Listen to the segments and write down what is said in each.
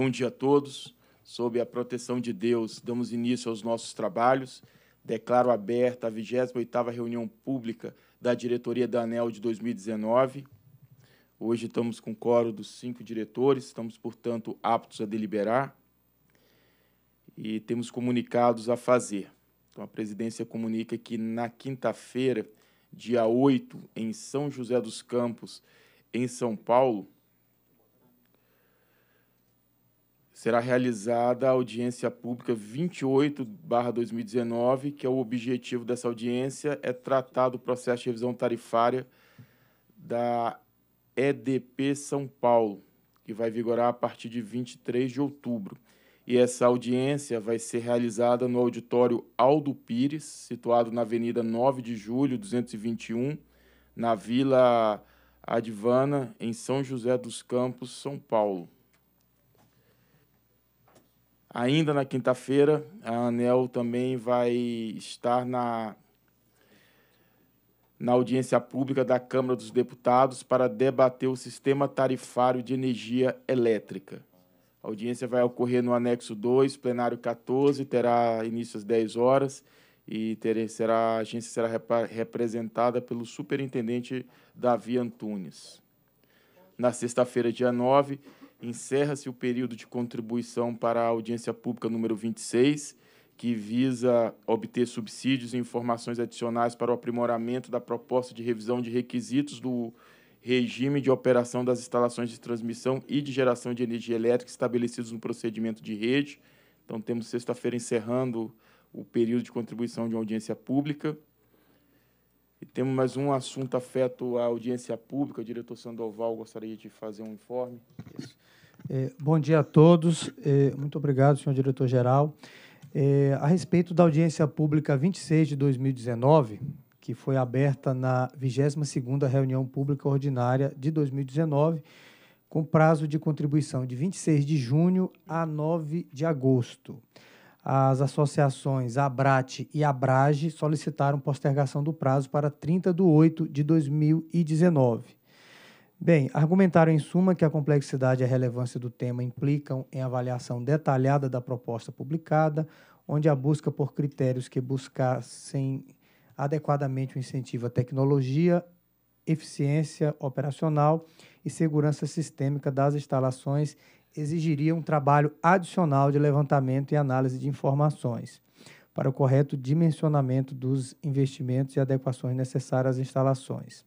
Bom dia a todos. Sob a proteção de Deus, damos início aos nossos trabalhos. Declaro aberta a 28ª reunião pública da diretoria da ANEL de 2019. Hoje estamos com o coro dos cinco diretores, estamos, portanto, aptos a deliberar e temos comunicados a fazer. Então, a presidência comunica que na quinta-feira, dia 8, em São José dos Campos, em São Paulo, será realizada a audiência pública 28/2019, que é o objetivo dessa audiência é tratar do processo de revisão tarifária da EDP São Paulo, que vai vigorar a partir de 23 de outubro. E essa audiência vai ser realizada no auditório Aldo Pires, situado na Avenida 9 de Julho, 221, na Vila Advana, em São José dos Campos, São Paulo. Ainda na quinta-feira, a ANEL também vai estar na, na audiência pública da Câmara dos Deputados para debater o sistema tarifário de energia elétrica. A audiência vai ocorrer no anexo 2, plenário 14, terá início às 10 horas e ter, será, a agência será rep representada pelo superintendente Davi Antunes. Na sexta-feira, dia 9, encerra-se o período de contribuição para a audiência pública número 26, que visa obter subsídios e informações adicionais para o aprimoramento da proposta de revisão de requisitos do regime de operação das instalações de transmissão e de geração de energia elétrica estabelecidos no procedimento de rede. Então, temos sexta-feira encerrando o período de contribuição de audiência pública. E temos mais um assunto afeto à audiência pública. O diretor Sandoval gostaria de fazer um informe. Isso. Eh, bom dia a todos. Eh, muito obrigado, senhor diretor-geral. Eh, a respeito da audiência pública 26 de 2019, que foi aberta na 22ª reunião pública ordinária de 2019, com prazo de contribuição de 26 de junho a 9 de agosto. As associações Abrate e Abrage solicitaram postergação do prazo para 30 de 8 de 2019. Bem, argumentaram em suma que a complexidade e a relevância do tema implicam em avaliação detalhada da proposta publicada, onde a busca por critérios que buscassem adequadamente o incentivo à tecnologia, eficiência operacional e segurança sistêmica das instalações exigiria um trabalho adicional de levantamento e análise de informações para o correto dimensionamento dos investimentos e adequações necessárias às instalações.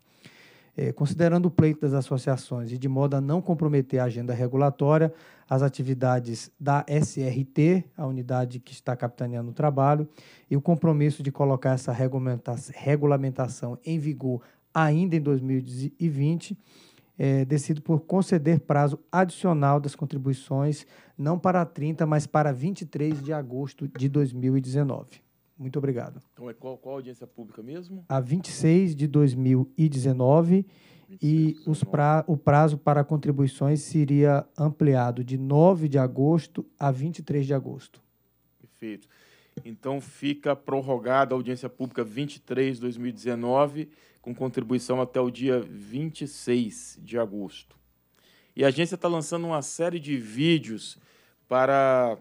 É, considerando o pleito das associações e de modo a não comprometer a agenda regulatória, as atividades da SRT, a unidade que está capitaneando o trabalho, e o compromisso de colocar essa regulamentação em vigor ainda em 2020, é, decido por conceder prazo adicional das contribuições, não para 30, mas para 23 de agosto de 2019. Muito obrigado. Então, é qual, qual audiência pública mesmo? A 26 de 2019 e os pra, o prazo para contribuições seria ampliado de 9 de agosto a 23 de agosto. Perfeito. Então fica prorrogada a audiência pública 23 de 2019, com contribuição até o dia 26 de agosto. E a agência está lançando uma série de vídeos para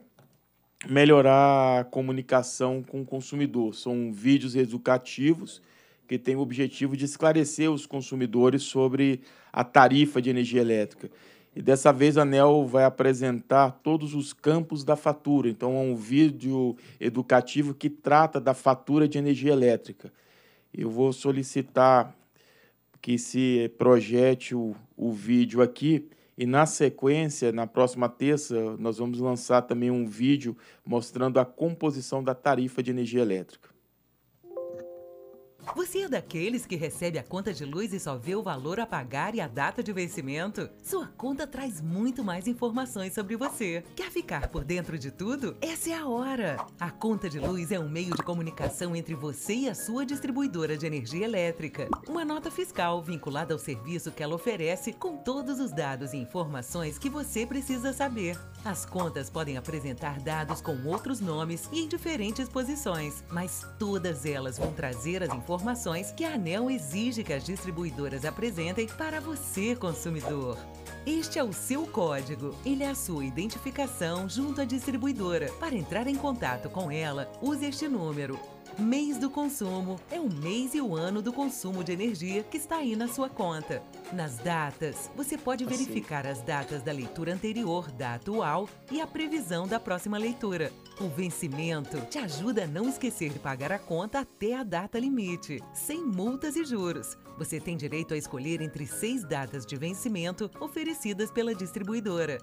melhorar a comunicação com o consumidor. São vídeos educativos que têm o objetivo de esclarecer os consumidores sobre a tarifa de energia elétrica. E dessa vez a ANEL vai apresentar todos os campos da fatura. Então é um vídeo educativo que trata da fatura de energia elétrica. Eu vou solicitar que se projete o, o vídeo aqui e na sequência, na próxima terça, nós vamos lançar também um vídeo mostrando a composição da tarifa de energia elétrica. Você é daqueles que recebe a conta de luz e só vê o valor a pagar e a data de vencimento? Sua conta traz muito mais informações sobre você. Quer ficar por dentro de tudo? Essa é a hora! A conta de luz é um meio de comunicação entre você e a sua distribuidora de energia elétrica. Uma nota fiscal vinculada ao serviço que ela oferece com todos os dados e informações que você precisa saber. As contas podem apresentar dados com outros nomes e em diferentes posições, mas todas elas vão trazer as informações informações que a ANEL exige que as distribuidoras apresentem para você, consumidor. Este é o seu código. Ele é a sua identificação junto à distribuidora. Para entrar em contato com ela, use este número. Mês do consumo é o mês e o ano do consumo de energia que está aí na sua conta. Nas datas, você pode assim. verificar as datas da leitura anterior, da atual e a previsão da próxima leitura. O vencimento te ajuda a não esquecer de pagar a conta até a data limite, sem multas e juros. Você tem direito a escolher entre seis datas de vencimento oferecidas pela distribuidora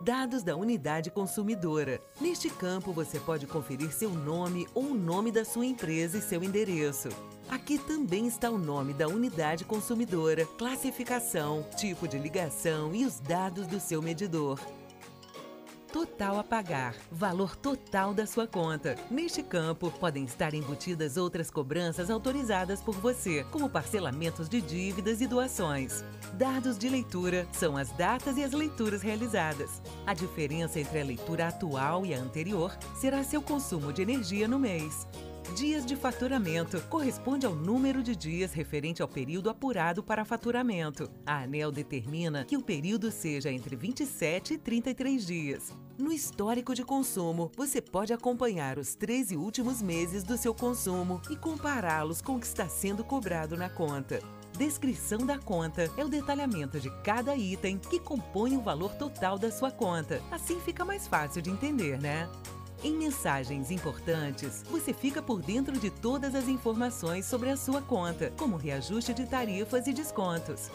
dados da unidade consumidora. Neste campo, você pode conferir seu nome ou o nome da sua empresa e seu endereço. Aqui também está o nome da unidade consumidora, classificação, tipo de ligação e os dados do seu medidor total a pagar, valor total da sua conta. Neste campo, podem estar embutidas outras cobranças autorizadas por você, como parcelamentos de dívidas e doações. Dados de leitura são as datas e as leituras realizadas. A diferença entre a leitura atual e a anterior será seu consumo de energia no mês. Dias de faturamento corresponde ao número de dias referente ao período apurado para faturamento. A ANEL determina que o período seja entre 27 e 33 dias. No histórico de consumo, você pode acompanhar os 13 últimos meses do seu consumo e compará-los com o que está sendo cobrado na conta. Descrição da conta é o detalhamento de cada item que compõe o valor total da sua conta. Assim fica mais fácil de entender, né? Em mensagens importantes, você fica por dentro de todas as informações sobre a sua conta, como reajuste de tarifas e descontos.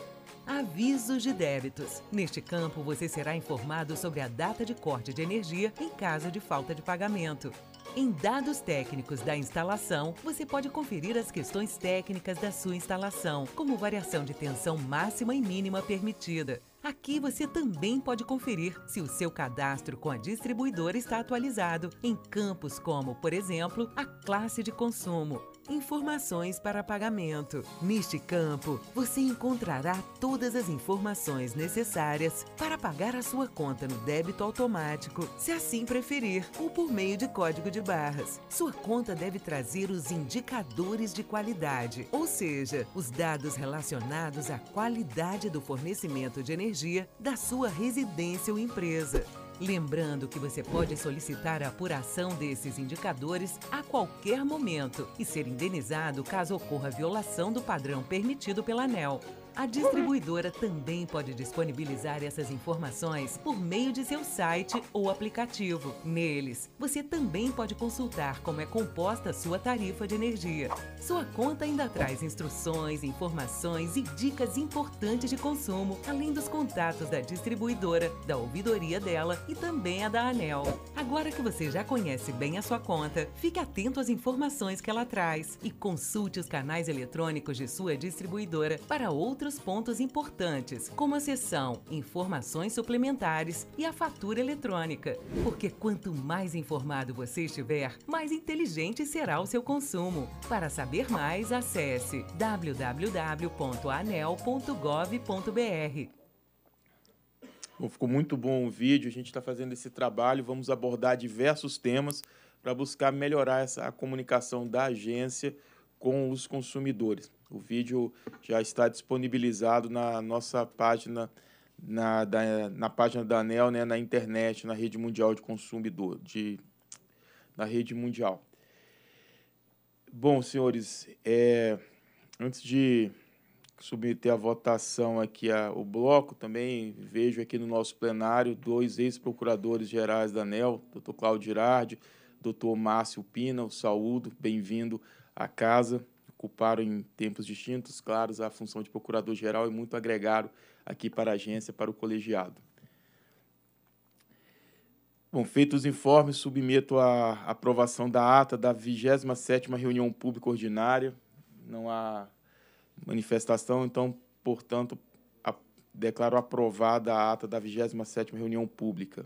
Avisos de débitos. Neste campo, você será informado sobre a data de corte de energia em caso de falta de pagamento. Em dados técnicos da instalação, você pode conferir as questões técnicas da sua instalação, como variação de tensão máxima e mínima permitida. Aqui você também pode conferir se o seu cadastro com a distribuidora está atualizado em campos como, por exemplo, a classe de consumo, informações para pagamento. Neste campo, você encontrará todas as informações necessárias para pagar a sua conta no débito automático, se assim preferir, ou por meio de código de barras. Sua conta deve trazer os indicadores de qualidade, ou seja, os dados relacionados à qualidade do fornecimento de energia da sua residência ou empresa. Lembrando que você pode solicitar a apuração desses indicadores a qualquer momento e ser indenizado caso ocorra violação do padrão permitido pela ANEL. A distribuidora também pode disponibilizar essas informações por meio de seu site ou aplicativo. Neles, você também pode consultar como é composta a sua tarifa de energia. Sua conta ainda traz instruções, informações e dicas importantes de consumo, além dos contatos da distribuidora, da ouvidoria dela e também a da ANEL. Agora que você já conhece bem a sua conta, fique atento às informações que ela traz e consulte os canais eletrônicos de sua distribuidora para outras outros pontos importantes, como a sessão, Informações Suplementares e a fatura eletrônica. Porque quanto mais informado você estiver, mais inteligente será o seu consumo. Para saber mais, acesse www.anel.gov.br. Bom, ficou muito bom o vídeo, a gente está fazendo esse trabalho, vamos abordar diversos temas para buscar melhorar essa, a comunicação da agência com os consumidores. O vídeo já está disponibilizado na nossa página, na, da, na página da ANEL, né, na internet, na rede mundial de consumidor, de, na rede mundial. Bom, senhores, é, antes de submeter a votação aqui a, o bloco, também vejo aqui no nosso plenário dois ex-procuradores gerais da ANEL, doutor Cláudio Girardi, doutor Márcio Pina, o saúdo, bem-vindo à casa ocuparam em tempos distintos, claros, a função de procurador-geral e muito agregaram aqui para a agência, para o colegiado. Bom, feitos os informes, submeto a aprovação da ata da 27ª reunião pública ordinária. Não há manifestação, então, portanto, a, declaro aprovada a ata da 27ª reunião pública.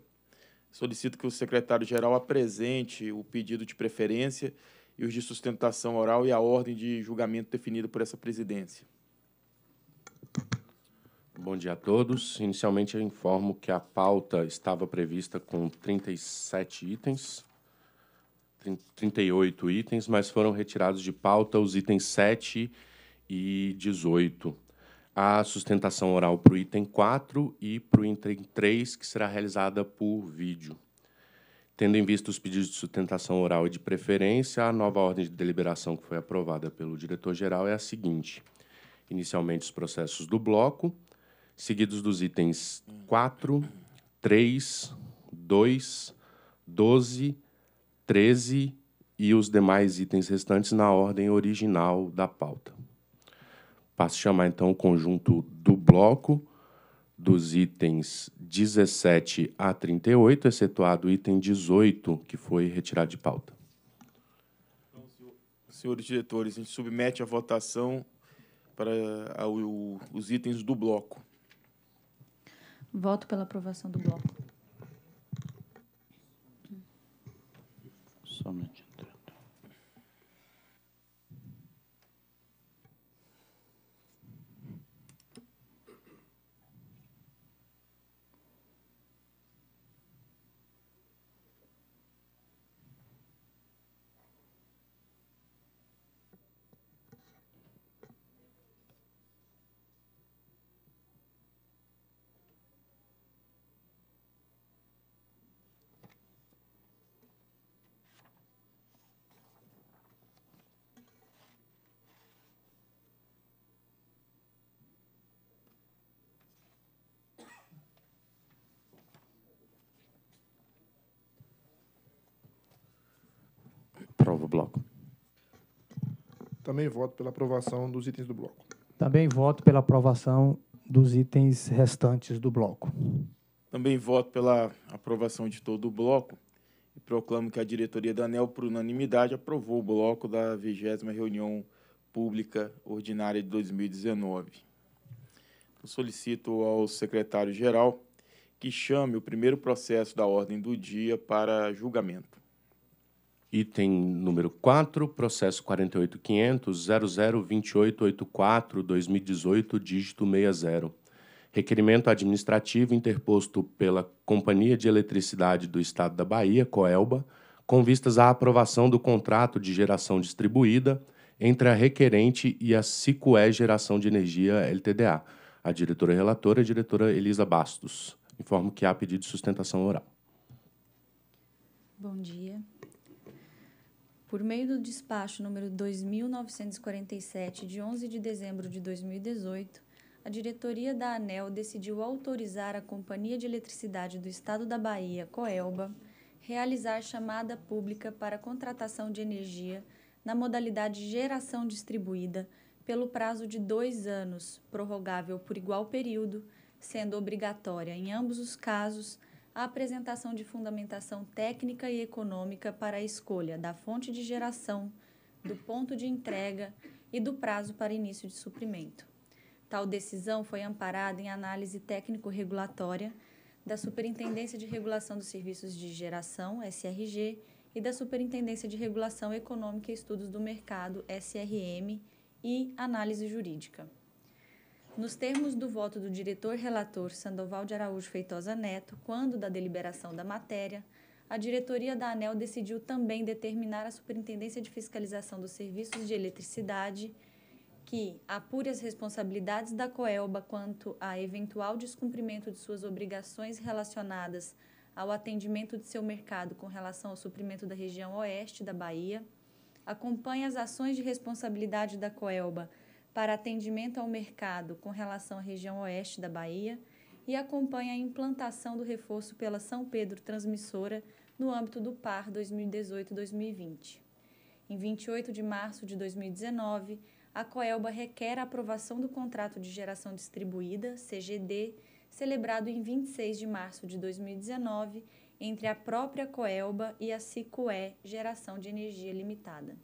Solicito que o secretário-geral apresente o pedido de preferência e os de sustentação oral e a ordem de julgamento definida por essa presidência. Bom dia a todos. Inicialmente eu informo que a pauta estava prevista com 37 itens, 38 itens, mas foram retirados de pauta os itens 7 e 18. A sustentação oral para o item 4 e para o item 3, que será realizada por vídeo. Tendo em vista os pedidos de sustentação oral e de preferência, a nova ordem de deliberação que foi aprovada pelo diretor-geral é a seguinte: inicialmente os processos do bloco, seguidos dos itens 4, 3, 2, 12, 13 e os demais itens restantes na ordem original da pauta. Passo a chamar então o conjunto do bloco dos itens 17 a 38, excetuado o item 18, que foi retirado de pauta. Então, senhores diretores, a gente submete a votação para a, o, os itens do bloco. Voto pela aprovação do bloco. Somente. Também voto pela aprovação dos itens do bloco. Também voto pela aprovação dos itens restantes do bloco. Também voto pela aprovação de todo o bloco e proclamo que a diretoria da ANEL, por unanimidade, aprovou o bloco da 20 reunião pública ordinária de 2019. Eu solicito ao secretário-geral que chame o primeiro processo da ordem do dia para julgamento. Item número 4, processo 48.500.002884-2018, dígito 60. Requerimento administrativo interposto pela Companhia de Eletricidade do Estado da Bahia, Coelba, com vistas à aprovação do contrato de geração distribuída entre a requerente e a Cicoé Geração de Energia LTDA. A diretora relatora é a diretora Elisa Bastos. Informo que há pedido de sustentação oral. Bom dia por meio do despacho número 2947 de 11 de dezembro de 2018, a diretoria da ANEL decidiu autorizar a Companhia de Eletricidade do Estado da Bahia, Coelba, realizar chamada pública para contratação de energia na modalidade geração distribuída pelo prazo de dois anos, prorrogável por igual período, sendo obrigatória, em ambos os casos, a apresentação de fundamentação técnica e econômica para a escolha da fonte de geração, do ponto de entrega e do prazo para início de suprimento. Tal decisão foi amparada em análise técnico-regulatória da Superintendência de Regulação dos Serviços de Geração, SRG, e da Superintendência de Regulação Econômica e Estudos do Mercado, SRM, e análise jurídica nos termos do voto do diretor-relator Sandoval de Araújo Feitosa Neto, quando da deliberação da matéria, a diretoria da ANEL decidiu também determinar à Superintendência de Fiscalização dos Serviços de Eletricidade que apure as responsabilidades da Coelba quanto a eventual descumprimento de suas obrigações relacionadas ao atendimento de seu mercado com relação ao suprimento da região oeste da Bahia, acompanhe as ações de responsabilidade da Coelba para atendimento ao mercado com relação à região oeste da Bahia e acompanha a implantação do reforço pela São Pedro Transmissora no âmbito do PAR 2018-2020. Em 28 de março de 2019, a Coelba requer a aprovação do contrato de geração distribuída, CGD, celebrado em 26 de março de 2019 entre a própria Coelba e a CICUE, Geração de Energia Limitada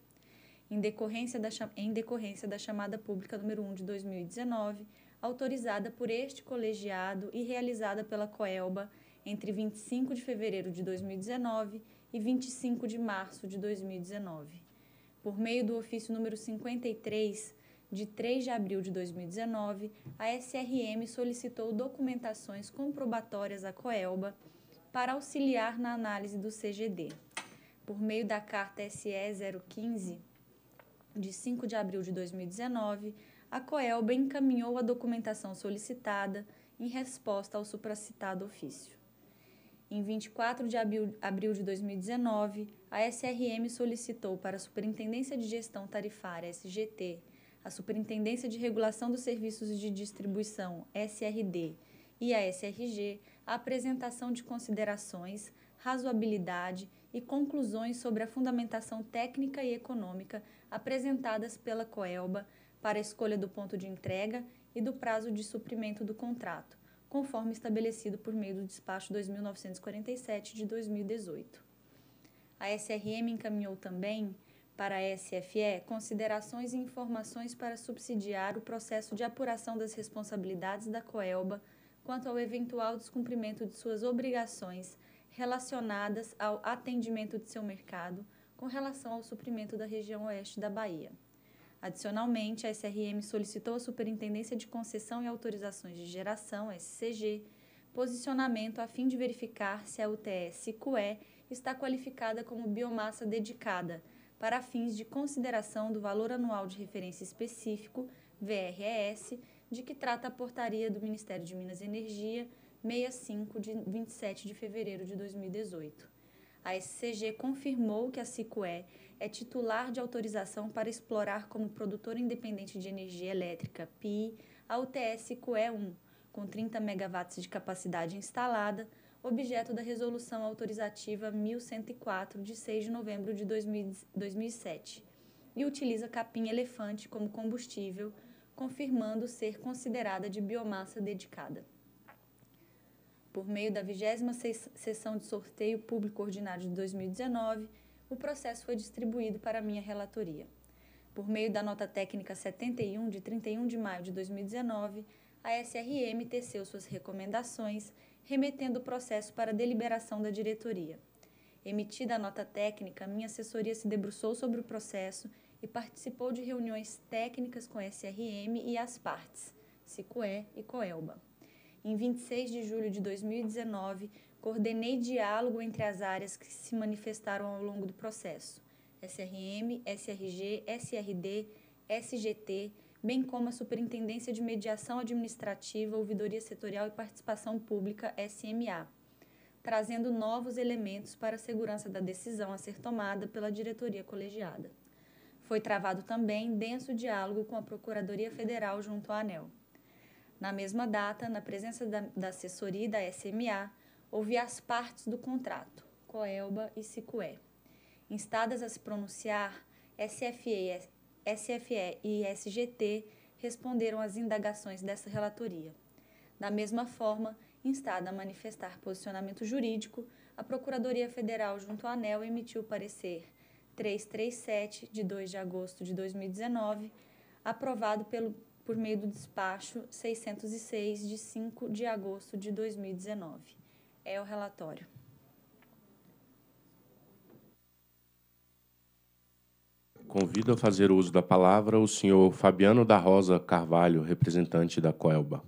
em decorrência da, em decorrência da chamada pública número 1 de 2019, autorizada por este colegiado e realizada pela Coelba entre 25 de fevereiro de 2019 e 25 de março de 2019. Por meio do ofício número 53, de 3 de abril de 2019, a SRM solicitou documentações comprobatórias à Coelba para auxiliar na análise do CGD. Por meio da carta SE 015, de 5 de abril de 2019, a Coelba encaminhou a documentação solicitada em resposta ao supracitado ofício. Em 24 de abril de 2019, a SRM solicitou para a Superintendência de Gestão Tarifária, SGT, a Superintendência de Regulação dos Serviços de Distribuição, SRD, e a SRG a apresentação de considerações, razoabilidade e e conclusões sobre a fundamentação técnica e econômica apresentadas pela Coelba para a escolha do ponto de entrega e do prazo de suprimento do contrato, conforme estabelecido por meio do despacho 2947 de 2018. A SRM encaminhou também para a SFE considerações e informações para subsidiar o processo de apuração das responsabilidades da Coelba quanto ao eventual descumprimento de suas obrigações relacionadas ao atendimento de seu mercado com relação ao suprimento da região oeste da Bahia. Adicionalmente, a SRM solicitou à Superintendência de Concessão e Autorizações de Geração, SCG, posicionamento a fim de verificar se a UTS CUE está qualificada como biomassa dedicada para fins de consideração do valor anual de referência específico, VRES, de que trata a portaria do Ministério de Minas e Energia 65 de 27 de fevereiro de 2018. A SCG confirmou que a CICUE é titular de autorização para explorar como produtor independente de energia elétrica, PI, a UTS CUE 1, com 30 megawatts de capacidade instalada, objeto da Resolução Autorizativa 1104 de 6 de novembro de 2007, e utiliza capim-elefante como combustível, confirmando ser considerada de biomassa dedicada por meio da 26ª sessão de sorteio público ordinário de 2019, o processo foi distribuído para minha relatoria. Por meio da nota técnica 71 de 31 de maio de 2019, a SRM teceu suas recomendações, remetendo o processo para deliberação da diretoria. Emitida a nota técnica, minha assessoria se debruçou sobre o processo e participou de reuniões técnicas com a SRM e as partes, SICUE e COELBA em 26 de julho de 2019, coordenei diálogo entre as áreas que se manifestaram ao longo do processo: SRM, SRG, SRD, SGT, bem como a Superintendência de Mediação Administrativa, Ouvidoria Setorial e Participação Pública, SMA, trazendo novos elementos para a segurança da decisão a ser tomada pela diretoria colegiada. Foi travado também denso diálogo com a Procuradoria Federal junto à ANEL. Na mesma data, na presença da, da assessoria e da SMA, ouvi as partes do contrato, Coelba e Sicué. Instadas a se pronunciar, SFE, SFE e SGT responderam às indagações dessa relatoria. Da mesma forma, instada a manifestar posicionamento jurídico, a Procuradoria Federal, junto à ANEL, emitiu parecer 337, de 2 de agosto de 2019, aprovado pelo por meio do despacho 606 de 5 de agosto de 2019. É o relatório. Convido a fazer uso da palavra o senhor Fabiano da Rosa Carvalho, representante da Coelba.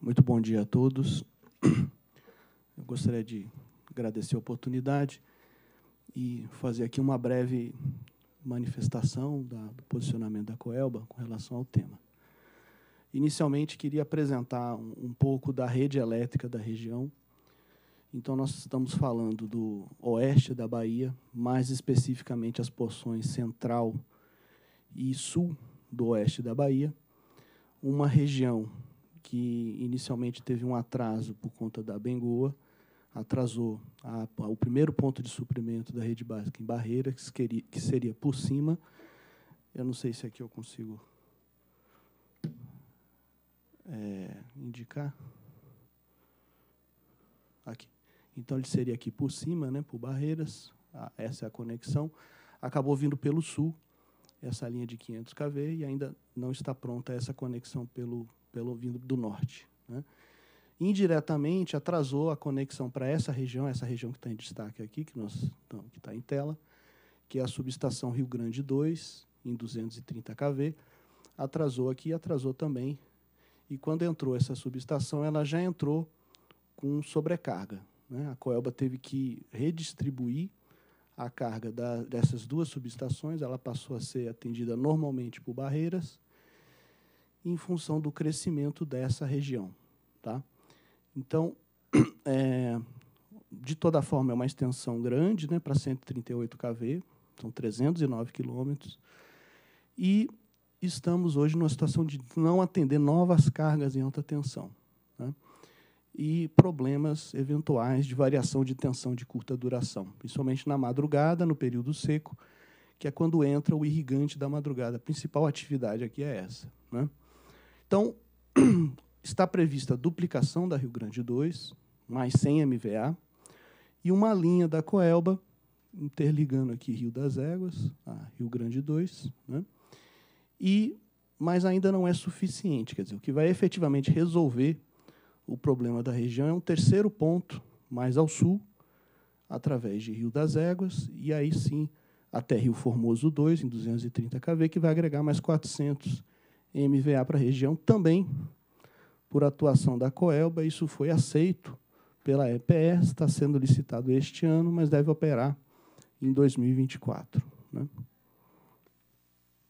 Muito bom dia a todos. Eu gostaria de agradecer a oportunidade e fazer aqui uma breve manifestação do posicionamento da Coelba com relação ao tema. Inicialmente, queria apresentar um, um pouco da rede elétrica da região. Então, nós estamos falando do oeste da Bahia, mais especificamente as porções central e sul do oeste da Bahia, uma região que inicialmente teve um atraso por conta da Bengoa, atrasou a, a, o primeiro ponto de suprimento da rede básica em Barreira, que, seria, que seria por cima. Eu não sei se aqui eu consigo é, indicar. Aqui. Então, ele seria aqui por cima, né, por Barreiras, a, essa é a conexão. Acabou vindo pelo sul, essa linha de 500 kV, e ainda não está pronta essa conexão pelo, pelo vindo do norte. Né? indiretamente atrasou a conexão para essa região, essa região que está em destaque aqui, que está em tela, que é a subestação Rio Grande 2, em 230 kV, atrasou aqui e atrasou também. E quando entrou essa subestação, ela já entrou com sobrecarga. Né? A Coelba teve que redistribuir a carga da, dessas duas subestações, ela passou a ser atendida normalmente por barreiras, em função do crescimento dessa região. Tá? Então, é, de toda forma, é uma extensão grande né, para 138 kV, são 309 quilômetros. E estamos hoje numa situação de não atender novas cargas em alta tensão. Né, e problemas eventuais de variação de tensão de curta duração, principalmente na madrugada, no período seco, que é quando entra o irrigante da madrugada. A principal atividade aqui é essa. Né? Então, está prevista a duplicação da Rio Grande 2, mais 100 MVA, e uma linha da Coelba, interligando aqui Rio das Éguas, a Rio Grande 2, né? e, mas ainda não é suficiente. Quer dizer, o que vai efetivamente resolver o problema da região é um terceiro ponto, mais ao sul, através de Rio das Éguas, e aí sim até Rio Formoso 2, em 230 kV, que vai agregar mais 400 MVA para a região também por atuação da Coelba, isso foi aceito pela EPS, está sendo licitado este ano, mas deve operar em 2024. Né?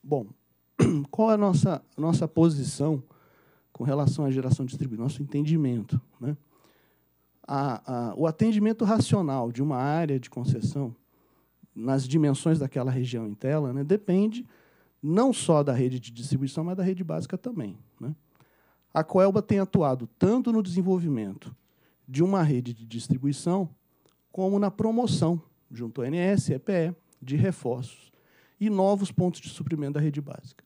Bom, qual é a nossa, nossa posição com relação à geração distribuída? Nosso entendimento. Né? A, a, o atendimento racional de uma área de concessão, nas dimensões daquela região em tela, né, depende não só da rede de distribuição, mas da rede básica também. Né? a Coelba tem atuado tanto no desenvolvimento de uma rede de distribuição, como na promoção, junto ao NS e EPE, de reforços e novos pontos de suprimento da rede básica.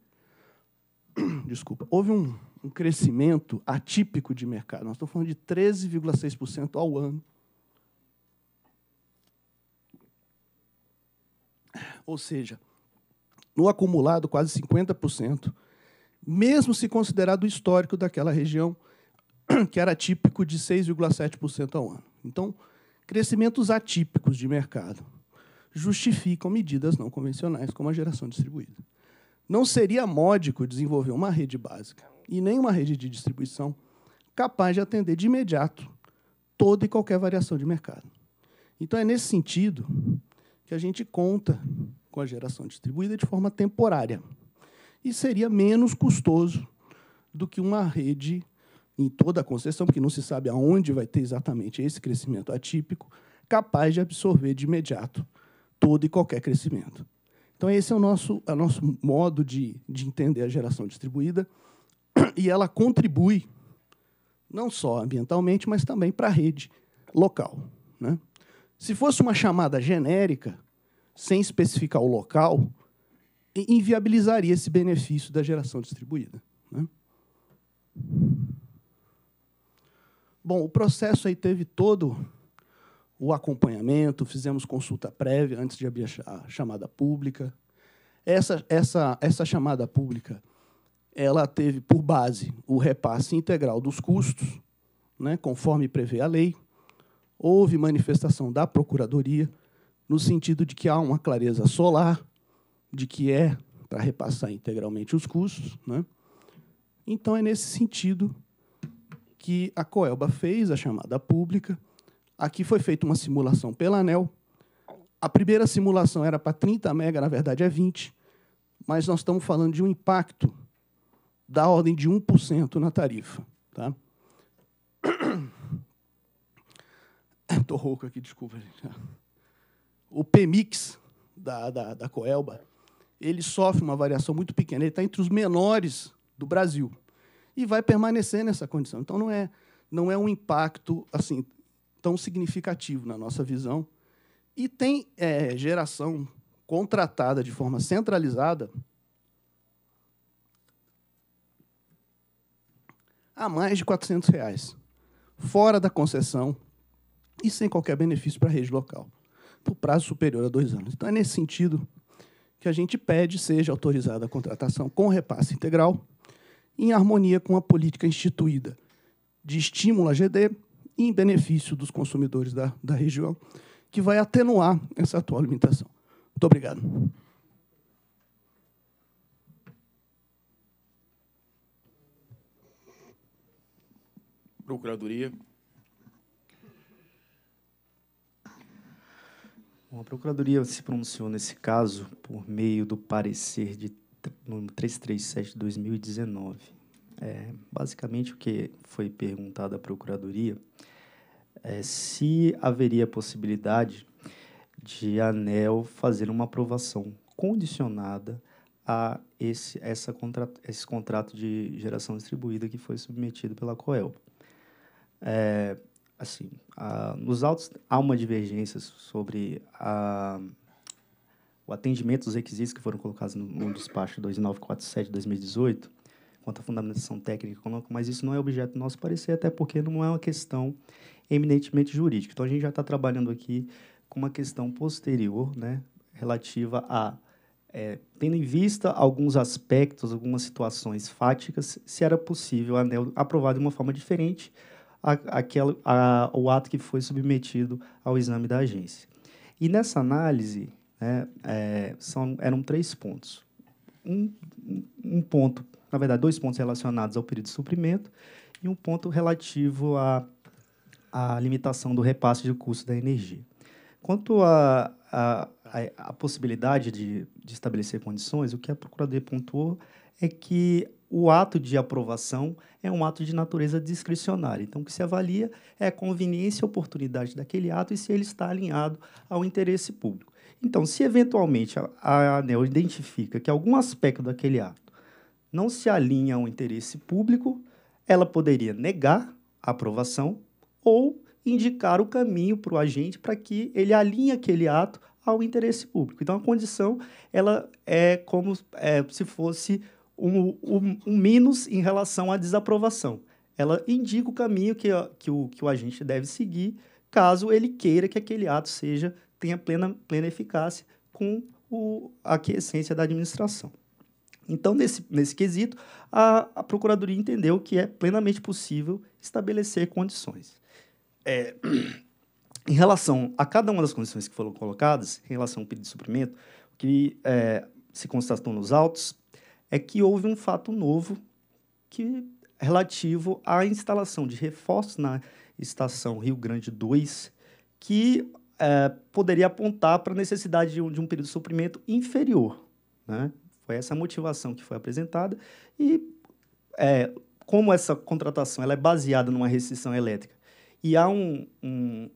Desculpa, houve um, um crescimento atípico de mercado. Nós estamos falando de 13,6% ao ano. Ou seja, no acumulado, quase 50% mesmo se considerado o histórico daquela região, que era típico de 6,7% ao ano. Então, crescimentos atípicos de mercado justificam medidas não convencionais, como a geração distribuída. Não seria módico desenvolver uma rede básica e nem uma rede de distribuição capaz de atender de imediato toda e qualquer variação de mercado. Então, é nesse sentido que a gente conta com a geração distribuída de forma temporária e seria menos custoso do que uma rede em toda a concessão, porque não se sabe aonde vai ter exatamente esse crescimento atípico, capaz de absorver de imediato todo e qualquer crescimento. Então, esse é o nosso, é o nosso modo de, de entender a geração distribuída, e ela contribui não só ambientalmente, mas também para a rede local. Né? Se fosse uma chamada genérica, sem especificar o local, inviabilizaria esse benefício da geração distribuída. Né? Bom, o processo aí teve todo o acompanhamento, fizemos consulta prévia antes de abrir a chamada pública. Essa, essa, essa chamada pública ela teve por base o repasse integral dos custos, né, conforme prevê a lei. Houve manifestação da Procuradoria, no sentido de que há uma clareza solar de que é para repassar integralmente os custos. Né? Então, é nesse sentido que a Coelba fez a chamada pública. Aqui foi feita uma simulação pela ANEL. A primeira simulação era para 30 mega, na verdade é 20, mas nós estamos falando de um impacto da ordem de 1% na tarifa. Tá? Estou rouco aqui, desculpa. Gente. O PMIX da, da, da Coelba ele sofre uma variação muito pequena, ele está entre os menores do Brasil e vai permanecer nessa condição. Então não é não é um impacto assim tão significativo na nossa visão e tem é, geração contratada de forma centralizada a mais de 400 reais fora da concessão e sem qualquer benefício para a rede local por prazo superior a dois anos. Então é nesse sentido que a gente pede seja autorizada a contratação com repasse integral, em harmonia com a política instituída de estímulo à GD e em benefício dos consumidores da, da região, que vai atenuar essa atual limitação. Muito obrigado. Procuradoria. Bom, a Procuradoria se pronunciou nesse caso por meio do parecer de número 337 de 2019. É, basicamente, o que foi perguntado à Procuradoria é se haveria possibilidade de a ANEL fazer uma aprovação condicionada a esse, essa contra, esse contrato de geração distribuída que foi submetido pela COEL. É, assim, nos autos há uma divergência sobre o atendimento dos requisitos que foram colocados no, no despacho 2947 de 2018 quanto à fundamentação técnica econômica, mas isso não é objeto do nosso parecer, até porque não é uma questão eminentemente jurídica. Então, a gente já está trabalhando aqui com uma questão posterior, né, relativa a, é, tendo em vista alguns aspectos, algumas situações fáticas, se era possível a ANEL aprovar de uma forma diferente, a, aquele, a, o ato que foi submetido ao exame da agência. E nessa análise, né, é, são, eram três pontos. Um, um ponto, na verdade, dois pontos relacionados ao período de suprimento e um ponto relativo à, à limitação do repasse de custo da energia. Quanto à a, a, a, possibilidade de, de estabelecer condições, o que a Procuradoria pontuou é que o ato de aprovação é um ato de natureza discricionária. Então, o que se avalia é a conveniência e oportunidade daquele ato e se ele está alinhado ao interesse público. Então, se eventualmente a, a ANEL identifica que algum aspecto daquele ato não se alinha ao interesse público, ela poderia negar a aprovação ou indicar o caminho para o agente para que ele alinhe aquele ato ao interesse público. Então, a condição ela é como é, se fosse um, menos em relação à desaprovação. Ela indica o caminho que, que, o, que o agente deve seguir caso ele queira que aquele ato seja tenha plena, plena eficácia com o, a essência da administração. Então, nesse, nesse quesito, a, a Procuradoria entendeu que é plenamente possível estabelecer condições. É, em relação a cada uma das condições que foram colocadas, em relação ao pedido de suprimento, o que é, se constatou nos autos é que houve um fato novo que é relativo à instalação de reforços na estação Rio Grande 2, que é, poderia apontar para a necessidade de um, de um, período de suprimento inferior. Né? Foi essa a motivação que foi apresentada. E é, como essa contratação ela é baseada numa restrição elétrica e há um, um,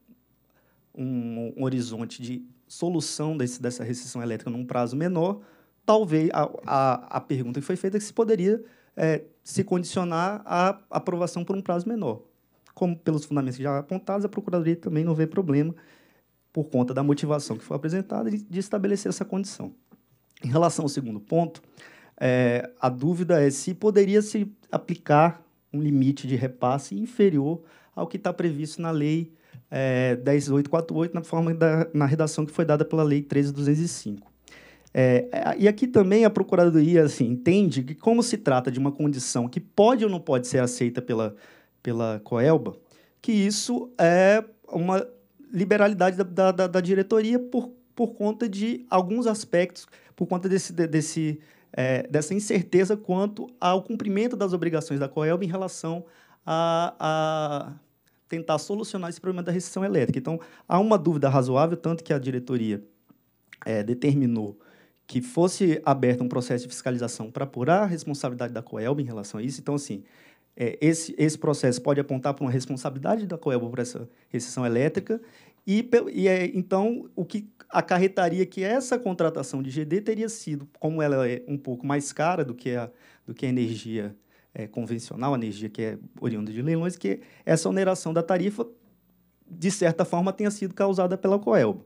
um horizonte de solução desse, dessa restrição elétrica num prazo menor, talvez a, a, a pergunta que foi feita é se poderia é, se condicionar à aprovação por um prazo menor. Como pelos fundamentos já apontados, a Procuradoria também não vê problema, por conta da motivação que foi apresentada, de estabelecer essa condição. Em relação ao segundo ponto, é, a dúvida é se poderia se aplicar um limite de repasse inferior ao que está previsto na Lei é, 10.848, na forma da na redação que foi dada pela Lei 13.205. É, é, e aqui também a Procuradoria assim, entende que, como se trata de uma condição que pode ou não pode ser aceita pela, pela Coelba, que isso é uma liberalidade da, da, da diretoria por, por conta de alguns aspectos, por conta desse, desse, é, dessa incerteza quanto ao cumprimento das obrigações da Coelba em relação a, a tentar solucionar esse problema da restrição elétrica. Então, há uma dúvida razoável, tanto que a diretoria é, determinou que fosse aberto um processo de fiscalização para apurar a responsabilidade da Coelb em relação a isso. Então, assim, é, esse, esse processo pode apontar para uma responsabilidade da Coelb por essa recessão elétrica e, e é, então, o que acarretaria que essa contratação de GD teria sido, como ela é um pouco mais cara do que a, do que a energia é, convencional, a energia que é oriunda de leilões, que essa oneração da tarifa, de certa forma, tenha sido causada pela Coelb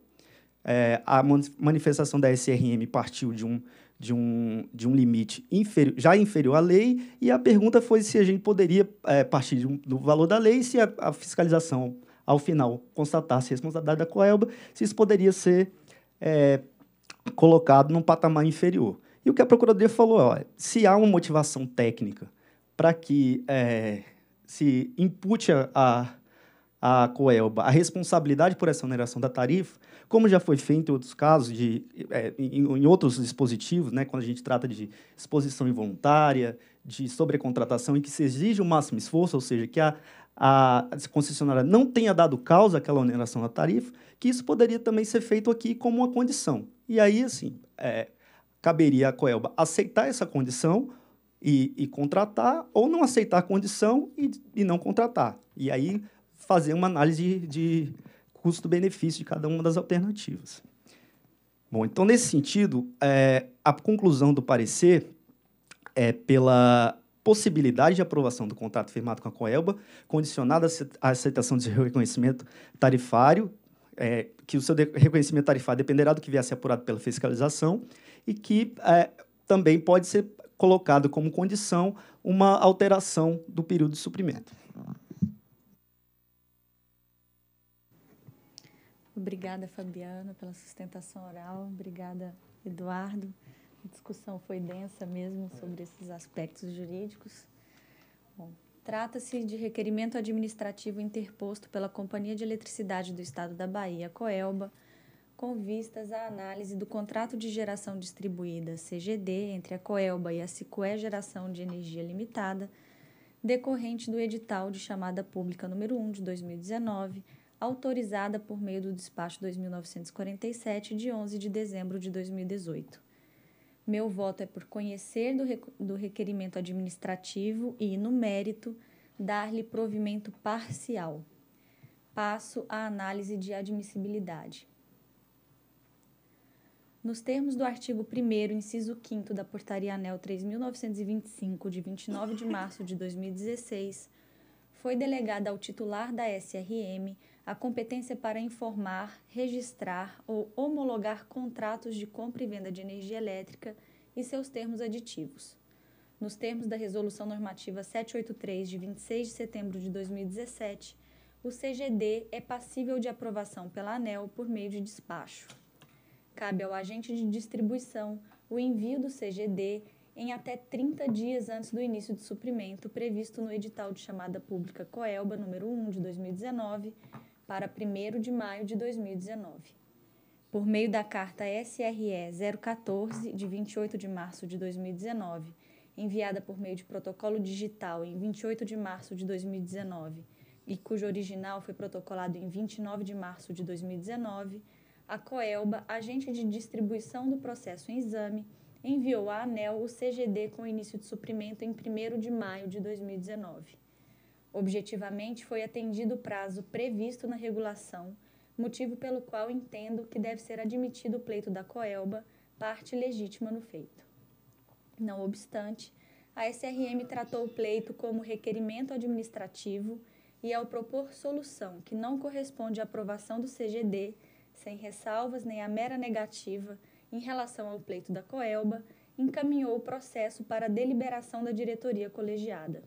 é, a manifestação da SRM partiu de um, de um, de um limite inferi já inferior à lei, e a pergunta foi se a gente poderia é, partir um, do valor da lei, se a, a fiscalização, ao final, constatasse a responsabilidade da Coelba, se isso poderia ser é, colocado num patamar inferior. E o que a Procuradoria falou se há uma motivação técnica para que é, se impute a, a, a Coelba a responsabilidade por essa oneração da tarifa, como já foi feito em outros casos, de, é, em, em, outros dispositivos, né, quando a gente trata de exposição involuntária, de sobrecontratação, em que se exige o máximo esforço, ou seja, que a, a concessionária não tenha dado causa àquela oneração da tarifa, que isso poderia também ser feito aqui como uma condição. E aí, assim, é, caberia a Coelba aceitar essa condição e, e, contratar, ou não aceitar a condição e, e não contratar. E aí fazer uma análise de, de custo-benefício de cada uma das alternativas. Bom, então, nesse sentido, é, a conclusão do parecer é pela possibilidade de aprovação do contrato firmado com a Coelba, condicionada à aceitação de reconhecimento tarifário, é, que o seu reconhecimento tarifário dependerá do que vier a ser apurado pela fiscalização e que é, também pode ser colocado como condição uma alteração do período de suprimento. Obrigada, Fabiana, pela sustentação oral. Obrigada, Eduardo. A discussão foi densa mesmo sobre esses aspectos jurídicos. Trata-se de requerimento administrativo interposto pela Companhia de Eletricidade do Estado da Bahia, Coelba, com vistas à análise do contrato de geração distribuída CGD entre a Coelba e a Sicué Geração de Energia Limitada, decorrente do edital de chamada pública número 1 de 2019 autorizada por meio do despacho 2947 de 11 de dezembro de 2018. Meu voto é por conhecer do, do requerimento administrativo e, no mérito, dar-lhe provimento parcial. Passo à análise de admissibilidade. Nos termos do artigo 1, inciso 5 da Portaria Anel 3925, de 29 de março de 2016, foi delegada ao titular da SRM a competência para informar, registrar ou homologar contratos de compra e venda de energia elétrica e seus termos aditivos. Nos termos da Resolução Normativa 783, de 26 de setembro de 2017, o CGD é passível de aprovação pela ANEL por meio de despacho. Cabe ao agente de distribuição o envio do CGD em até 30 dias antes do início do suprimento previsto no edital de chamada pública COELBA número 1 de 2019, para 1 de maio de 2019. Por meio da carta SRE 014, de 28 de março de 2019, enviada por meio de protocolo digital em 28 de março de 2019 e cujo original foi protocolado em 29 de março de 2019, a Coelba, agente de distribuição do processo em exame, enviou à ANEL o CGD com início de suprimento em 1 de maio de 2019. Objetivamente, foi atendido o prazo previsto na regulação, motivo pelo qual entendo que deve ser admitido o pleito da Coelba, parte legítima no feito. Não obstante, a SRM tratou o pleito como requerimento administrativo e, ao propor solução que não corresponde à aprovação do CGD, sem ressalvas nem a mera negativa em relação ao pleito da Coelba, encaminhou o processo para a deliberação da diretoria colegiada.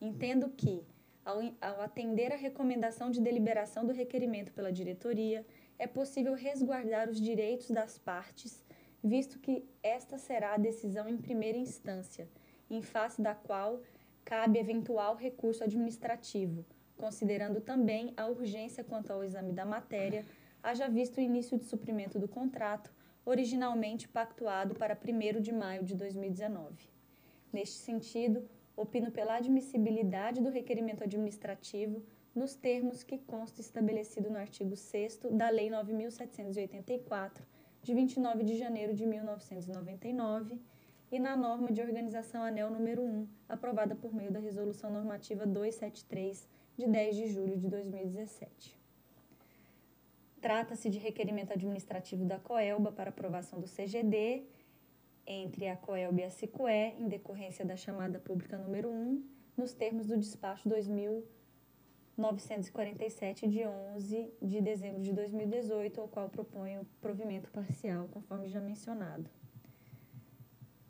Entendo que, ao, ao atender à recomendação de deliberação do requerimento pela diretoria, é possível resguardar os direitos das partes, visto que esta será a decisão em primeira instância, em face da qual cabe eventual recurso administrativo, considerando também a urgência quanto ao exame da matéria, haja visto o início de suprimento do contrato, originalmente pactuado para 1 de maio de 2019. Neste sentido, opino pela admissibilidade do requerimento administrativo nos termos que consta estabelecido no artigo 6 da Lei 9784, de 29 de janeiro de 1999, e na norma de organização ANEL número 1, aprovada por meio da Resolução Normativa 273, de 10 de julho de 2017. Trata-se de requerimento administrativo da COELBA para aprovação do CGD entre a Coelb e a Sicué, em decorrência da chamada pública número 1, nos termos do despacho 2947 de 11 de dezembro de 2018, ao qual proponho provimento parcial, conforme já mencionado.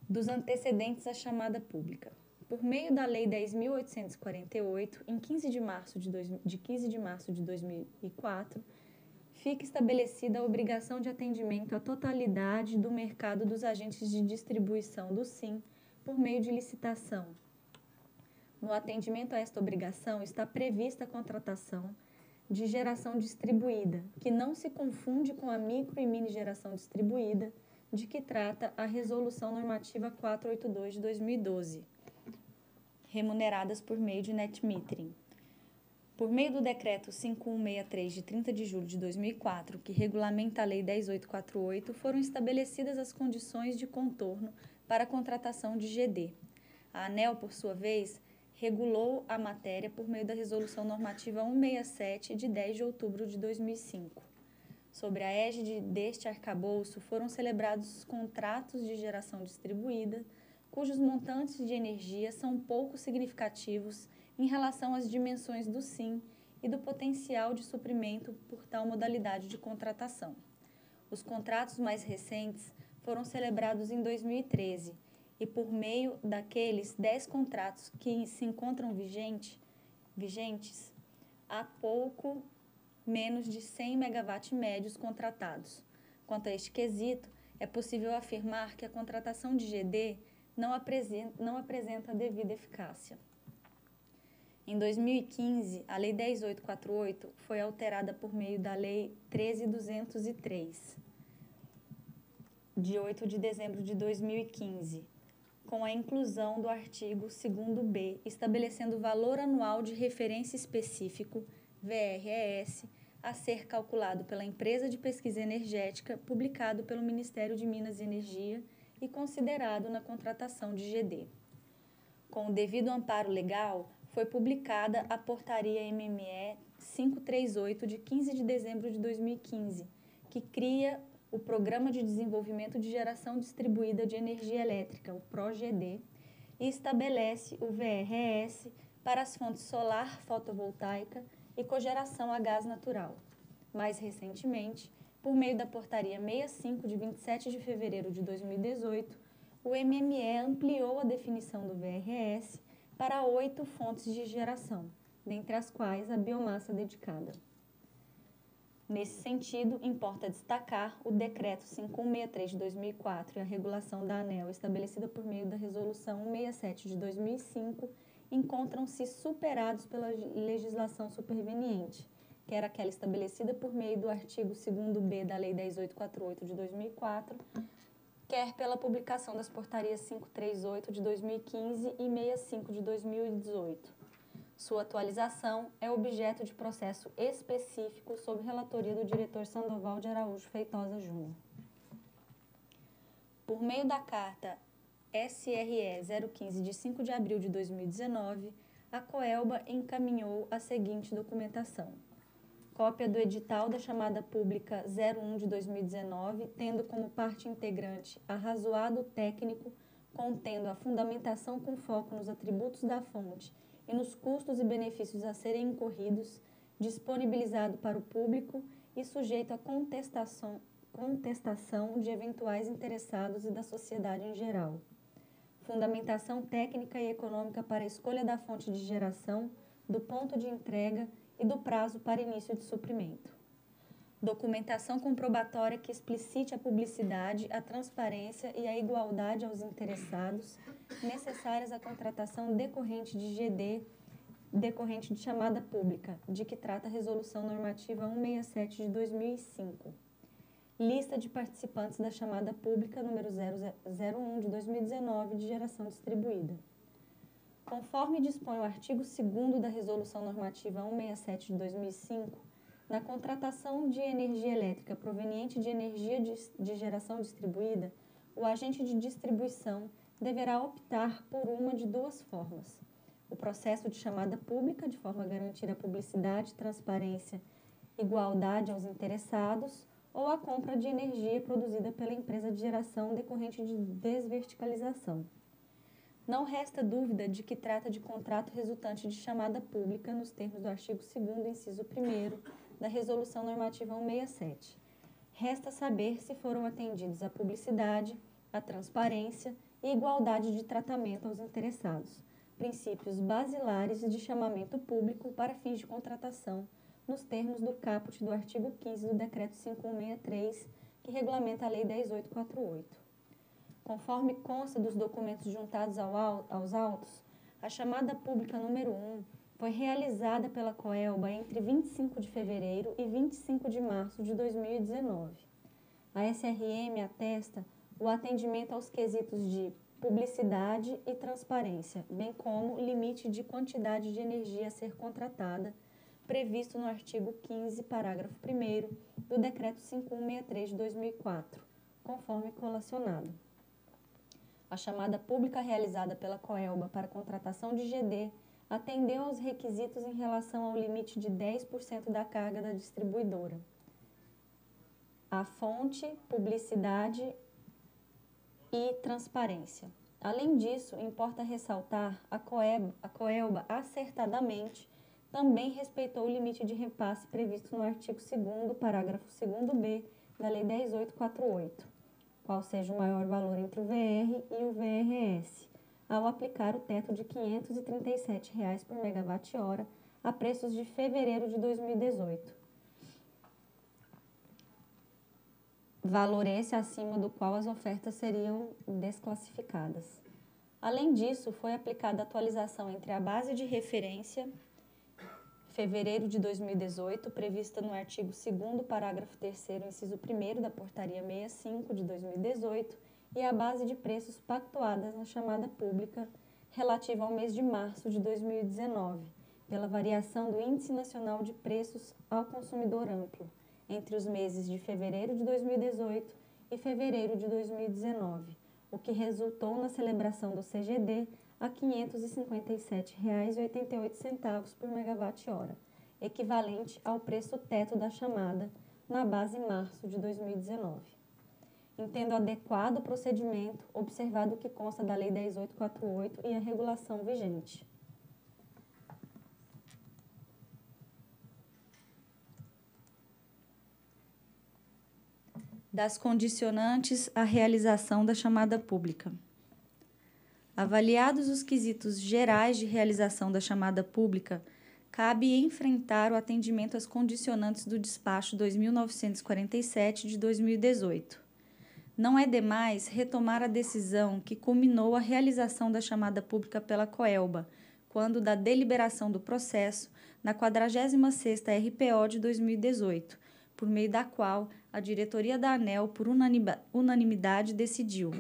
Dos antecedentes à chamada pública. Por meio da Lei 10.848, em 15 de março de, dois, de 15 de março de 2004, fica estabelecida a obrigação de atendimento à totalidade do mercado dos agentes de distribuição do SIM por meio de licitação. No atendimento a esta obrigação está prevista a contratação de geração distribuída, que não se confunde com a micro e mini geração distribuída, de que trata a Resolução Normativa 482 de 2012, remuneradas por meio de net metering. Por meio do decreto 5163 de 30 de julho de 2004, que regulamenta a lei 10848, foram estabelecidas as condições de contorno para a contratação de GD. A ANEL, por sua vez, regulou a matéria por meio da Resolução Normativa 167 de 10 de outubro de 2005. Sobre a égide deste arcabouço, foram celebrados contratos de geração distribuída, cujos montantes de energia são pouco significativos em relação às dimensões do SIM e do potencial de suprimento por tal modalidade de contratação. Os contratos mais recentes foram celebrados em 2013 e, por meio daqueles 10 contratos que se encontram vigente, vigentes, há pouco menos de 100 megawatt médios contratados. Quanto a este quesito, é possível afirmar que a contratação de GD não apresenta, não apresenta a devida eficácia. Em 2015, a Lei 10848 foi alterada por meio da Lei 13203, de 8 de dezembro de 2015, com a inclusão do artigo 2b, estabelecendo o valor anual de referência específico, VRES, a ser calculado pela empresa de pesquisa energética, publicado pelo Ministério de Minas e Energia e considerado na contratação de GD. Com o devido amparo legal, foi publicada a Portaria MME 538, de 15 de dezembro de 2015, que cria o Programa de Desenvolvimento de Geração Distribuída de Energia Elétrica, o PROGD, e estabelece o VRS para as fontes solar fotovoltaica e cogeração a gás natural. Mais recentemente, por meio da Portaria 65 de 27 de fevereiro de 2018, o MME ampliou a definição do VRS para oito fontes de geração, dentre as quais a biomassa dedicada. Nesse sentido, importa destacar o Decreto 563 de 2004 e a regulação da ANEL, estabelecida por meio da Resolução 167 de 2005, encontram-se superados pela legislação superveniente, que era aquela estabelecida por meio do artigo 2b da Lei 10848 de 2004, quer pela publicação das portarias 538 de 2015 e 65 de 2018. Sua atualização é objeto de processo específico sob relatoria do diretor Sandoval de Araújo Feitosa Júnior. Por meio da carta SRE 015 de 5 de abril de 2019, a Coelba encaminhou a seguinte documentação: cópia do edital da chamada pública 01 de 2019, tendo como parte integrante arrazoado técnico contendo a fundamentação com foco nos atributos da fonte e nos custos e benefícios a serem incorridos, disponibilizado para o público e sujeito à contestação, contestação de eventuais interessados e da sociedade em geral. Fundamentação técnica e econômica para a escolha da fonte de geração, do ponto de entrega e do prazo para início de suprimento. Documentação comprobatória que explicite a publicidade, a transparência e a igualdade aos interessados necessárias à contratação decorrente de GD, decorrente de chamada pública, de que trata a Resolução Normativa 167 de 2005. Lista de participantes da chamada pública número 001 de 2019 de geração distribuída. Conforme dispõe o artigo 2 da Resolução Normativa 167 de 2005, na contratação de energia elétrica proveniente de energia de geração distribuída, o agente de distribuição deverá optar por uma de duas formas: o processo de chamada pública, de forma a garantir a publicidade, transparência, igualdade aos interessados, ou a compra de energia produzida pela empresa de geração decorrente de desverticalização. Não resta dúvida de que trata de contrato resultante de chamada pública nos termos do artigo 2 inciso 1 da Resolução Normativa 167. Resta saber se foram atendidos a publicidade, a transparência e igualdade de tratamento aos interessados, princípios basilares de chamamento público para fins de contratação, nos termos do caput do artigo 15 do Decreto 5163, que regulamenta a Lei 10848. Conforme consta dos documentos juntados ao, aos autos, a chamada pública número 1 foi realizada pela Coelba entre 25 de fevereiro e 25 de março de 2019. A SRM atesta o atendimento aos quesitos de publicidade e transparência, bem como limite de quantidade de energia a ser contratada, previsto no artigo 15, parágrafo 1 do Decreto 5163 de 2004, conforme colacionado. A chamada pública realizada pela Coelba para contratação de GD atendeu aos requisitos em relação ao limite de 10% da carga da distribuidora. A fonte, publicidade e transparência. Além disso, importa ressaltar a Coelba, a Coelba acertadamente também respeitou o limite de repasse previsto no artigo 2 parágrafo 2b da Lei 10848 qual seja o maior valor entre o VR e o VRS, ao aplicar o teto de R$ 537 reais por megawatt-hora a preços de fevereiro de 2018. Valor esse acima do qual as ofertas seriam desclassificadas. Além disso, foi aplicada atualização entre a base de referência fevereiro de 2018, prevista no artigo 2 parágrafo 3 inciso 1 da Portaria 65 de 2018, e a base de preços pactuadas na chamada pública relativa ao mês de março de 2019, pela variação do Índice Nacional de Preços ao Consumidor Amplo entre os meses de fevereiro de 2018 e fevereiro de 2019, o que resultou na celebração do CGD a R$ 557,88 por megawatt-hora, equivalente ao preço teto da chamada na base março de 2019. Entendo adequado o procedimento, observado o que consta da Lei 10848 e a regulação vigente. Das condicionantes à realização da chamada pública. Avaliados os quesitos gerais de realização da chamada pública, cabe enfrentar o atendimento às condicionantes do despacho 2947 de 2018. Não é demais retomar a decisão que culminou a realização da chamada pública pela Coelba, quando da deliberação do processo na 46ª RPO de 2018, por meio da qual a diretoria da ANEL por unanimidade decidiu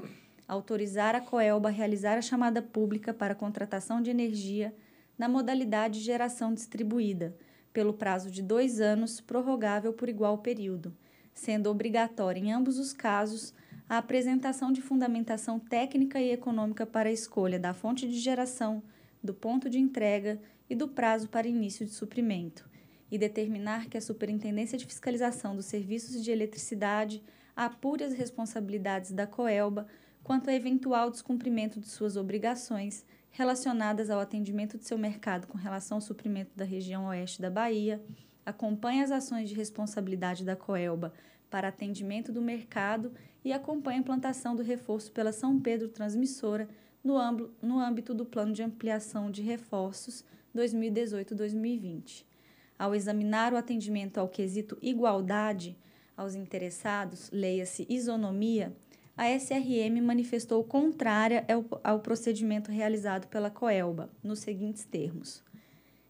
autorizar a Coelba a realizar a chamada pública para contratação de energia na modalidade geração distribuída, pelo prazo de dois anos, prorrogável por igual período, sendo obrigatória em ambos os casos a apresentação de fundamentação técnica e econômica para a escolha da fonte de geração, do ponto de entrega e do prazo para início de suprimento, e determinar que a Superintendência de Fiscalização dos Serviços de Eletricidade apure as responsabilidades da COELBA quanto a eventual descumprimento de suas obrigações relacionadas ao atendimento de seu mercado com relação ao suprimento da região oeste da Bahia, acompanha as ações de responsabilidade da Coelba para atendimento do mercado e acompanha a implantação do reforço pela São Pedro Transmissora no, no âmbito do Plano de Ampliação de Reforços 2018-2020. Ao examinar o atendimento ao quesito igualdade aos interessados, leia-se isonomia, a SRM manifestou contrária ao, procedimento realizado pela Coelba, nos seguintes termos.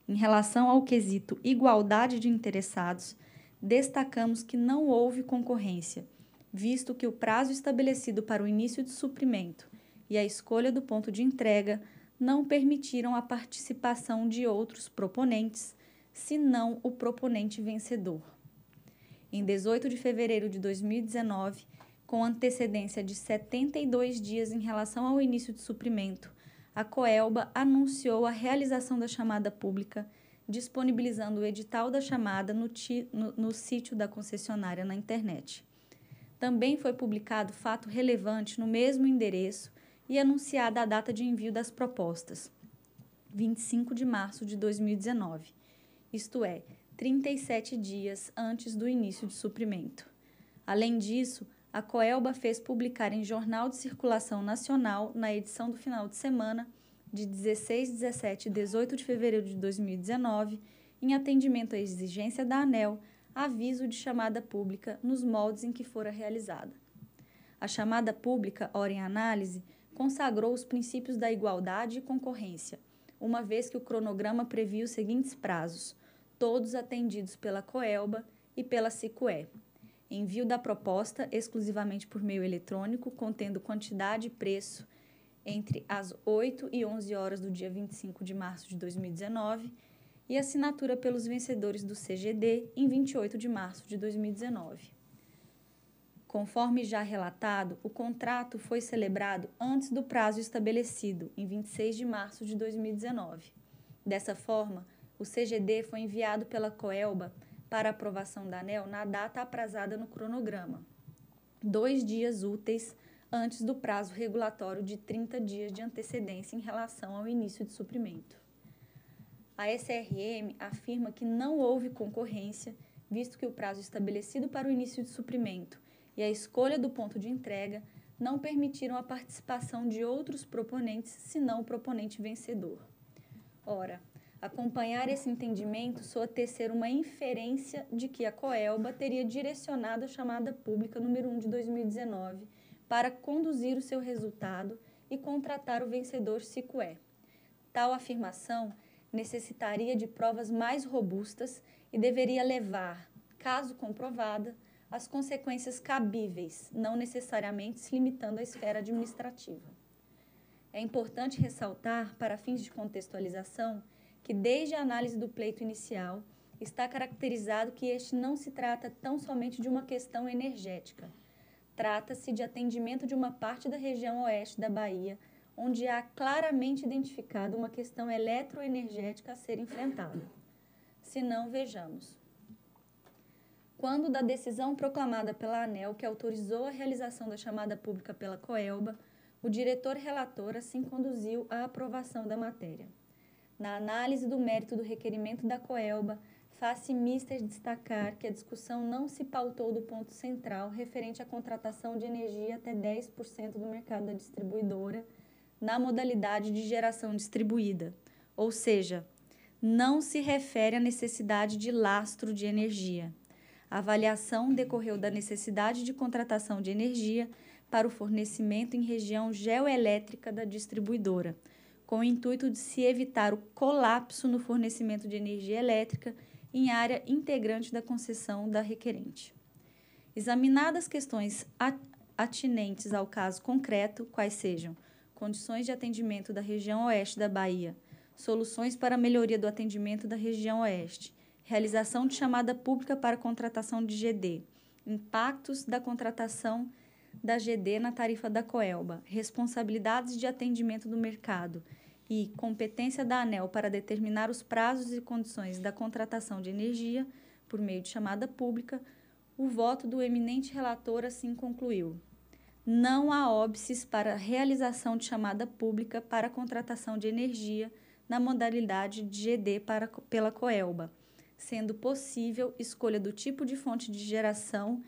Em relação ao quesito igualdade de interessados, destacamos que não houve concorrência, visto que o prazo estabelecido para o início de suprimento e a escolha do ponto de entrega não permitiram a participação de outros proponentes, senão o proponente vencedor. Em 18 de fevereiro de 2019, com antecedência de 72 dias em relação ao início de suprimento, a Coelba anunciou a realização da chamada pública, disponibilizando o edital da chamada no, ti, no, no sítio da concessionária na internet. Também foi publicado fato relevante no mesmo endereço e anunciada a data de envio das propostas, 25 de março de 2019, isto é, 37 dias antes do início de suprimento. Além disso, a Coelba fez publicar em jornal de circulação nacional na edição do final de semana de 16, 17 e 18 de fevereiro de 2019, em atendimento à exigência da ANEL, aviso de chamada pública nos moldes em que fora realizada. A chamada pública, ora em análise, consagrou os princípios da igualdade e concorrência, uma vez que o cronograma previa os seguintes prazos, todos atendidos pela COELBA e pela CICUE envio da proposta exclusivamente por meio eletrônico, contendo quantidade e preço entre as 8 e 11 horas do dia 25 de março de 2019 e assinatura pelos vencedores do CGD em 28 de março de 2019. Conforme já relatado, o contrato foi celebrado antes do prazo estabelecido, em 26 de março de 2019. Dessa forma, o CGD foi enviado pela Coelba para aprovação da ANEL na data aprazada no cronograma, dois dias úteis antes do prazo regulatório de 30 dias de antecedência em relação ao início de suprimento. A SRM afirma que não houve concorrência, visto que o prazo estabelecido para o início de suprimento e a escolha do ponto de entrega não permitiram a participação de outros proponentes senão o proponente vencedor. Ora, Acompanhar esse entendimento soa tecer uma inferência de que a Coelba teria direcionado a chamada pública número 1 de 2019 para conduzir o seu resultado e contratar o vencedor Sicué. Tal afirmação necessitaria de provas mais robustas e deveria levar, caso comprovada, às consequências cabíveis, não necessariamente se limitando à esfera administrativa. É importante ressaltar, para fins de contextualização, que, desde a análise do pleito inicial, está caracterizado que este não se trata tão somente de uma questão energética. Trata-se de atendimento de uma parte da região oeste da Bahia, onde há claramente identificado uma questão eletroenergética a ser enfrentada. Se não, vejamos. Quando da decisão proclamada pela ANEL, que autorizou a realização da chamada pública pela COELBA, o diretor relator assim conduziu à aprovação da matéria. Na análise do mérito do requerimento da Coelba, faz mister destacar que a discussão não se pautou do ponto central referente à contratação de energia até 10% do mercado da distribuidora na modalidade de geração distribuída, ou seja, não se refere à necessidade de lastro de energia. A avaliação decorreu da necessidade de contratação de energia para o fornecimento em região geoelétrica da distribuidora com o intuito de se evitar o colapso no fornecimento de energia elétrica em área integrante da concessão da requerente. Examinadas questões atinentes ao caso concreto, quais sejam condições de atendimento da região oeste da Bahia, soluções para a melhoria do atendimento da região oeste, realização de chamada pública para contratação de GD, impactos da contratação da GD na tarifa da Coelba, responsabilidades de atendimento do mercado e competência da ANEL para determinar os prazos e condições da contratação de energia por meio de chamada pública, o voto do eminente relator assim concluiu. Não há óbices para realização de chamada pública para contratação de energia na modalidade de GD para, pela Coelba, sendo possível escolha do tipo de fonte de geração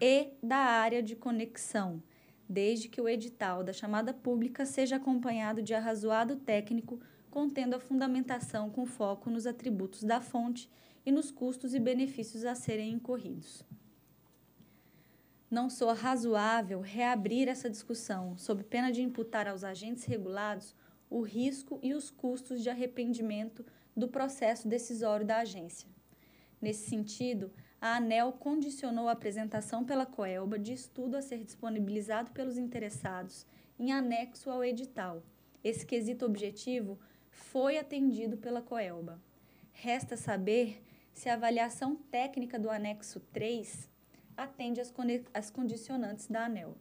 e da área de conexão, desde que o edital da chamada pública seja acompanhado de arrazoado técnico contendo a fundamentação com foco nos atributos da fonte e nos custos e benefícios a serem incorridos. Não soa razoável reabrir essa discussão, sob pena de imputar aos agentes regulados o risco e os custos de arrependimento do processo decisório da agência. Nesse sentido, a ANEL condicionou a apresentação pela COELBA de estudo a ser disponibilizado pelos interessados em anexo ao edital. Esse quesito objetivo foi atendido pela COELBA. Resta saber se a avaliação técnica do anexo 3 atende às condicionantes da ANEL.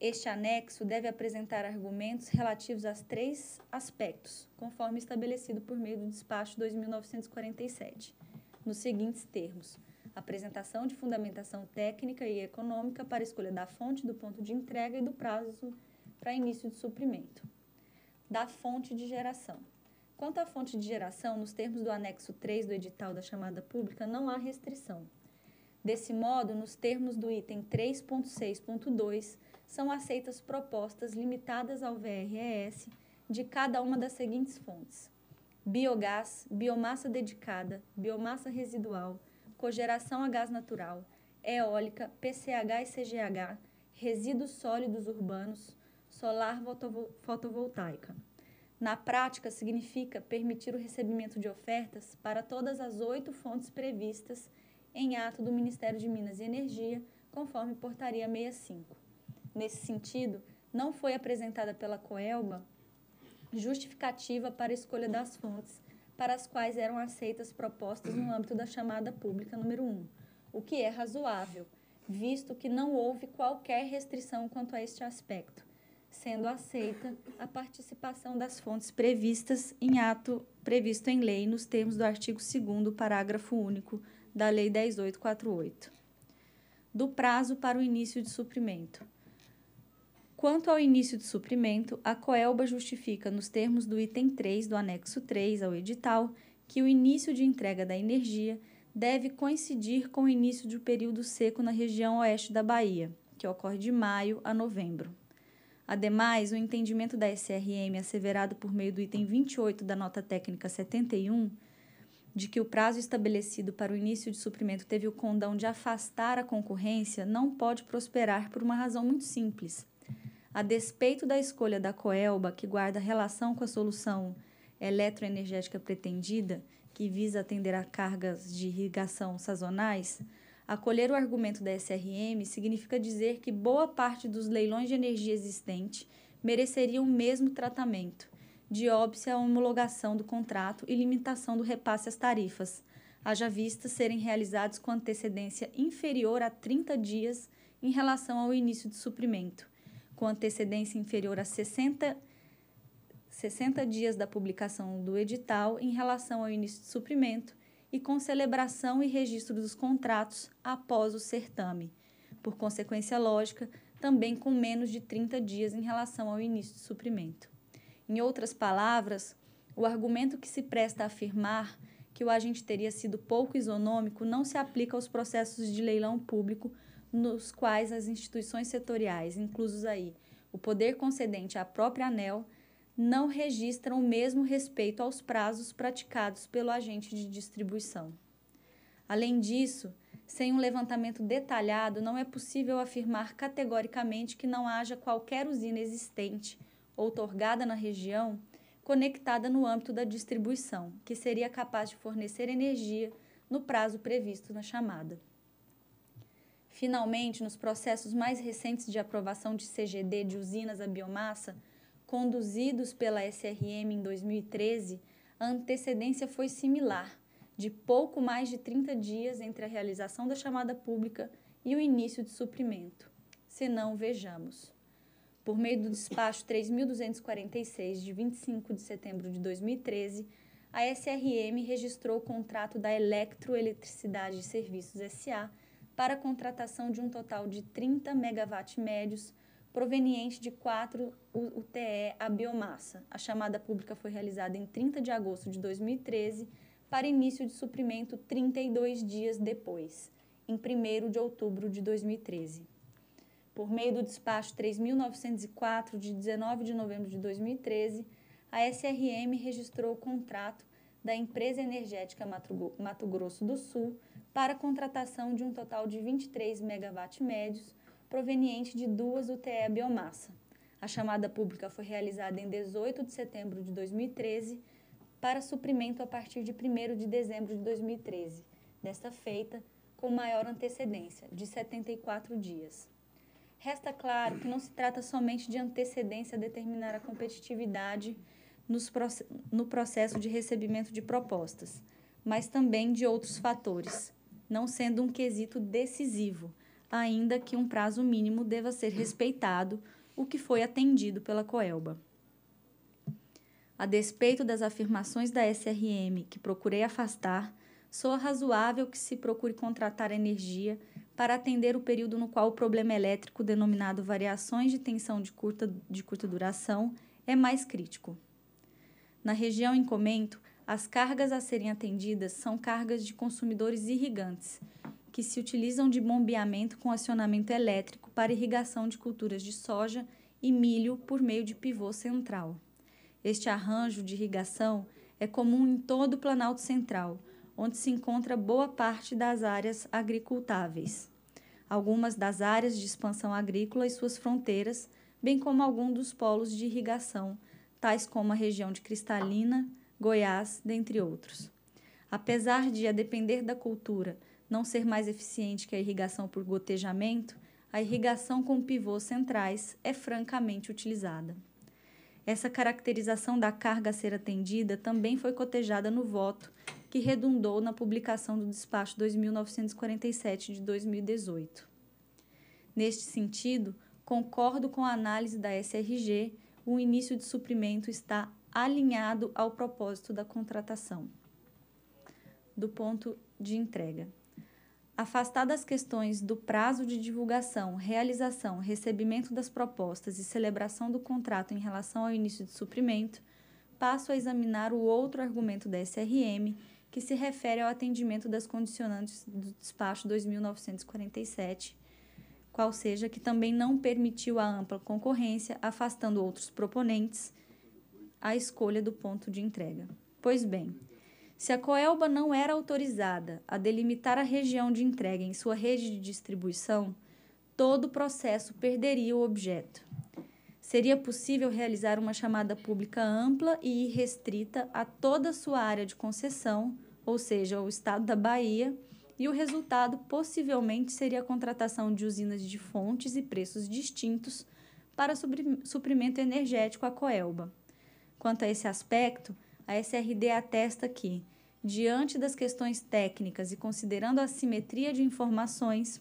Este anexo deve apresentar argumentos relativos a três aspectos, conforme estabelecido por meio do despacho 2947 nos seguintes termos: apresentação de fundamentação técnica e econômica para escolha da fonte, do ponto de entrega e do prazo para início de suprimento. Da fonte de geração. Quanto à fonte de geração, nos termos do anexo 3 do edital da chamada pública, não há restrição. Desse modo, nos termos do item 3.6.2, são aceitas propostas limitadas ao VRES de cada uma das seguintes fontes: biogás, biomassa dedicada, biomassa residual, cogeração a gás natural, eólica, PCH e CGH, resíduos sólidos urbanos, solar fotovoltaica. Na prática, significa permitir o recebimento de ofertas para todas as oito fontes previstas em ato do Ministério de Minas e Energia, conforme Portaria 65. Nesse sentido, não foi apresentada pela Coelba justificativa para a escolha das fontes para as quais eram aceitas propostas no âmbito da chamada pública número 1, o que é razoável, visto que não houve qualquer restrição quanto a este aspecto, sendo aceita a participação das fontes previstas em ato previsto em lei nos termos do artigo 2 parágrafo único da Lei 10848. Do prazo para o início de suprimento. Quanto ao início de suprimento, a Coelba justifica, nos termos do item 3 do anexo 3 ao edital, que o início de entrega da energia deve coincidir com o início do período seco na região oeste da Bahia, que ocorre de maio a novembro. Ademais, o entendimento da SRM asseverado por meio do item 28 da nota técnica 71, de que o prazo estabelecido para o início de suprimento teve o condão de afastar a concorrência, não pode prosperar por uma razão muito simples. A despeito da escolha da Coelba, que guarda relação com a solução eletroenergética pretendida, que visa atender a cargas de irrigação sazonais, acolher o argumento da SRM significa dizer que boa parte dos leilões de energia existente mereceriam o mesmo tratamento, de óbice à homologação do contrato e limitação do repasse às tarifas, haja vista serem realizados com antecedência inferior a 30 dias em relação ao início do suprimento com antecedência inferior a 60, 60 dias da publicação do edital em relação ao início de suprimento e com celebração e registro dos contratos após o certame. Por consequência lógica, também com menos de 30 dias em relação ao início de suprimento. Em outras palavras, o argumento que se presta a afirmar que o agente teria sido pouco isonômico não se aplica aos processos de leilão público nos quais as instituições setoriais, inclusos aí o poder concedente à própria ANEL, não registram o mesmo respeito aos prazos praticados pelo agente de distribuição. Além disso, sem um levantamento detalhado, não é possível afirmar categoricamente que não haja qualquer usina existente outorgada na região conectada no âmbito da distribuição, que seria capaz de fornecer energia no prazo previsto na chamada. Finalmente, nos processos mais recentes de aprovação de CGD de usinas a biomassa, conduzidos pela SRM em 2013, a antecedência foi similar, de pouco mais de 30 dias entre a realização da chamada pública e o início de suprimento. Se não, vejamos. Por meio do despacho 3246 de 25 de setembro de 2013, a SRM registrou o contrato da Electroeletricidade e Serviços SA para a contratação de um total de 30 megawatt médios proveniente de quatro UTE à biomassa. A chamada pública foi realizada em 30 de agosto de 2013 para início de suprimento 32 dias depois, em 1 de outubro de 2013. Por meio do despacho 3904 de 19 de novembro de 2013, a SRM registrou o contrato da empresa energética Mato Grosso do Sul para a contratação de um total de 23 megawatt médios proveniente de duas UTE biomassa. A chamada pública foi realizada em 18 de setembro de 2013 para suprimento a partir de 1 de dezembro de 2013, desta feita com maior antecedência, de 74 dias. Resta claro que não se trata somente de antecedência a determinar a competitividade nos, no processo de recebimento de propostas, mas também de outros fatores, não sendo um quesito decisivo, ainda que um prazo mínimo deva ser respeitado, o que foi atendido pela Coelba. A despeito das afirmações da SRM que procurei afastar, soa razoável que se procure contratar energia para atender o período no qual o problema elétrico, denominado variações de tensão de curta, de curta duração, é mais crítico. Na região em comento, as cargas a serem atendidas são cargas de consumidores irrigantes, que se utilizam de bombeamento com acionamento elétrico para irrigação de culturas de soja e milho por meio de pivô central. Este arranjo de irrigação é comum em todo o Planalto Central, onde se encontra boa parte das áreas agricultáveis. Algumas das áreas de expansão agrícola e suas fronteiras, bem como alguns dos polos de irrigação tais como a região de Cristalina, Goiás, dentre outros. Apesar de, a depender da cultura, não ser mais eficiente que a irrigação por gotejamento, a irrigação com pivôs centrais é francamente utilizada. Essa caracterização da carga a ser atendida também foi cotejada no voto, que redundou na publicação do despacho 2947 de 2018. Neste sentido, concordo com a análise da SRG o início de suprimento está alinhado ao propósito da contratação. Do ponto de entrega. Afastadas as questões do prazo de divulgação, realização, recebimento das propostas e celebração do contrato em relação ao início de suprimento, passo a examinar o outro argumento da SRM, que se refere ao atendimento das condicionantes do despacho 2947 qual seja que também não permitiu a ampla concorrência, afastando outros proponentes a escolha do ponto de entrega. Pois bem, se a Coelba não era autorizada a delimitar a região de entrega em sua rede de distribuição, todo o processo perderia o objeto. Seria possível realizar uma chamada pública ampla e irrestrita a toda a sua área de concessão, ou seja, ao Estado da Bahia, e o resultado possivelmente seria a contratação de usinas de fontes e preços distintos para suprimento energético à Coelba. Quanto a esse aspecto, a SRD atesta que, diante das questões técnicas e considerando a simetria de informações,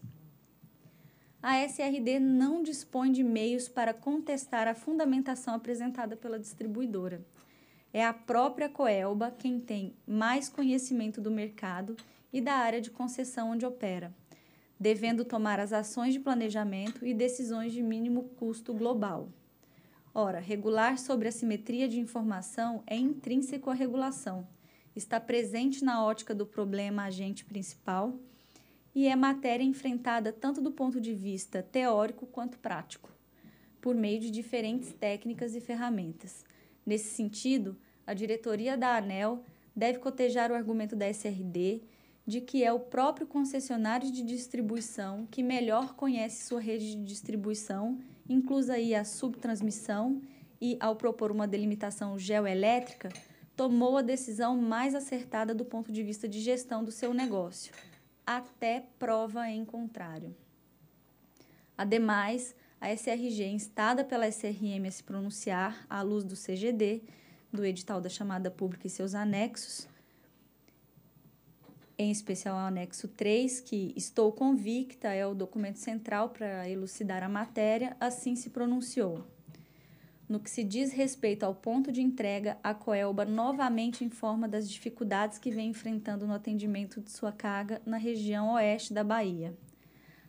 a SRD não dispõe de meios para contestar a fundamentação apresentada pela distribuidora. É a própria Coelba quem tem mais conhecimento do mercado e da área de concessão onde opera, devendo tomar as ações de planejamento e decisões de mínimo custo global. Ora, regular sobre a simetria de informação é intrínseco à regulação, está presente na ótica do problema agente principal e é matéria enfrentada tanto do ponto de vista teórico quanto prático, por meio de diferentes técnicas e ferramentas. Nesse sentido, a diretoria da ANEL deve cotejar o argumento da SRD de que é o próprio concessionário de distribuição que melhor conhece sua rede de distribuição, inclusa aí a subtransmissão, e ao propor uma delimitação geoelétrica, tomou a decisão mais acertada do ponto de vista de gestão do seu negócio, até prova em contrário. Ademais, a SRG, instada pela SRM a se pronunciar à luz do CGD, do edital da chamada pública e seus anexos, em especial ao anexo 3, que estou convicta é o documento central para elucidar a matéria, assim se pronunciou. No que se diz respeito ao ponto de entrega, a Coelba novamente informa das dificuldades que vem enfrentando no atendimento de sua carga na região oeste da Bahia.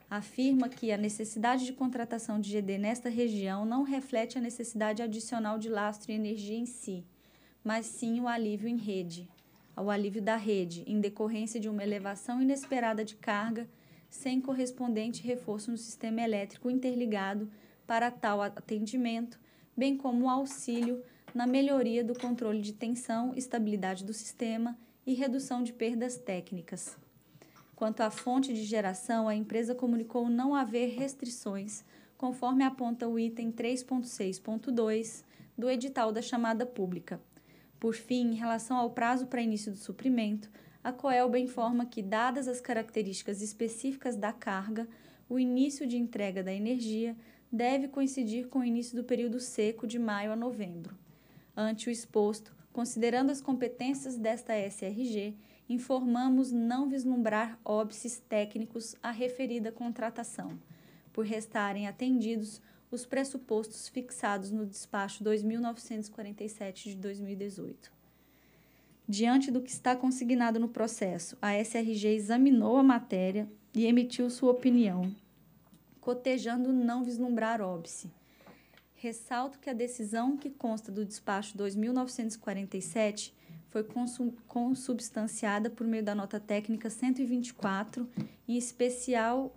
Afirma que a necessidade de contratação de GD nesta região não reflete a necessidade adicional de lastro e energia em si, mas sim o alívio em rede ao alívio da rede, em decorrência de uma elevação inesperada de carga, sem correspondente reforço no sistema elétrico interligado para tal atendimento, bem como o auxílio na melhoria do controle de tensão, estabilidade do sistema e redução de perdas técnicas. Quanto à fonte de geração, a empresa comunicou não haver restrições, conforme aponta o item 3.6.2 do edital da chamada pública. Por fim, em relação ao prazo para início do suprimento, a Coelba informa que, dadas as características específicas da carga, o início de entrega da energia deve coincidir com o início do período seco de maio a novembro. Ante o exposto, considerando as competências desta SRG, informamos não vislumbrar óbices técnicos à referida contratação, por restarem atendidos os pressupostos fixados no despacho 2947 de 2018. Diante do que está consignado no processo, a SRG examinou a matéria e emitiu sua opinião, cotejando não vislumbrar óbice. Ressalto que a decisão que consta do despacho 2947 foi consubstanciada por meio da nota técnica 124, em especial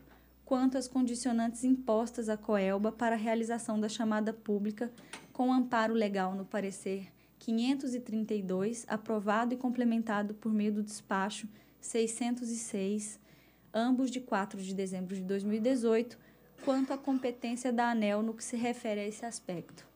quanto às condicionantes impostas à Coelba para a realização da chamada pública com amparo legal no parecer 532, aprovado e complementado por meio do despacho 606, ambos de 4 de dezembro de 2018, quanto à competência da ANEL no que se refere a esse aspecto.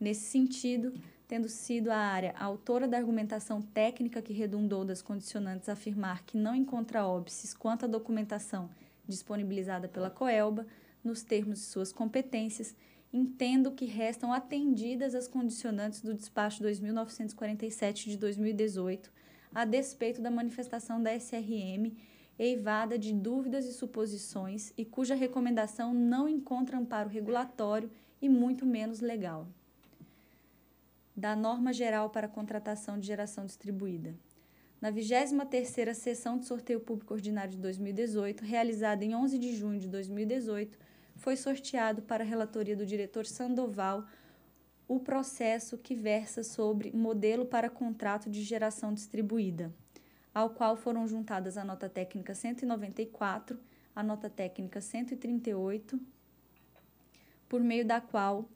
Nesse sentido, tendo sido a área a autora da argumentação técnica que redundou das condicionantes afirmar que não encontra óbices quanto à documentação disponibilizada pela Coelba, nos termos de suas competências, entendo que restam atendidas as condicionantes do despacho 2947 de 2018, a despeito da manifestação da SRM, eivada de dúvidas e suposições e cuja recomendação não encontra amparo regulatório e muito menos legal. Da norma geral para contratação de geração distribuída na 23ª sessão de sorteio público ordinário de 2018, realizada em 11 de junho de 2018, foi sorteado para a relatoria do diretor Sandoval o processo que versa sobre modelo para contrato de geração distribuída, ao qual foram juntadas a nota técnica 194, a nota técnica 138, por meio da qual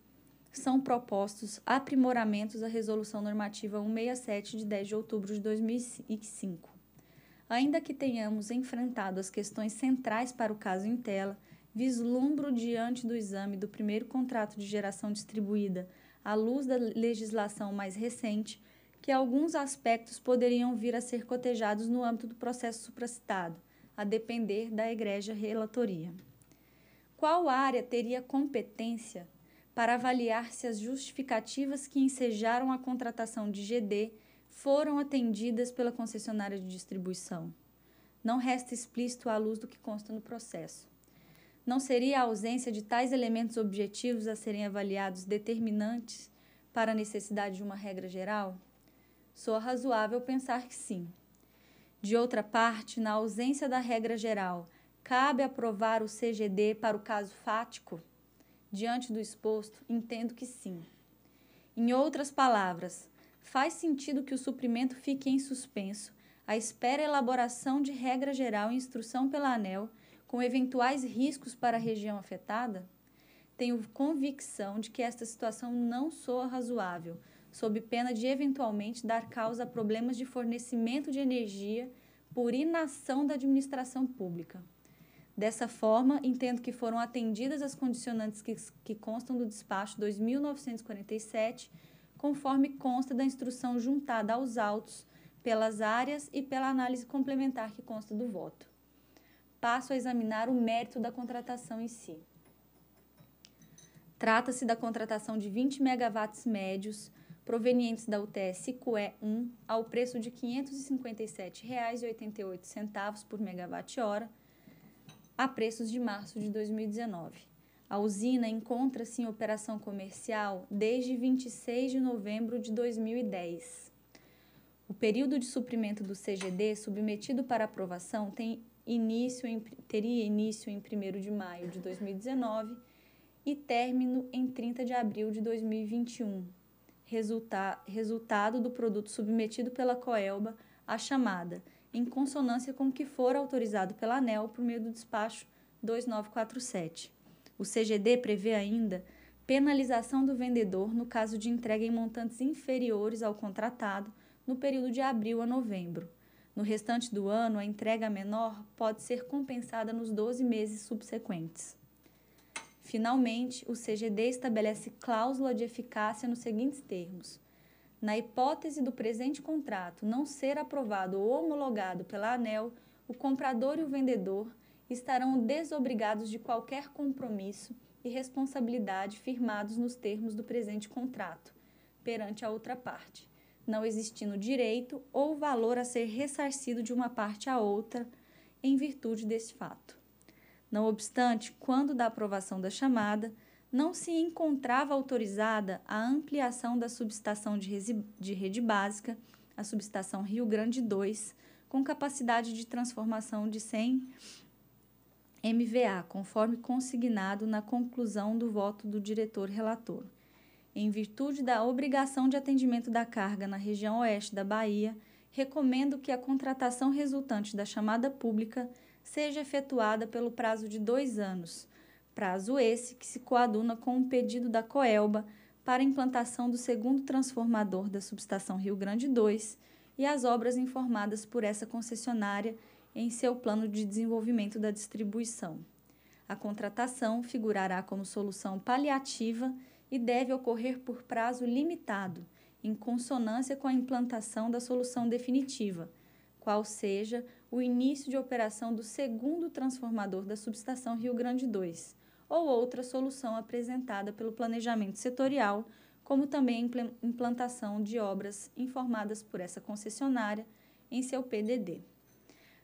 são propostos aprimoramentos à Resolução Normativa 167 de 10 de outubro de 2005. Ainda que tenhamos enfrentado as questões centrais para o caso em tela, vislumbro diante do exame do primeiro contrato de geração distribuída, à luz da legislação mais recente, que alguns aspectos poderiam vir a ser cotejados no âmbito do processo supracitado, a depender da egrégia relatoria. Qual área teria competência para avaliar se as justificativas que ensejaram a contratação de GD foram atendidas pela concessionária de distribuição. Não resta explícito à luz do que consta no processo. Não seria a ausência de tais elementos objetivos a serem avaliados determinantes para a necessidade de uma regra geral? Soa razoável pensar que sim. De outra parte, na ausência da regra geral, cabe aprovar o CGD para o caso fático? diante do exposto, entendo que sim. Em outras palavras, faz sentido que o suprimento fique em suspenso, à espera elaboração de regra geral e instrução pela ANEL, com eventuais riscos para a região afetada? Tenho convicção de que esta situação não soa razoável, sob pena de eventualmente dar causa a problemas de fornecimento de energia por inação da administração pública. Dessa forma, entendo que foram atendidas as condicionantes que, que constam do despacho 2947, conforme consta da instrução juntada aos autos, pelas áreas e pela análise complementar que consta do voto. Passo a examinar o mérito da contratação em si. Trata-se da contratação de 20 megawatts médios provenientes da UTS CUE 1 ao preço de R$ 557,88 por megawatt-hora a preços de março de 2019. A usina encontra-se em operação comercial desde 26 de novembro de 2010. O período de suprimento do CGD submetido para aprovação tem início em, teria início em 1 de maio de 2019 e término em 30 de abril de 2021, resulta, resultado do produto submetido pela Coelba à chamada em consonância com o que for autorizado pela ANEL por meio do despacho 2947. O CGD prevê ainda penalização do vendedor no caso de entrega em montantes inferiores ao contratado no período de abril a novembro. No restante do ano, a entrega menor pode ser compensada nos 12 meses subsequentes. Finalmente, o CGD estabelece cláusula de eficácia nos seguintes termos: na hipótese do presente contrato não ser aprovado ou homologado pela ANEL, o comprador e o vendedor estarão desobrigados de qualquer compromisso e responsabilidade firmados nos termos do presente contrato, perante a outra parte, não existindo direito ou valor a ser ressarcido de uma parte à outra em virtude desse fato. Não obstante, quando da aprovação da chamada, não se encontrava autorizada a ampliação da subestação de, de rede básica, a subestação Rio Grande 2, com capacidade de transformação de 100 MVA, conforme consignado na conclusão do voto do diretor relator. Em virtude da obrigação de atendimento da carga na região oeste da Bahia, recomendo que a contratação resultante da chamada pública seja efetuada pelo prazo de dois anos, Prazo esse que se coaduna com um pedido da Coelba para implantação do segundo transformador da subestação Rio Grande 2 e as obras informadas por essa concessionária em seu plano de desenvolvimento da distribuição. A contratação figurará como solução paliativa e deve ocorrer por prazo limitado, em consonância com a implantação da solução definitiva, qual seja o início de operação do segundo transformador da subestação Rio Grande 2, ou outra solução apresentada pelo planejamento setorial, como também a implantação de obras informadas por essa concessionária em seu PDD.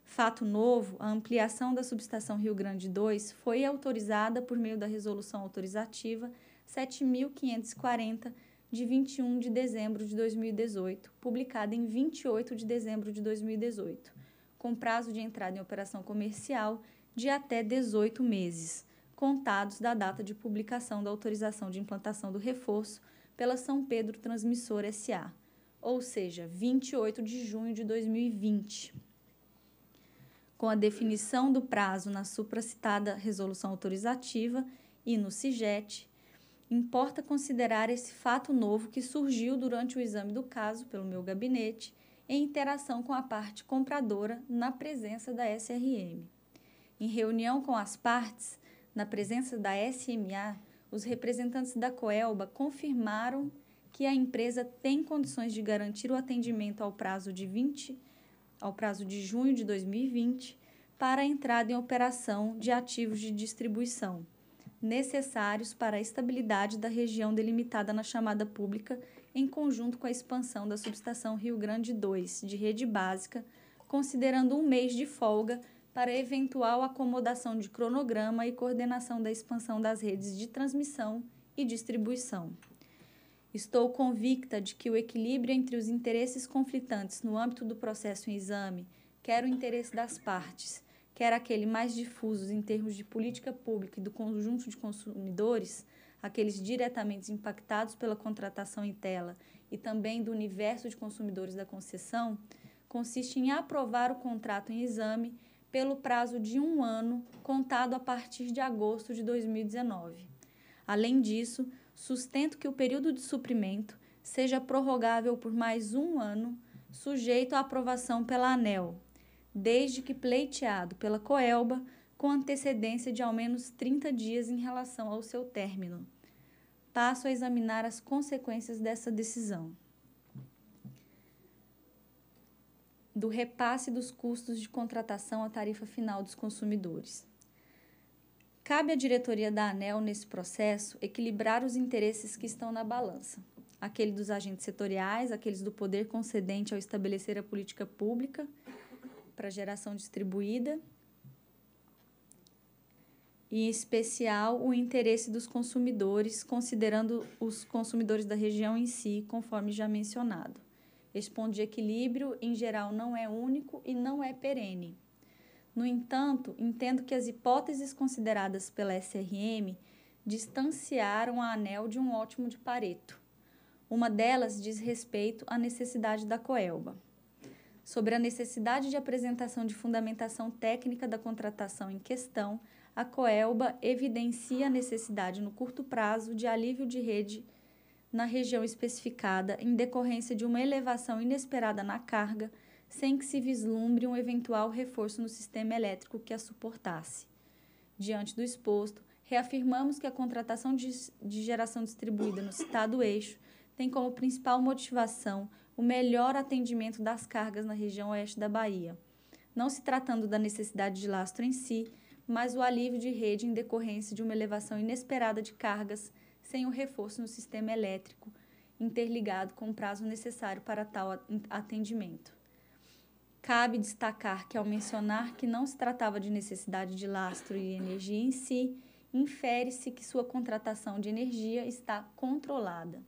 Fato novo, a ampliação da subestação Rio Grande 2 foi autorizada por meio da Resolução Autorizativa 7540 de 21 de dezembro de 2018, publicada em 28 de dezembro de 2018, com prazo de entrada em operação comercial de até 18 meses contados da data de publicação da autorização de implantação do reforço pela São Pedro Transmissor SA, ou seja, 28 de junho de 2020. Com a definição do prazo na supracitada resolução autorizativa e no CIGET, importa considerar esse fato novo que surgiu durante o exame do caso pelo meu gabinete em interação com a parte compradora na presença da SRM. Em reunião com as partes, na presença da SMA, os representantes da Coelba confirmaram que a empresa tem condições de garantir o atendimento ao prazo de 20 ao prazo de junho de 2020 para a entrada em operação de ativos de distribuição necessários para a estabilidade da região delimitada na chamada pública, em conjunto com a expansão da subestação Rio Grande 2 de rede básica, considerando um mês de folga para eventual acomodação de cronograma e coordenação da expansão das redes de transmissão e distribuição. Estou convicta de que o equilíbrio entre os interesses conflitantes no âmbito do processo em exame, quer o interesse das partes, quer aquele mais difuso em termos de política pública e do conjunto de consumidores, aqueles diretamente impactados pela contratação em tela e também do universo de consumidores da concessão, consiste em aprovar o contrato em exame pelo prazo de um ano contado a partir de agosto de 2019. Além disso, sustento que o período de suprimento seja prorrogável por mais um ano, sujeito à aprovação pela ANEL, desde que pleiteado pela COELBA com antecedência de ao menos 30 dias em relação ao seu término. Passo a examinar as consequências dessa decisão. do repasse dos custos de contratação à tarifa final dos consumidores. Cabe à diretoria da ANEL, nesse processo, equilibrar os interesses que estão na balança: aquele dos agentes setoriais, aqueles do poder concedente ao estabelecer a política pública para geração distribuída, e, em especial, o interesse dos consumidores, considerando os consumidores da região em si, conforme já mencionado responde ponto de equilíbrio, em geral, não é único e não é perene. No entanto, entendo que as hipóteses consideradas pela SRM distanciaram a anel de um ótimo de Pareto. Uma delas diz respeito à necessidade da coelba. Sobre a necessidade de apresentação de fundamentação técnica da contratação em questão, a coelba evidencia a necessidade no curto prazo de alívio de rede na região especificada em decorrência de uma elevação inesperada na carga, sem que se vislumbre um eventual reforço no sistema elétrico que a suportasse. Diante do exposto, reafirmamos que a contratação de, de geração distribuída no citado eixo tem como principal motivação o melhor atendimento das cargas na região oeste da Bahia, não se tratando da necessidade de lastro em si, mas o alívio de rede em decorrência de uma elevação inesperada de cargas sem o reforço no sistema elétrico interligado com o prazo necessário para tal atendimento. Cabe destacar que, ao mencionar que não se tratava de necessidade de lastro e energia em si, infere-se que sua contratação de energia está controlada.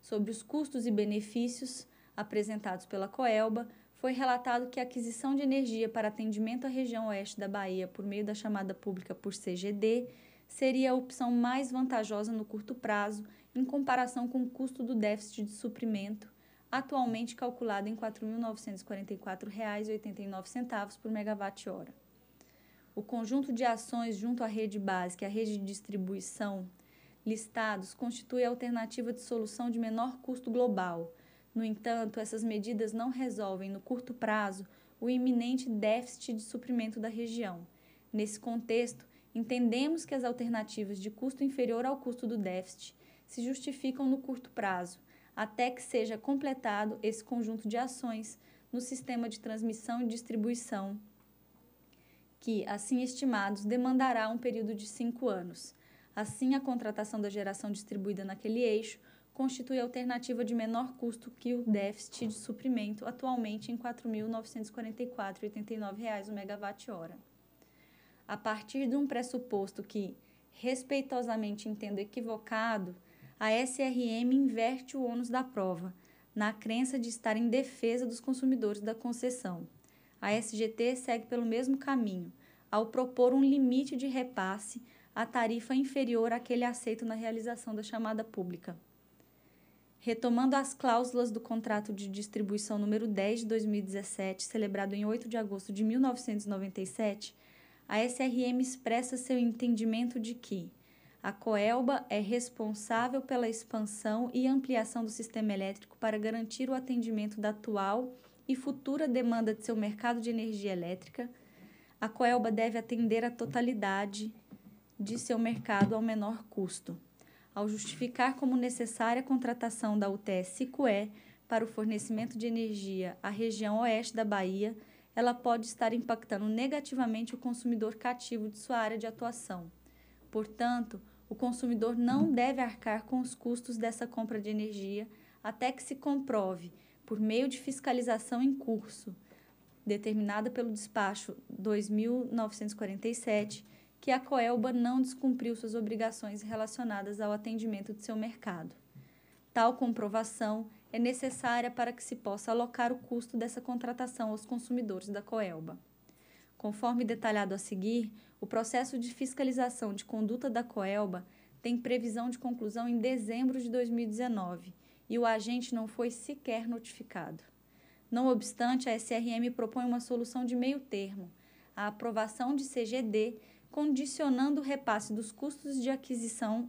Sobre os custos e benefícios apresentados pela Coelba, foi relatado que a aquisição de energia para atendimento à região oeste da Bahia por meio da chamada pública por CGD seria a opção mais vantajosa no curto prazo em comparação com o custo do déficit de suprimento, atualmente calculado em R$ 4.944,89 por megawatt-hora. O conjunto de ações junto à rede básica e à rede de distribuição listados constitui a alternativa de solução de menor custo global. No entanto, essas medidas não resolvem, no curto prazo, o iminente déficit de suprimento da região. Nesse contexto, Entendemos que as alternativas de custo inferior ao custo do déficit se justificam no curto prazo, até que seja completado esse conjunto de ações no sistema de transmissão e distribuição, que, assim estimados, demandará um período de cinco anos. Assim, a contratação da geração distribuída naquele eixo constitui alternativa de menor custo que o déficit de suprimento, atualmente em R$ 4.944,89 o megawatt-hora a partir de um pressuposto que respeitosamente entendo equivocado, a SRM inverte o ônus da prova, na crença de estar em defesa dos consumidores da concessão. A SGT segue pelo mesmo caminho, ao propor um limite de repasse à tarifa inferior àquele aceito na realização da chamada pública. Retomando as cláusulas do contrato de distribuição número 10 de 2017, celebrado em 8 de agosto de 1997, a SRM expressa seu entendimento de que a Coelba é responsável pela expansão e ampliação do sistema elétrico para garantir o atendimento da atual e futura demanda de seu mercado de energia elétrica. A Coelba deve atender a totalidade de seu mercado ao menor custo, ao justificar como necessária a contratação da UTS-CUE para o fornecimento de energia à região oeste da Bahia ela pode estar impactando negativamente o consumidor cativo de sua área de atuação. Portanto, o consumidor não deve arcar com os custos dessa compra de energia até que se comprove, por meio de fiscalização em curso, determinada pelo despacho 2947, que a Coelba não descumpriu suas obrigações relacionadas ao atendimento de seu mercado. Tal comprovação é necessária para que se possa alocar o custo dessa contratação aos consumidores da Coelba. Conforme detalhado a seguir, o processo de fiscalização de conduta da Coelba tem previsão de conclusão em dezembro de 2019 e o agente não foi sequer notificado. Não obstante, a SRM propõe uma solução de meio termo, a aprovação de CGD, condicionando o repasse dos custos de aquisição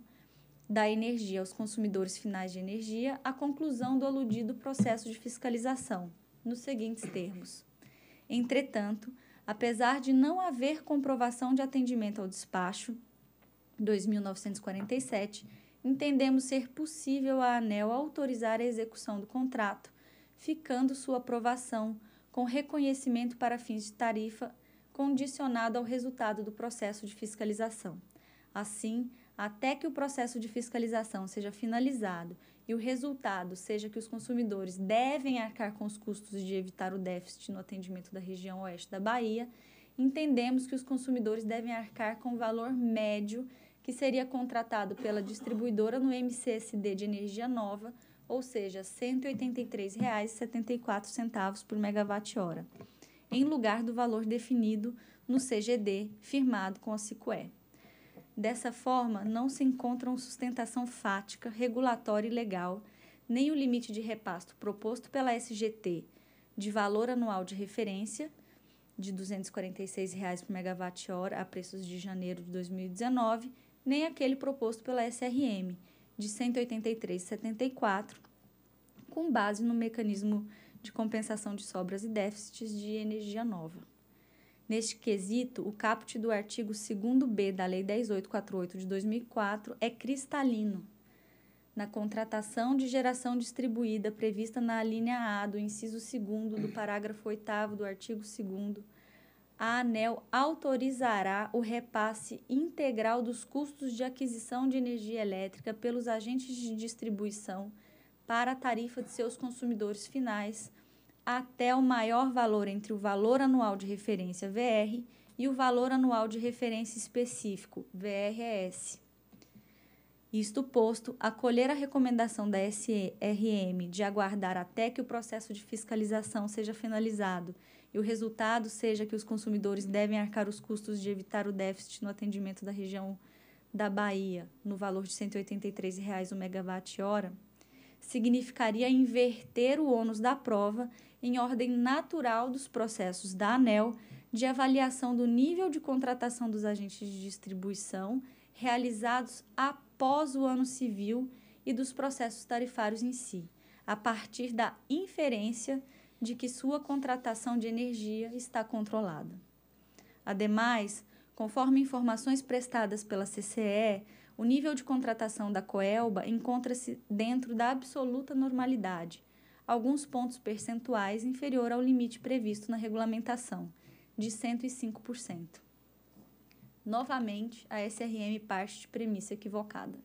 da energia aos consumidores finais de energia a conclusão do aludido processo de fiscalização, nos seguintes termos. Entretanto, apesar de não haver comprovação de atendimento ao despacho, 2947, entendemos ser possível a ANEL autorizar a execução do contrato, ficando sua aprovação com reconhecimento para fins de tarifa condicionado ao resultado do processo de fiscalização. Assim, até que o processo de fiscalização seja finalizado e o resultado seja que os consumidores devem arcar com os custos de evitar o déficit no atendimento da região oeste da Bahia, entendemos que os consumidores devem arcar com o valor médio que seria contratado pela distribuidora no MCSD de energia nova, ou seja, R$ 183,74 por megawatt-hora, em lugar do valor definido no CGD firmado com a CICUE. Dessa forma, não se encontram sustentação fática, regulatória e legal, nem o limite de repasto proposto pela SGT de valor anual de referência de R$ 246,00 por megawatt-hora a preços de janeiro de 2019, nem aquele proposto pela SRM de 183,74, com base no mecanismo de compensação de sobras e déficits de energia nova. Neste quesito, o caput do artigo 2b da Lei 10848 de 2004 é cristalino na contratação de geração distribuída prevista na linha A do inciso 2 do parágrafo 8 do artigo 2 a ANEL autorizará o repasse integral dos custos de aquisição de energia elétrica pelos agentes de distribuição para a tarifa de seus consumidores finais até o maior valor entre o valor anual de referência VR e o valor anual de referência específico VRS. Isto posto, acolher a recomendação da SRM de aguardar até que o processo de fiscalização seja finalizado e o resultado seja que os consumidores devem arcar os custos de evitar o déficit no atendimento da região da Bahia, no valor de R$ 183,00 o megawatt-hora, significaria inverter o ônus da prova em ordem natural dos processos da ANEL de avaliação do nível de contratação dos agentes de distribuição realizados após o ano civil e dos processos tarifários em si, a partir da inferência de que sua contratação de energia está controlada. Ademais, conforme informações prestadas pela CCE, o nível de contratação da Coelba encontra-se dentro da absoluta normalidade alguns pontos percentuais inferior ao limite previsto na regulamentação, de 105%. Novamente, a SRM parte de premissa equivocada.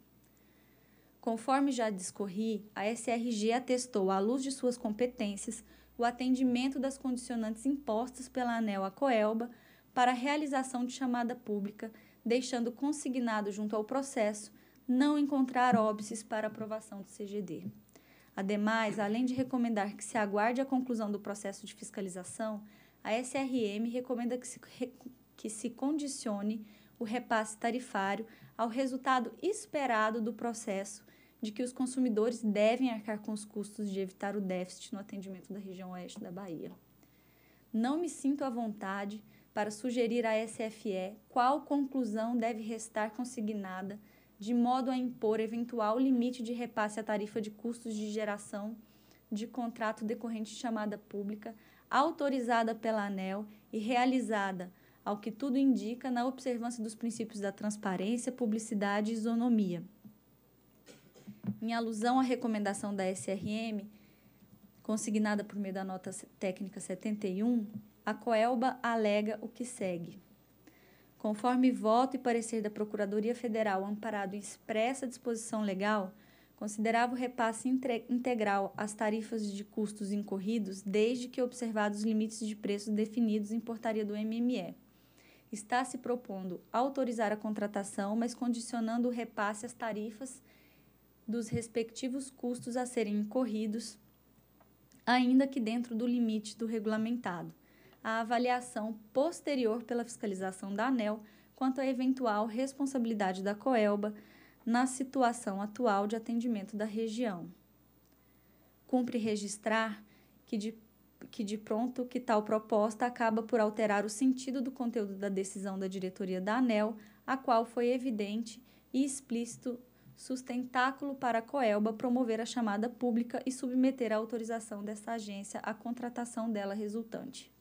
Conforme já discorri, a SRG atestou, à luz de suas competências, o atendimento das condicionantes impostas pela ANEL à Coelba para a realização de chamada pública, deixando consignado junto ao processo não encontrar óbices para aprovação do CGD. Ademais, além de recomendar que se aguarde a conclusão do processo de fiscalização, a SRM recomenda que se, que se condicione o repasse tarifário ao resultado esperado do processo de que os consumidores devem arcar com os custos de evitar o déficit no atendimento da região oeste da Bahia. Não me sinto à vontade para sugerir à SFE qual conclusão deve restar consignada de modo a impor eventual limite de repasse à tarifa de custos de geração de contrato decorrente de chamada pública, autorizada pela ANEL e realizada, ao que tudo indica, na observância dos princípios da transparência, publicidade e isonomia. Em alusão à recomendação da SRM, consignada por meio da nota técnica 71, a Coelba alega o que segue. Conforme voto e parecer da Procuradoria Federal amparado em expressa disposição legal, considerava o repasse integral às tarifas de custos incorridos desde que observados os limites de preços definidos em portaria do MME. Está se propondo autorizar a contratação, mas condicionando o repasse às tarifas dos respectivos custos a serem incorridos, ainda que dentro do limite do regulamentado a avaliação posterior pela fiscalização da ANEL quanto à eventual responsabilidade da Coelba na situação atual de atendimento da região. Cumpre registrar que de, que de pronto que tal proposta acaba por alterar o sentido do conteúdo da decisão da diretoria da ANEL, a qual foi evidente e explícito sustentáculo para a Coelba promover a chamada pública e submeter a autorização dessa agência à contratação dela resultante.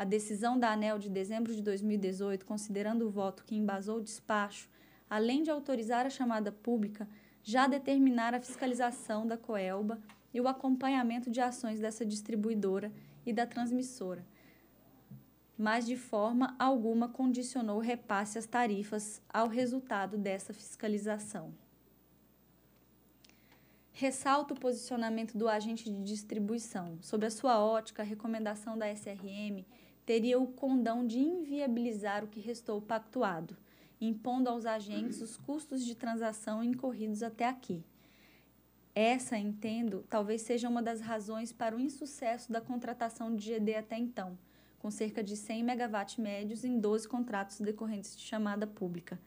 A decisão da ANEL de dezembro de 2018, considerando o voto que embasou o despacho, além de autorizar a chamada pública, já determinara a fiscalização da Coelba e o acompanhamento de ações dessa distribuidora e da transmissora, mas de forma alguma condicionou o repasse às tarifas ao resultado dessa fiscalização. Ressalto o posicionamento do agente de distribuição. Sob a sua ótica, a recomendação da SRM teria o condão de inviabilizar o que restou pactuado, impondo aos agentes os custos de transação incorridos até aqui. Essa, entendo, talvez seja uma das razões para o insucesso da contratação de GD até então, com cerca de 100 megawatt médios em 12 contratos decorrentes de chamada pública.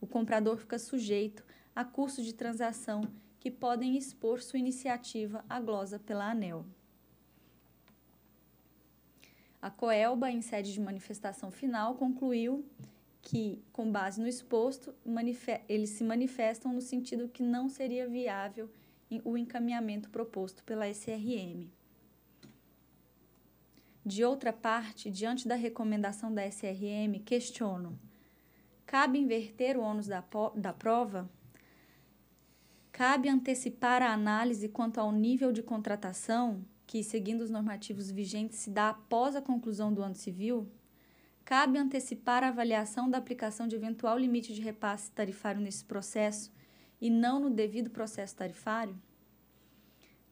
O comprador fica sujeito a custos de transação que podem expor sua iniciativa à glosa pela ANEL. A Coelba, em sede de manifestação final, concluiu que, com base no exposto, eles se manifestam no sentido que não seria viável o encaminhamento proposto pela SRM. De outra parte, diante da recomendação da SRM, questiono: cabe inverter o ônus da, da prova? Cabe antecipar a análise quanto ao nível de contratação? que, seguindo os normativos vigentes, se dá após a conclusão do ano civil, cabe antecipar a avaliação da aplicação de eventual limite de repasse tarifário nesse processo e não no devido processo tarifário?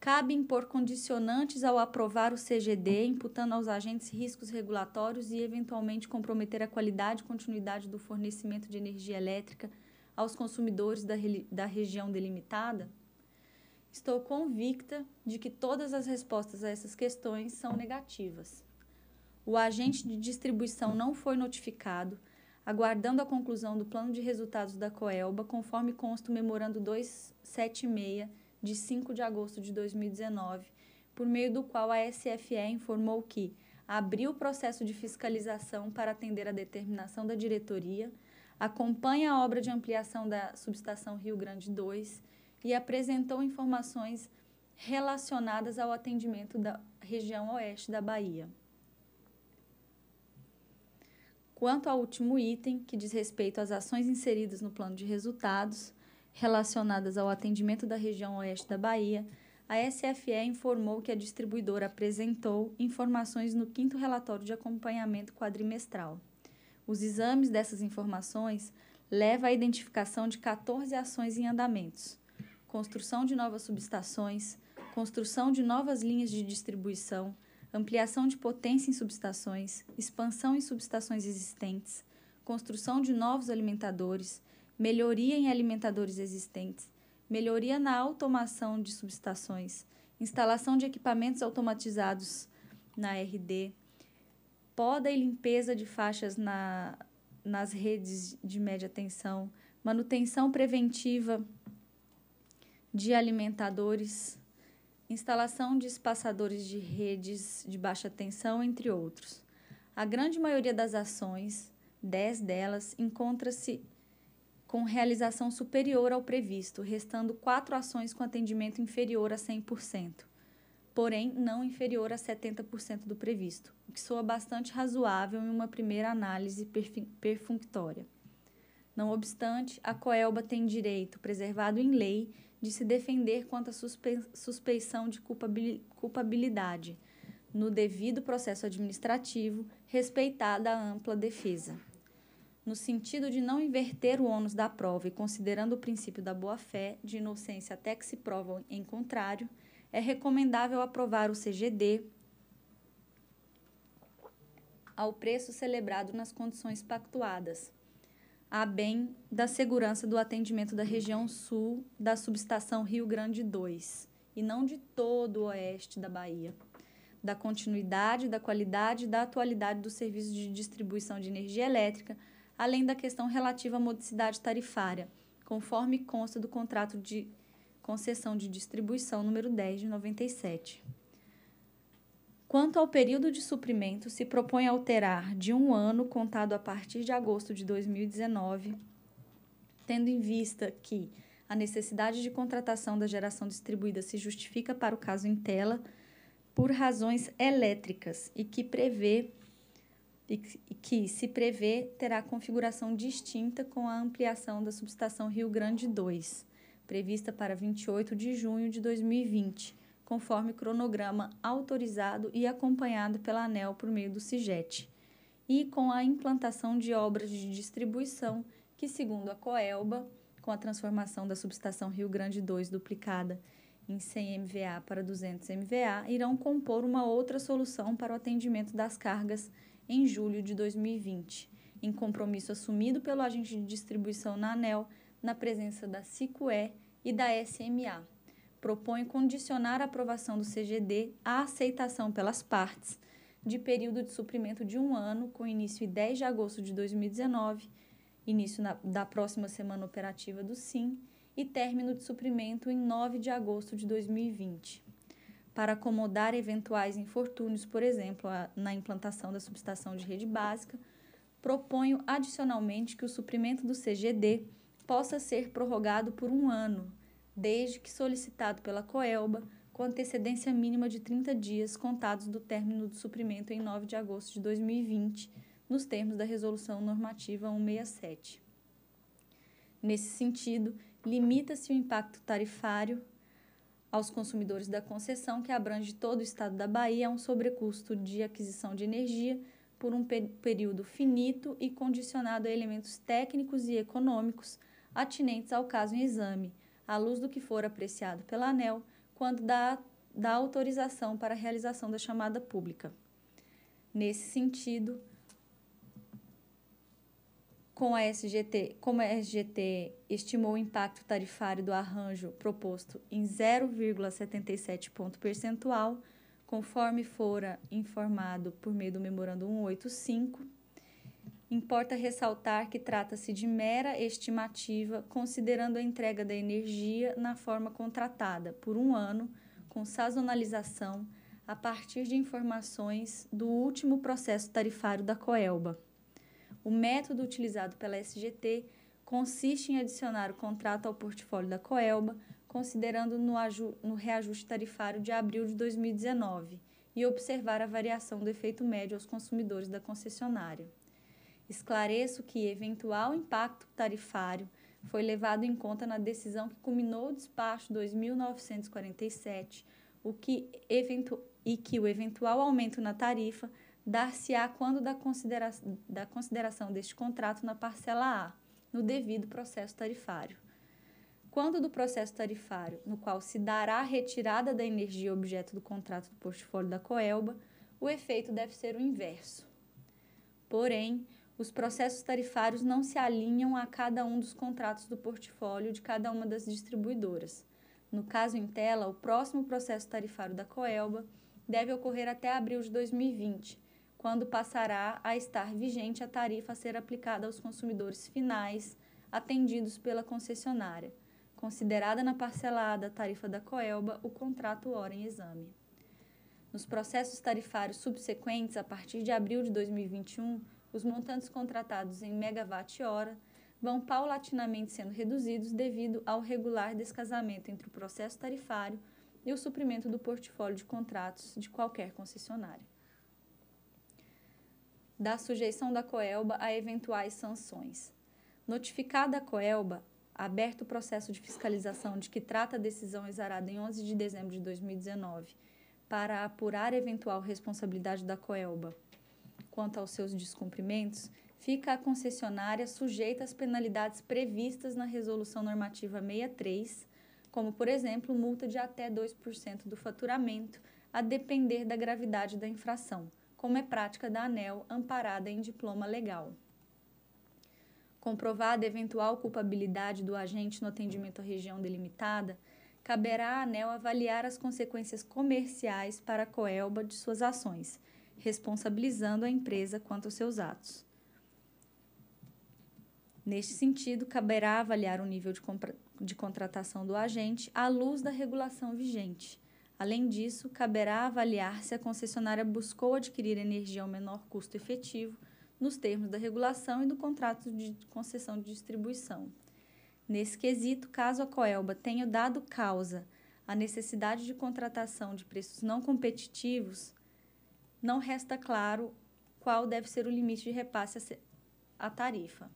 Cabe impor condicionantes ao aprovar o CGD, imputando aos agentes riscos regulatórios e, eventualmente, comprometer a qualidade e continuidade do fornecimento de energia elétrica aos consumidores da, da região delimitada? Estou convicta de que todas as respostas a essas questões são negativas. O agente de distribuição não foi notificado, aguardando a conclusão do plano de resultados da Coelba, conforme consta o memorando 276 de 5 de agosto de 2019, por meio do qual a SFE informou que abriu o processo de fiscalização para atender a determinação da diretoria, acompanha a obra de ampliação da subestação Rio Grande 2 e apresentou informações relacionadas ao atendimento da região oeste da Bahia. Quanto ao último item, que diz respeito às ações inseridas no plano de resultados relacionadas ao atendimento da região oeste da Bahia, a SFE informou que a distribuidora apresentou informações no quinto relatório de acompanhamento quadrimestral. Os exames dessas informações levam à identificação de 14 ações em andamentos, construção de novas subestações, construção de novas linhas de distribuição, ampliação de potência em subestações, expansão em subestações existentes, construção de novos alimentadores, melhoria em alimentadores existentes, melhoria na automação de subestações, instalação de equipamentos automatizados na RD, poda e limpeza de faixas na, nas redes de média tensão, manutenção preventiva de alimentadores, instalação de espaçadores de redes de baixa tensão, entre outros. A grande maioria das ações, 10 delas, encontra-se com realização superior ao previsto, restando quatro ações com atendimento inferior a 100%, porém não inferior a 70% do previsto, o que soa bastante razoável em uma primeira análise perfunctória. Não obstante, a Coelba tem direito, preservado em lei, de se defender quanto à suspe suspeição de culpabilidade no devido processo administrativo, respeitada a ampla defesa. No sentido de não inverter o ônus da prova e considerando o princípio da boa-fé, de inocência até que se prova em contrário, é recomendável aprovar o CGD ao preço celebrado nas condições pactuadas a bem da segurança do atendimento da região sul da subestação Rio Grande 2 e não de todo o oeste da Bahia, da continuidade, da qualidade e da atualidade do serviço de distribuição de energia elétrica, além da questão relativa à modicidade tarifária, conforme consta do contrato de concessão de distribuição número 10 de 97. Quanto ao período de suprimento, se propõe alterar de um ano contado a partir de agosto de 2019, tendo em vista que a necessidade de contratação da geração distribuída se justifica para o caso em tela por razões elétricas e que prevê e que se prevê terá configuração distinta com a ampliação da subestação Rio Grande 2, prevista para 28 de junho de 2020 conforme cronograma autorizado e acompanhado pela ANEL por meio do CIGET, e com a implantação de obras de distribuição que, segundo a COELBA, com a transformação da subestação Rio Grande 2 duplicada em 100 MVA para 200 MVA, irão compor uma outra solução para o atendimento das cargas em julho de 2020, em compromisso assumido pelo agente de distribuição na ANEL, na presença da CICUE e da SMA propõe condicionar a aprovação do CGD à aceitação pelas partes de período de suprimento de um ano, com início em 10 de agosto de 2019, início na, da próxima semana operativa do SIM, e término de suprimento em 9 de agosto de 2020. Para acomodar eventuais infortúnios, por exemplo, a, na implantação da subestação de rede básica, proponho adicionalmente que o suprimento do CGD possa ser prorrogado por um ano, desde que solicitado pela Coelba, com antecedência mínima de 30 dias contados do término do suprimento em 9 de agosto de 2020, nos termos da Resolução Normativa 167. Nesse sentido, limita-se o impacto tarifário aos consumidores da concessão, que abrange todo o estado da Bahia, a um sobrecusto de aquisição de energia por um período finito e condicionado a elementos técnicos e econômicos atinentes ao caso em exame, à luz do que for apreciado pela ANEL, quando dá, dá autorização para a realização da chamada pública. Nesse sentido, com a SGT, como a SGT estimou o impacto tarifário do arranjo proposto em 0,77 ponto percentual, conforme fora informado por meio do memorando 185, Importa ressaltar que trata-se de mera estimativa, considerando a entrega da energia na forma contratada por um ano, com sazonalização, a partir de informações do último processo tarifário da Coelba. O método utilizado pela SGT consiste em adicionar o contrato ao portfólio da Coelba, considerando no, no reajuste tarifário de abril de 2019 e observar a variação do efeito médio aos consumidores da concessionária. Esclareço que eventual impacto tarifário foi levado em conta na decisão que culminou o despacho 2947, o que eventu e que o eventual aumento na tarifa dar-se-á quando da, considera da consideração deste contrato na parcela A, no devido processo tarifário. Quando do processo tarifário, no qual se dará a retirada da energia objeto do contrato do portfólio da Coelba, o efeito deve ser o inverso. Porém, os processos tarifários não se alinham a cada um dos contratos do portfólio de cada uma das distribuidoras. No caso Intela, o próximo processo tarifário da Coelba deve ocorrer até abril de 2020, quando passará a estar vigente a tarifa a ser aplicada aos consumidores finais atendidos pela concessionária, considerada na parcelada a tarifa da Coelba o contrato hora em exame. Nos processos tarifários subsequentes, a partir de abril de 2021, os montantes contratados em megawatt-hora vão paulatinamente sendo reduzidos devido ao regular descasamento entre o processo tarifário e o suprimento do portfólio de contratos de qualquer concessionária. Da sujeição da Coelba a eventuais sanções. Notificada a Coelba, aberto o processo de fiscalização de que trata a decisão exarada em 11 de dezembro de 2019, para apurar eventual responsabilidade da Coelba quanto aos seus descumprimentos, fica a concessionária sujeita às penalidades previstas na Resolução Normativa 63, como, por exemplo, multa de até 2% do faturamento, a depender da gravidade da infração, como é prática da ANEL amparada em diploma legal. Comprovada eventual culpabilidade do agente no atendimento à região delimitada, caberá à ANEL avaliar as consequências comerciais para a Coelba de suas ações, responsabilizando a empresa quanto aos seus atos. Neste sentido, caberá avaliar o nível de, de contratação do agente à luz da regulação vigente. Além disso, caberá avaliar se a concessionária buscou adquirir energia ao menor custo efetivo, nos termos da regulação e do contrato de concessão de distribuição. Nesse quesito, caso a Coelba tenha dado causa à necessidade de contratação de preços não competitivos, não resta claro qual deve ser o limite de repasse à tarifa.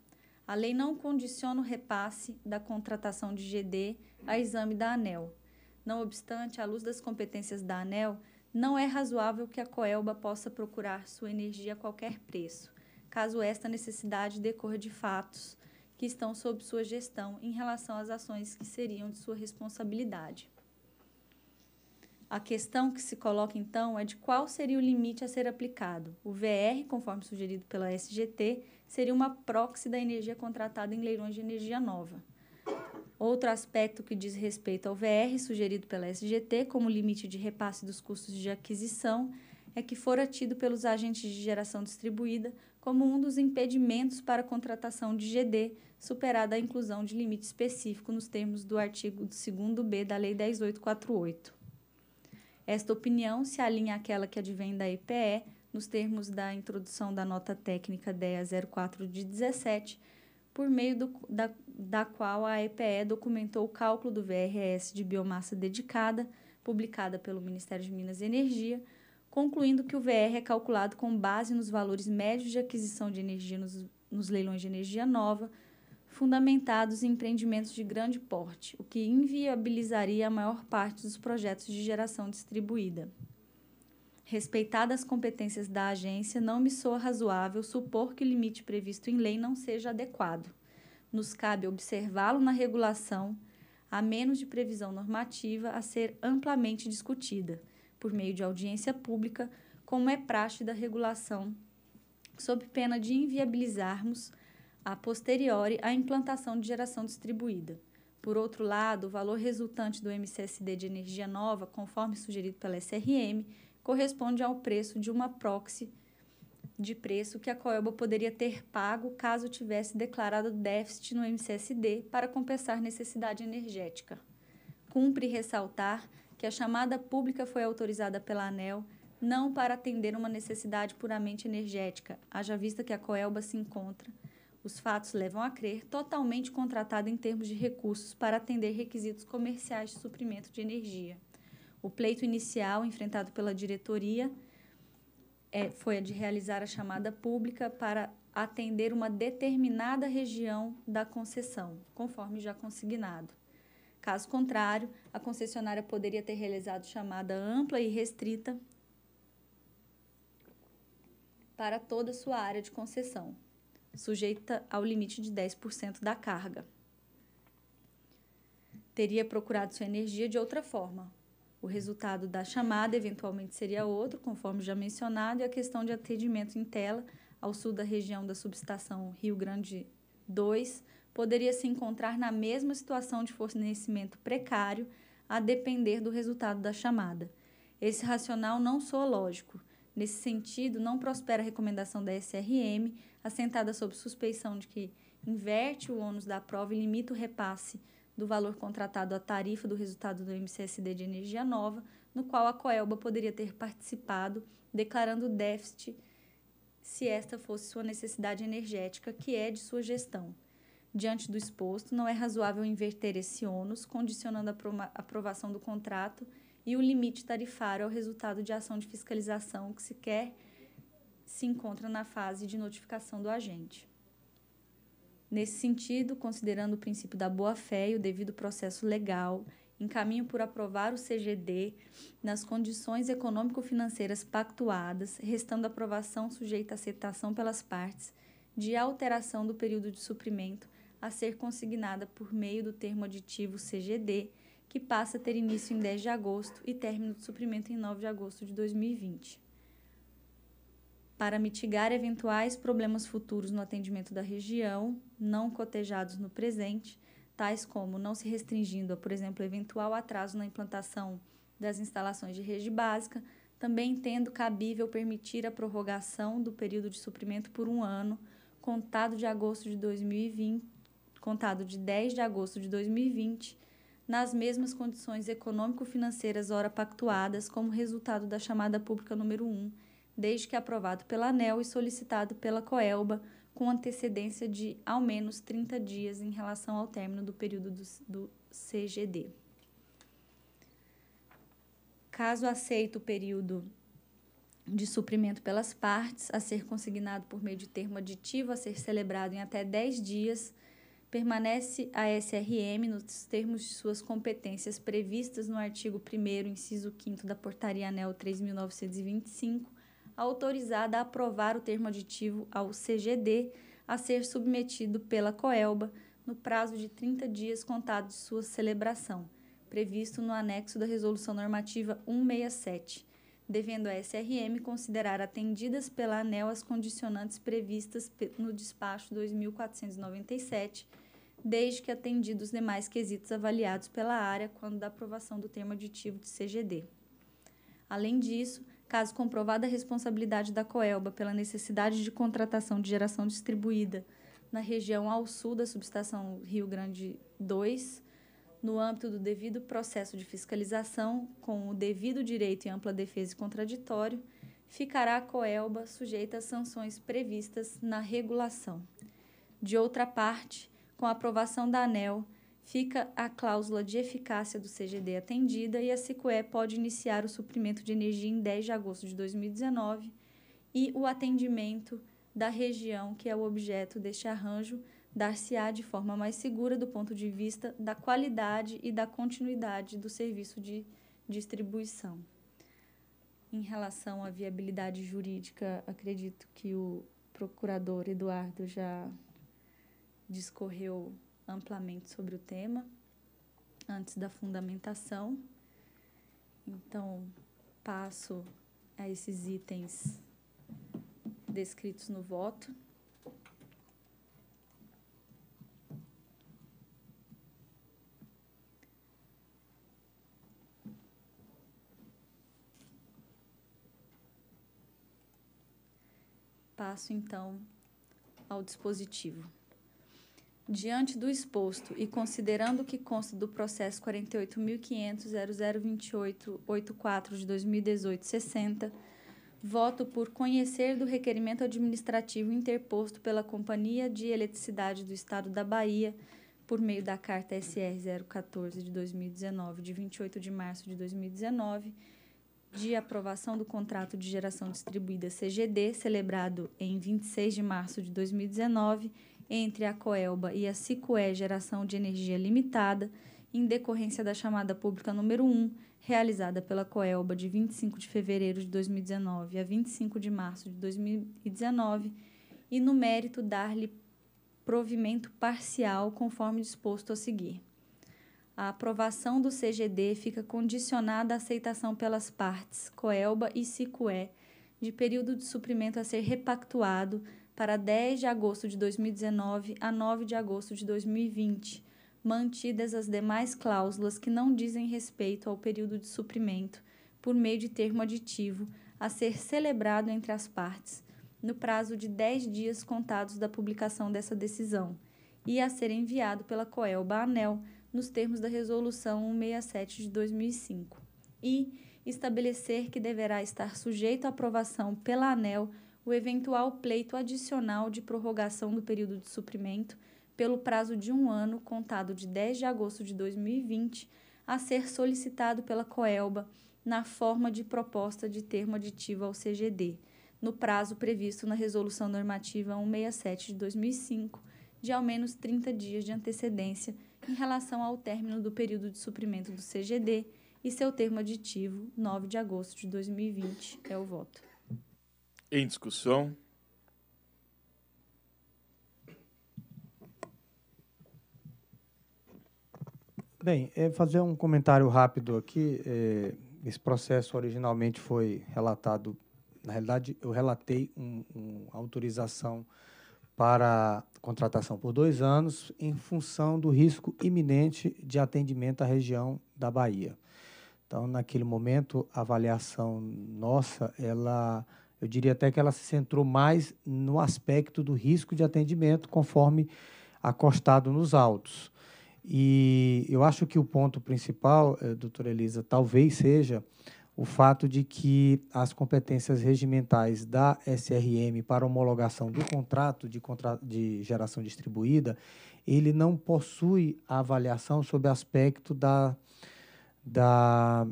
A lei não condiciona o repasse da contratação de GD a exame da ANEL. Não obstante, à luz das competências da ANEL, não é razoável que a Coelba possa procurar sua energia a qualquer preço, caso esta necessidade decorra de fatos que estão sob sua gestão em relação às ações que seriam de sua responsabilidade. A questão que se coloca então é de qual seria o limite a ser aplicado. O VR, conforme sugerido pela SGT, seria uma proxy da energia contratada em leilões de energia nova. Outro aspecto que diz respeito ao VR, sugerido pela SGT como limite de repasse dos custos de aquisição, é que fora tido pelos agentes de geração distribuída como um dos impedimentos para a contratação de GD, superada a inclusão de limite específico nos termos do artigo 2b da Lei 10848. Esta opinião se alinha àquela que advém da EPE, nos termos da introdução da nota técnica DEA 04 de 17, por meio do, da, da qual a EPE documentou o cálculo do VRS de biomassa dedicada, publicada pelo Ministério de Minas e Energia, concluindo que o VR é calculado com base nos valores médios de aquisição de energia nos, nos leilões de energia nova, fundamentados em empreendimentos de grande porte, o que inviabilizaria a maior parte dos projetos de geração distribuída. Respeitadas as competências da agência, não me soa razoável supor que o limite previsto em lei não seja adequado. Nos cabe observá-lo na regulação, a menos de previsão normativa a ser amplamente discutida, por meio de audiência pública, como é praxe da regulação, sob pena de inviabilizarmos a posteriori à implantação de geração distribuída. Por outro lado, o valor resultante do MCSD de energia nova, conforme sugerido pela SRM, corresponde ao preço de uma proxy de preço que a Coelba poderia ter pago caso tivesse declarado déficit no MCSD para compensar necessidade energética. Cumpre ressaltar que a chamada pública foi autorizada pela ANEL não para atender uma necessidade puramente energética, haja vista que a Coelba se encontra os fatos levam a crer totalmente contratada em termos de recursos para atender requisitos comerciais de suprimento de energia. O pleito inicial enfrentado pela diretoria é, foi a de realizar a chamada pública para atender uma determinada região da concessão, conforme já consignado. Caso contrário, a concessionária poderia ter realizado chamada ampla e restrita para toda a sua área de concessão sujeita ao limite de 10% da carga. Teria procurado sua energia de outra forma. O resultado da chamada eventualmente seria outro, conforme já mencionado, e a questão de atendimento em tela ao sul da região da subestação Rio Grande 2 poderia se encontrar na mesma situação de fornecimento precário, a depender do resultado da chamada. Esse racional não soa lógico. Nesse sentido, não prospera a recomendação da SRM assentada sob suspeição de que inverte o ônus da prova e limita o repasse do valor contratado à tarifa do resultado do MCSD de energia nova, no qual a Coelba poderia ter participado, declarando déficit se esta fosse sua necessidade energética, que é de sua gestão. Diante do exposto, não é razoável inverter esse ônus, condicionando a aprovação do contrato e o limite tarifário ao resultado de ação de fiscalização que se quer se encontra na fase de notificação do agente. Nesse sentido, considerando o princípio da boa-fé e o devido processo legal, encaminho por aprovar o CGD nas condições econômico-financeiras pactuadas, restando aprovação sujeita à aceitação pelas partes de alteração do período de suprimento a ser consignada por meio do termo aditivo CGD, que passa a ter início em 10 de agosto e término de suprimento em 9 de agosto de 2020 para mitigar eventuais problemas futuros no atendimento da região, não cotejados no presente, tais como não se restringindo a, por exemplo, eventual atraso na implantação das instalações de rede básica, também tendo cabível permitir a prorrogação do período de suprimento por um ano, contado de agosto de 2020, contado de 10 de agosto de 2020, nas mesmas condições econômico-financeiras ora pactuadas como resultado da chamada pública número 1 desde que aprovado pela ANEL e solicitado pela COELBA, com antecedência de ao menos 30 dias em relação ao término do período do, do CGD. Caso aceito o período de suprimento pelas partes, a ser consignado por meio de termo aditivo a ser celebrado em até 10 dias, permanece a SRM nos termos de suas competências previstas no artigo 1 inciso 5 da Portaria ANEL 3925 autorizada a aprovar o termo aditivo ao CGD a ser submetido pela Coelba no prazo de 30 dias contados de sua celebração, previsto no anexo da Resolução Normativa 167, devendo a SRM considerar atendidas pela ANEL as condicionantes previstas no despacho 2497, desde que atendidos os demais quesitos avaliados pela área quando da aprovação do termo aditivo de CGD. Além disso, caso comprovada a responsabilidade da Coelba pela necessidade de contratação de geração distribuída na região ao sul da subestação Rio Grande 2, no âmbito do devido processo de fiscalização, com o devido direito e ampla defesa e contraditório, ficará a Coelba sujeita às sanções previstas na regulação. De outra parte, com a aprovação da ANEL, fica a cláusula de eficácia do CGD atendida e a CQE pode iniciar o suprimento de energia em 10 de agosto de 2019 e o atendimento da região que é o objeto deste arranjo dar-se-á de forma mais segura do ponto de vista da qualidade e da continuidade do serviço de distribuição. Em relação à viabilidade jurídica, acredito que o procurador Eduardo já discorreu amplamente sobre o tema antes da fundamentação. Então, passo a esses itens descritos no voto. Passo então ao dispositivo. Diante do exposto e considerando o que consta do processo 48.500.0028.84 de 2018-60, voto por conhecer do requerimento administrativo interposto pela Companhia de Eletricidade do Estado da Bahia por meio da Carta SR 014 de 2019, de 28 de março de 2019, de aprovação do contrato de geração distribuída CGD, celebrado em 26 de março de 2019 entre a Coelba e a Cicué Geração de Energia Limitada, em decorrência da chamada pública número 1, realizada pela Coelba de 25 de fevereiro de 2019 a 25 de março de 2019, e no mérito dar-lhe provimento parcial conforme disposto a seguir. A aprovação do CGD fica condicionada à aceitação pelas partes Coelba e Cicué de período de suprimento a ser repactuado para 10 de agosto de 2019 a 9 de agosto de 2020, mantidas as demais cláusulas que não dizem respeito ao período de suprimento, por meio de termo aditivo, a ser celebrado entre as partes, no prazo de 10 dias contados da publicação dessa decisão, e a ser enviado pela Coelba Anel, nos termos da Resolução 167 de 2005. E estabelecer que deverá estar sujeito à aprovação pela ANEL o eventual pleito adicional de prorrogação do período de suprimento pelo prazo de um ano contado de 10 de agosto de 2020 a ser solicitado pela Coelba na forma de proposta de termo aditivo ao CGD, no prazo previsto na Resolução Normativa 167 de 2005, de ao menos 30 dias de antecedência em relação ao término do período de suprimento do CGD e seu termo aditivo, 9 de agosto de 2020. É o voto. Em discussão. Bem, é fazer um comentário rápido aqui. É, esse processo originalmente foi relatado, na realidade, eu relatei uma um autorização para contratação por dois anos em função do risco iminente de atendimento à região da Bahia. Então, naquele momento, a avaliação nossa, ela eu diria até que ela se centrou mais no aspecto do risco de atendimento, conforme acostado nos autos. E eu acho que o ponto principal, eh, doutora Elisa, talvez seja o fato de que as competências regimentais da SRM para homologação do contrato de, contra de geração distribuída, ele não possui avaliação sob aspecto da, da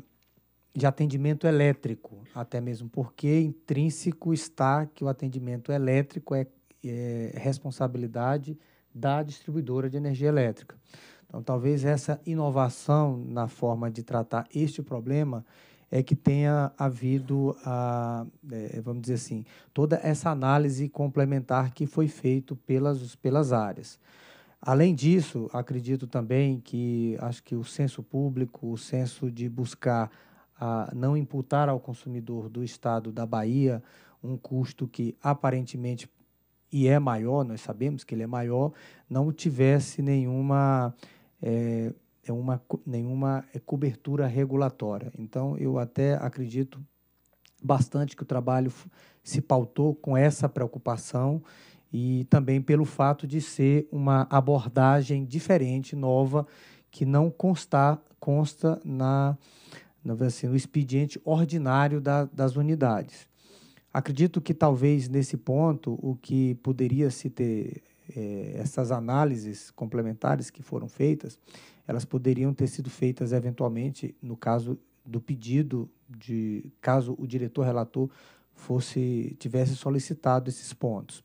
de atendimento elétrico, até mesmo porque intrínseco está que o atendimento elétrico é, é responsabilidade da distribuidora de energia elétrica. Então, talvez essa inovação na forma de tratar este problema é que tenha havido, a, é, vamos dizer assim, toda essa análise complementar que foi feito pelas, pelas áreas. Além disso, acredito também que acho que o senso público, o senso de buscar a não imputar ao consumidor do estado da Bahia um custo que aparentemente e é maior, nós sabemos que ele é maior, não tivesse nenhuma, eh, é, uma, nenhuma eh, cobertura regulatória. Então, eu até acredito bastante que o trabalho se pautou com essa preocupação e também pelo fato de ser uma abordagem diferente, nova, que não consta consta na né, assim, no expediente ordinário da, das unidades. Acredito que talvez nesse ponto o que poderia se ter eh, essas análises complementares que foram feitas, elas poderiam ter sido feitas eventualmente no caso do pedido de caso o diretor relator fosse tivesse solicitado esses pontos.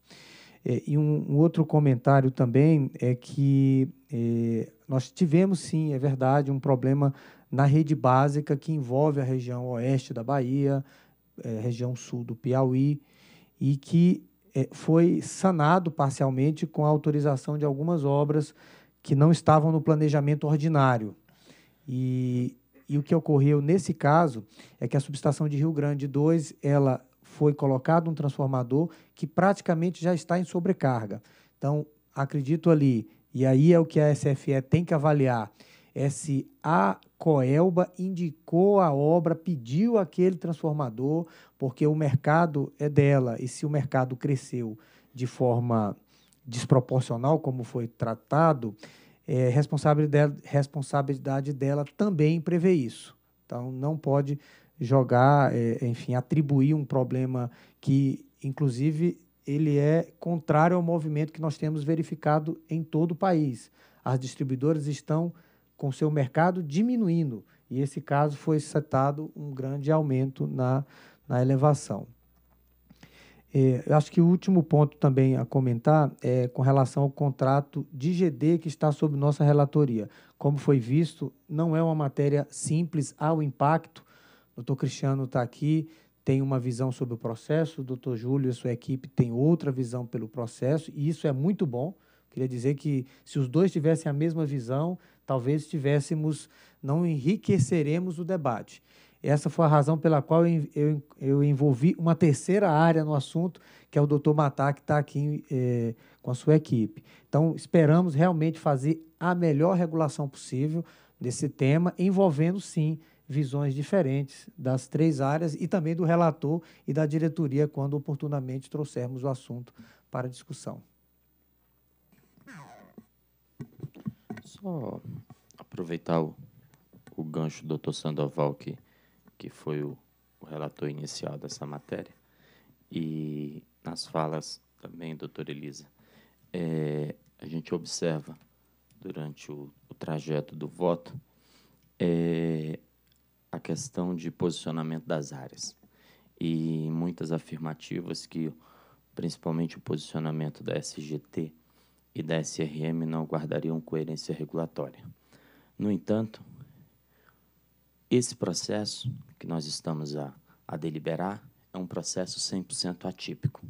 É, e um, um, outro comentário também é que eh, nós tivemos sim, é verdade, um problema na rede básica que envolve a região oeste da Bahia, é, região sul do Piauí, e que é, foi sanado parcialmente com a autorização de algumas obras que não estavam no planejamento ordinário. E, e o que ocorreu nesse caso é que a subestação de Rio Grande 2 ela foi colocado um transformador que praticamente já está em sobrecarga. Então, acredito ali, e aí é o que a SFE tem que avaliar, é se há Coelba indicou a obra, pediu aquele transformador, porque o mercado é dela. E se o mercado cresceu de forma desproporcional, como foi tratado, é responsabilidade, responsabilidade dela também prever isso. Então, não pode jogar, é, enfim, atribuir um problema que, inclusive, ele é contrário ao movimento que nós temos verificado em todo o país. As distribuidoras estão com seu mercado diminuindo. E esse caso foi setado um grande aumento na, na elevação. É, eu acho que o último ponto também a comentar é com relação ao contrato de GD que está sob nossa relatoria. Como foi visto, não é uma matéria simples, há o um impacto. O doutor Cristiano está aqui, tem uma visão sobre o processo, o doutor Júlio e sua equipe tem outra visão pelo processo, e isso é muito bom. Queria dizer que se os dois tivessem a mesma visão, talvez tivéssemos não enriqueceremos o debate. Essa foi a razão pela qual eu, eu, eu envolvi uma terceira área no assunto, que é o doutor Matar, que está aqui eh, com a sua equipe. Então, esperamos realmente fazer a melhor regulação possível desse tema, envolvendo, sim, visões diferentes das três áreas e também do relator e da diretoria, quando oportunamente trouxermos o assunto para discussão. Só aproveitar o, o gancho do Dr. Sandoval, que, que foi o, o relator inicial dessa matéria, e nas falas também, doutora Elisa, é, a gente observa durante o, o trajeto do voto é, a questão de posicionamento das áreas e muitas afirmativas que, principalmente o posicionamento da SGT, e da SRM não guardariam coerência regulatória. No entanto, esse processo que nós estamos a, a deliberar é um processo 100% atípico.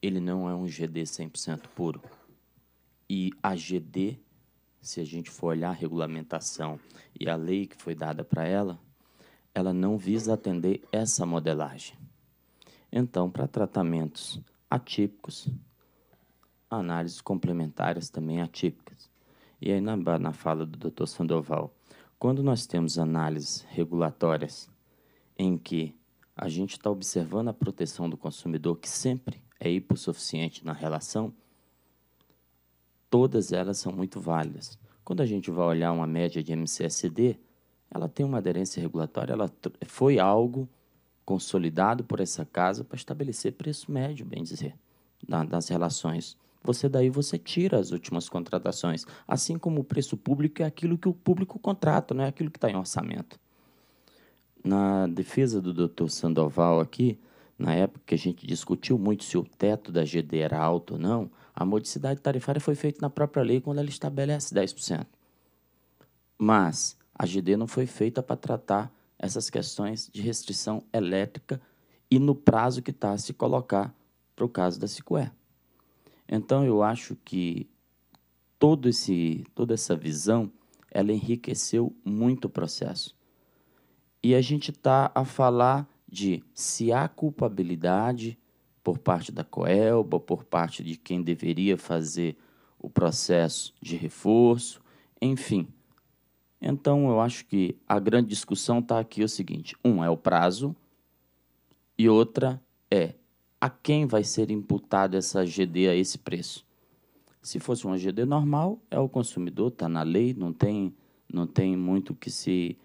Ele não é um GD 100% puro. E a GD, se a gente for olhar a regulamentação e a lei que foi dada para ela, ela não visa atender essa modelagem. Então, para tratamentos atípicos, análises complementares também atípicas. E aí, na, na fala do Dr. Sandoval, quando nós temos análises regulatórias em que a gente está observando a proteção do consumidor, que sempre é hipossuficiente na relação, todas elas são muito válidas. Quando a gente vai olhar uma média de MCSD, ela tem uma aderência regulatória, ela foi algo consolidado por essa casa para estabelecer preço médio, bem dizer, das nas relações você daí você tira as últimas contratações, assim como o preço público é aquilo que o público contrata, não é aquilo que está em orçamento. Na defesa do Dr. Sandoval aqui, na época que a gente discutiu muito se o teto da GD era alto ou não, a modicidade tarifária foi feita na própria lei quando ela estabelece 10%. Mas a GD não foi feita para tratar essas questões de restrição elétrica e no prazo que está a se colocar para o caso da SICUE. Então eu acho que todo esse, toda essa visão ela enriqueceu muito o processo. E a gente está a falar de se há culpabilidade por parte da Coelba, por parte de quem deveria fazer o processo de reforço, enfim. Então eu acho que a grande discussão está aqui é o seguinte: um é o prazo e outra é a quem vai ser imputado essa GD a esse preço? Se fosse uma GD normal, é o consumidor, está na lei, não tem, não tem muito o que se,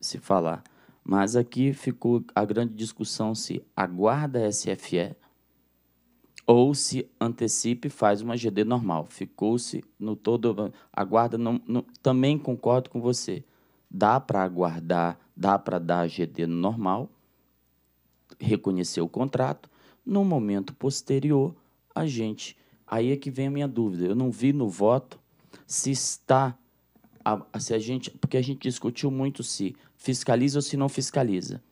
se falar. Mas aqui ficou a grande discussão se aguarda a SFE ou se antecipe e faz uma GD normal. Ficou-se no todo. Aguarda, também concordo com você. Dá para aguardar, dá para dar a GD normal, reconhecer o contrato, no momento posterior, a gente. Aí é que vem a minha dúvida. Eu não vi no voto se está. A, se a gente, porque a gente discutiu muito se fiscaliza ou se não fiscaliza.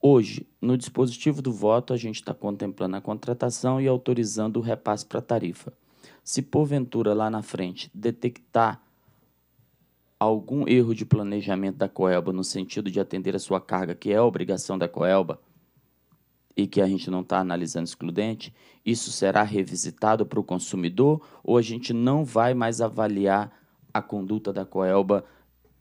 Hoje, no dispositivo do voto, a gente está contemplando a contratação e autorizando o repasse para a tarifa. Se porventura lá na frente detectar algum erro de planejamento da Coelba no sentido de atender a sua carga, que é a obrigação da Coelba, e que a gente não está analisando excludente, isso será revisitado para o consumidor ou a gente não vai mais avaliar a conduta da Coelba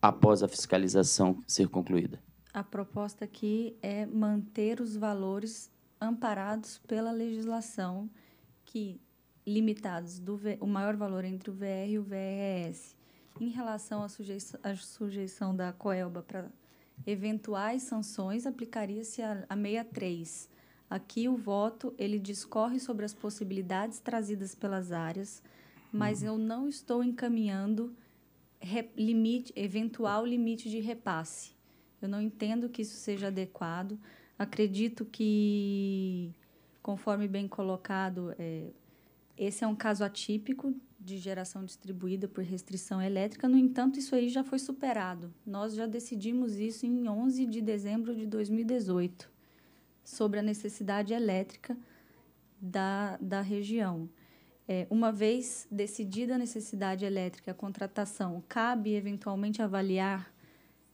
após a fiscalização ser concluída? A proposta aqui é manter os valores amparados pela legislação que limitados do v, o maior valor entre o VR e o VRS. Em relação à sujeição, à sujeição da Coelba para eventuais sanções, aplicaria-se a, a 63, Aqui o voto ele discorre sobre as possibilidades trazidas pelas áreas, mas uhum. eu não estou encaminhando limite, eventual limite de repasse. Eu não entendo que isso seja adequado. Acredito que, conforme bem colocado, é, esse é um caso atípico de geração distribuída por restrição elétrica. No entanto, isso aí já foi superado. Nós já decidimos isso em 11 de dezembro de 2018 sobre a necessidade elétrica da, da região. É, uma vez decidida a necessidade elétrica, a contratação, cabe eventualmente avaliar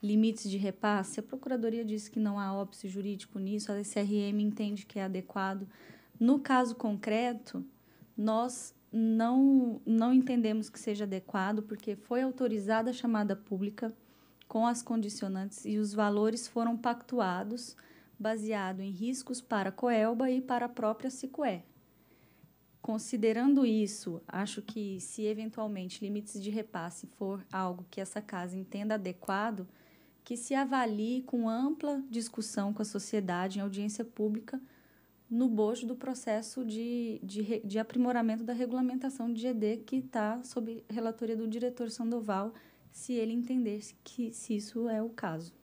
limites de repasse? A Procuradoria disse que não há óbice jurídico nisso, a SRM entende que é adequado. No caso concreto, nós não, não entendemos que seja adequado, porque foi autorizada a chamada pública com as condicionantes e os valores foram pactuados baseado em riscos para Coelba e para a própria Sicoé. Considerando isso, acho que se eventualmente limites de repasse for algo que essa casa entenda adequado, que se avalie com ampla discussão com a sociedade em audiência pública no bojo do processo de, de, de aprimoramento da regulamentação de GD que está sob relatoria do diretor Sandoval, se ele entender que se isso é o caso.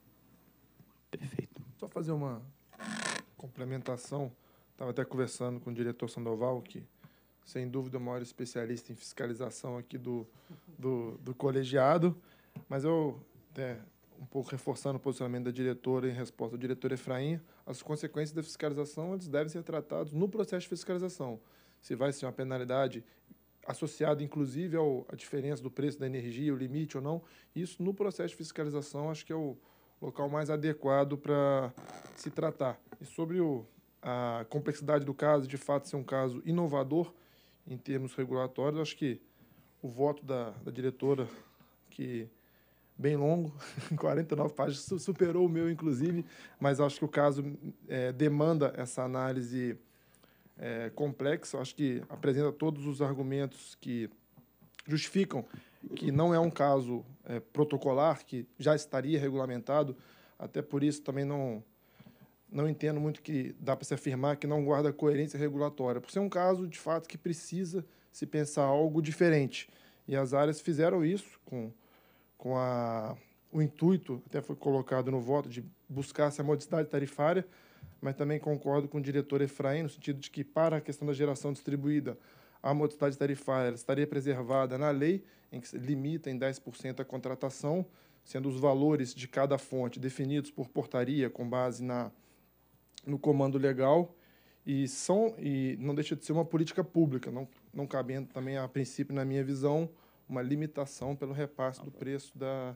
Perfeito. Só fazer uma complementação. Estava até conversando com o diretor Sandoval, que sem dúvida é o maior especialista em fiscalização aqui do, do, do colegiado, mas eu, né, um pouco reforçando o posicionamento da diretora em resposta ao diretor Efraim, as consequências da fiscalização eles devem ser tratadas no processo de fiscalização. Se vai ser uma penalidade associada inclusive ao, à diferença do preço da energia, o limite ou não, isso no processo de fiscalização acho que é o, local mais adequado para se tratar. E sobre o, a complexidade do caso, de fato ser um caso inovador em termos regulatórios, acho que o voto da, da diretora, que bem longo, 49 páginas, superou o meu, inclusive, mas acho que o caso é, demanda essa análise é, complexa. Acho que apresenta todos os argumentos que justificam que não é um caso é, protocolar, que já estaria regulamentado, até por isso também não, não entendo muito que dá para se afirmar que não guarda coerência regulatória, por ser um caso de fato que precisa se pensar algo diferente. E as áreas fizeram isso com, com a, o intuito, até foi colocado no voto, de buscar essa modicidade tarifária, mas também concordo com o diretor Efraim, no sentido de que, para a questão da geração distribuída, a modalidade tarifária estaria preservada na lei, em que limita em 10% a contratação, sendo os valores de cada fonte definidos por portaria com base na, no comando legal, e, são, e não deixa de ser uma política pública, não, não cabendo também, a princípio, na minha visão, uma limitação pelo repasse do preço da.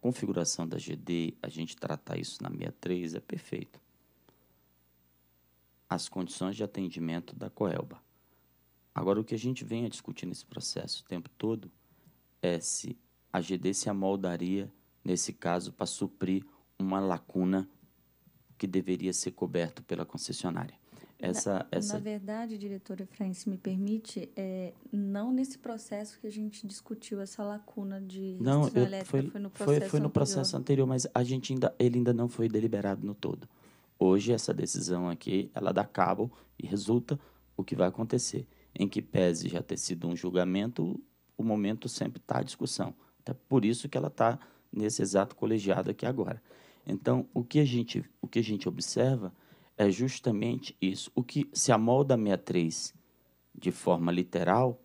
Configuração da GD, a gente tratar isso na 63 é perfeito. As condições de atendimento da Coelba. Agora, o que a gente vem a discutir nesse processo o tempo todo é se a GD se amoldaria, nesse caso, para suprir uma lacuna que deveria ser coberto pela concessionária. Essa, na, essa... na verdade, diretora Efraim, se me permite, é, não nesse processo que a gente discutiu essa lacuna de não, eu, elétrica, foi, foi, no processo, foi, foi no anterior. processo anterior, mas a gente ainda, ele ainda não foi deliberado no todo. Hoje, essa decisão aqui, ela dá cabo e resulta o que vai acontecer em que pese já ter sido um julgamento, o momento sempre está à discussão. Até por isso que ela está nesse exato colegiado aqui agora. Então, o que a gente, o que a gente observa é justamente isso. O que se amolda a 63 de forma literal,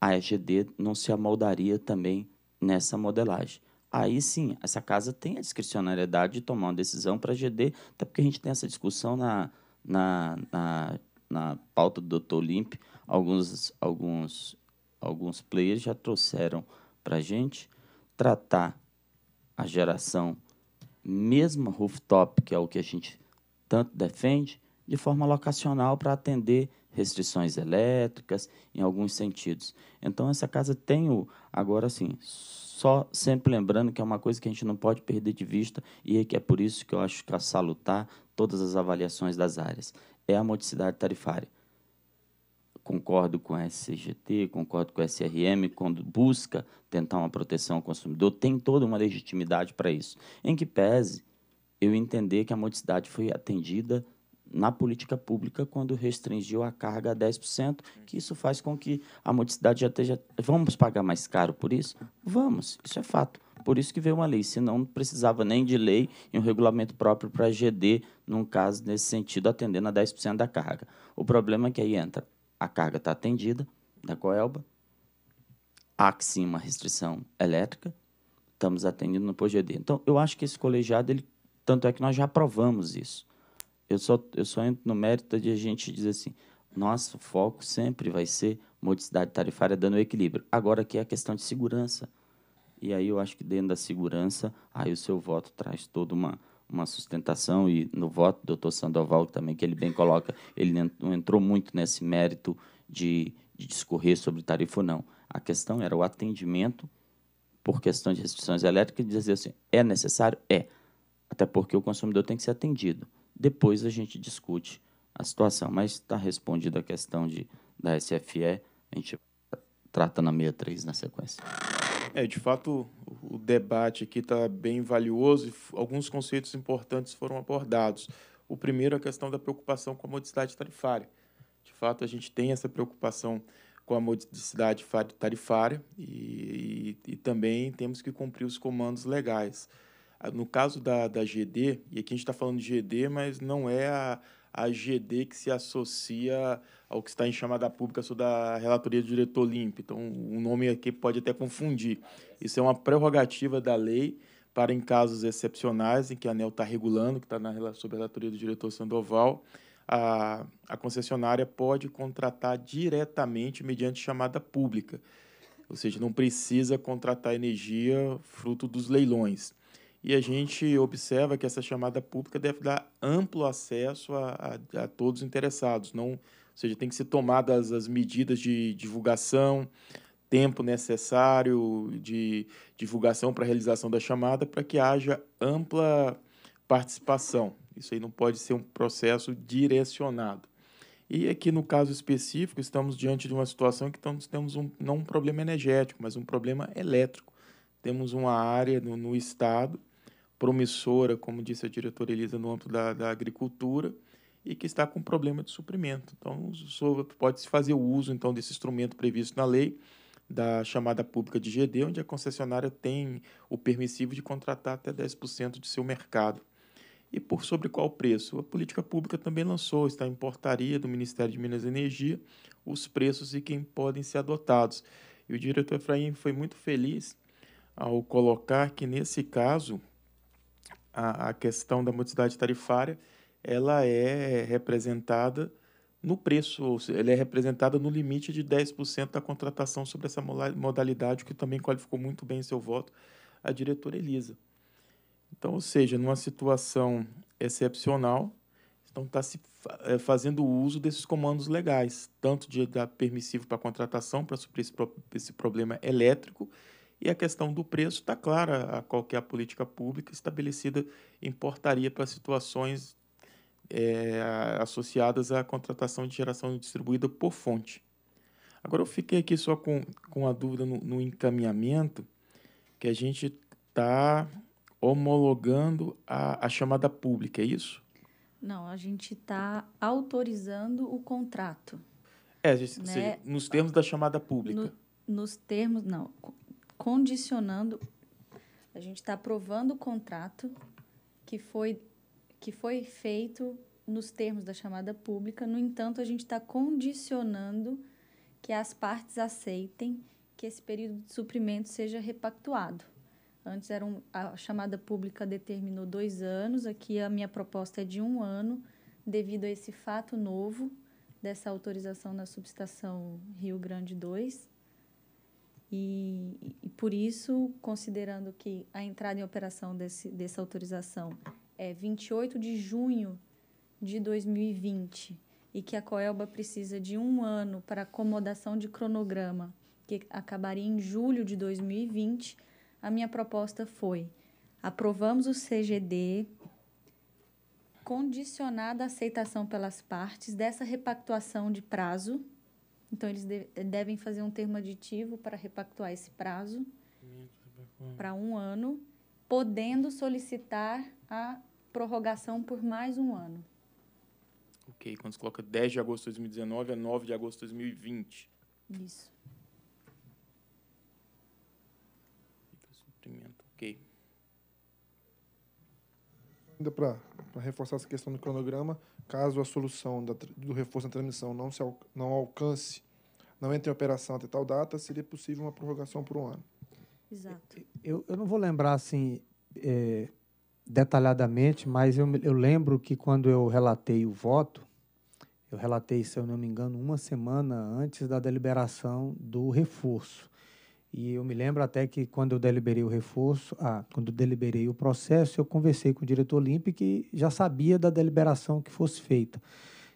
a EGD não se amoldaria também nessa modelagem. Aí sim, essa casa tem a discricionariedade de tomar uma decisão para a GD, até porque a gente tem essa discussão na, na, na na pauta do Dr. Limp, alguns, alguns, alguns players já trouxeram para a gente tratar a geração mesma rooftop, que é o que a gente tanto defende, de forma locacional para atender restrições elétricas em alguns sentidos. Então essa casa tem o agora assim, só sempre lembrando que é uma coisa que a gente não pode perder de vista e é que é por isso que eu acho que é salutar todas as avaliações das áreas é a modicidade tarifária. Concordo com a SGT, concordo com a SRM, quando busca tentar uma proteção ao consumidor, tem toda uma legitimidade para isso. Em que pese eu entender que a modicidade foi atendida na política pública quando restringiu a carga a 10%, que isso faz com que a modicidade já esteja. Vamos pagar mais caro por isso? Vamos, isso é fato. Por isso que veio uma lei, senão não precisava nem de lei e um regulamento próprio para GD, num caso nesse sentido, atendendo a 10% da carga. O problema é que aí entra, a carga está atendida da Coelba, há que sim uma restrição elétrica, estamos atendendo no POGD. Então, eu acho que esse colegiado, ele, tanto é que nós já aprovamos isso. Eu só, eu só entro no mérito de a gente dizer assim, nosso foco sempre vai ser modicidade tarifária dando equilíbrio. Agora aqui é a questão de segurança. E aí eu acho que dentro da segurança, aí o seu voto traz toda uma, uma sustentação e no voto do Dr. Sandoval também que ele bem coloca, ele não entrou muito nesse mérito de, de discorrer sobre tarifa ou não. A questão era o atendimento por questão de restrições elétricas e dizer assim, é necessário? É. Até porque o consumidor tem que ser atendido. Depois a gente discute a situação, mas está respondida a questão de, da SFE, a gente trata na 63 na sequência. É, de fato, o debate aqui está bem valioso e alguns conceitos importantes foram abordados. O primeiro é a questão da preocupação com a modicidade tarifária. De fato, a gente tem essa preocupação com a modicidade tarifária e, e, e também temos que cumprir os comandos legais. Ah, no caso da, da GD, e aqui a gente está falando de GD, mas não é a, a GD que se associa ao que está em chamada pública sou da relatoria do diretor limpo. Então, o nome aqui pode até confundir. Isso é uma prerrogativa da lei para em casos excepcionais em que a ANEL está regulando, que está na, sob a relatoria do diretor Sandoval, a, a concessionária pode contratar diretamente mediante chamada pública. Ou seja, não precisa contratar energia fruto dos leilões e a gente observa que essa chamada pública deve dar amplo acesso a, a, a todos os interessados, não, ou seja, tem que ser tomadas as medidas de divulgação, tempo necessário de divulgação para a realização da chamada para que haja ampla participação. Isso aí não pode ser um processo direcionado. E aqui no caso específico, estamos diante de uma situação em que estamos, temos um, não um problema energético, mas um problema elétrico. Temos uma área no, no estado promissora, como disse a diretora Elisa, no âmbito da, da agricultura e que está com problema de suprimento. Então, pode-se fazer o uso então desse instrumento previsto na lei da chamada pública de GD, onde a concessionária tem o permissivo de contratar até 10% de seu mercado. E por sobre qual preço? A política pública também lançou, está em portaria do Ministério de Minas e Energia, os preços e quem podem ser adotados. E o diretor Efraim foi muito feliz ao colocar que, nesse caso, a, a questão da modicidade tarifária ela é representada no preço, ou seja, ela é representada no limite de 10% da contratação sobre essa modalidade, que também qualificou muito bem seu voto a diretora Elisa. Então, ou seja, numa situação excepcional, então está se eh, fazendo uso desses comandos legais, tanto de dar permissivo para contratação para suprir esse, esse problema elétrico e a questão do preço está clara a qualquer política pública estabelecida em portaria para situações é, associadas à contratação de geração distribuída por fonte. Agora eu fiquei aqui só com, com a dúvida no, no encaminhamento que a gente está homologando a, a chamada pública, é isso? Não, a gente está autorizando o contrato. É, gente, né? seja, nos termos da chamada pública. No, nos termos, não, condicionando, a gente está aprovando o contrato que foi, que foi feito nos termos da chamada pública, no entanto, a gente está condicionando que as partes aceitem que esse período de suprimento seja repactuado. Antes era um, a chamada pública determinou dois anos, aqui a minha proposta é de um ano, devido a esse fato novo dessa autorização na subestação Rio Grande 2. E, e, por isso, considerando que a entrada em operação desse, dessa autorização é 28 de junho de 2020 e que a Coelba precisa de um ano para acomodação de cronograma, que acabaria em julho de 2020, a minha proposta foi: aprovamos o CGD condicionada à aceitação pelas partes dessa repactuação de prazo então, eles de devem fazer um termo aditivo para repactuar esse prazo para um ano, podendo solicitar a prorrogação por mais um ano. Ok, quando se coloca 10 de agosto de 2019 a 9 de agosto de 2020. Isso. Suprimento, ok. Ainda para reforçar essa questão do cronograma, caso a solução da, do reforço na transmissão não, se, não alcance, não entre em operação até tal data, seria possível uma prorrogação por um ano. Exato. Eu, eu não vou lembrar assim é, detalhadamente, mas eu, eu lembro que quando eu relatei o voto, eu relatei, se eu não me engano, uma semana antes da deliberação do reforço. E eu me lembro até que quando eu deliberei o reforço, ah, quando deliberei o processo, eu conversei com o diretor Olímpico que já sabia da deliberação que fosse feita.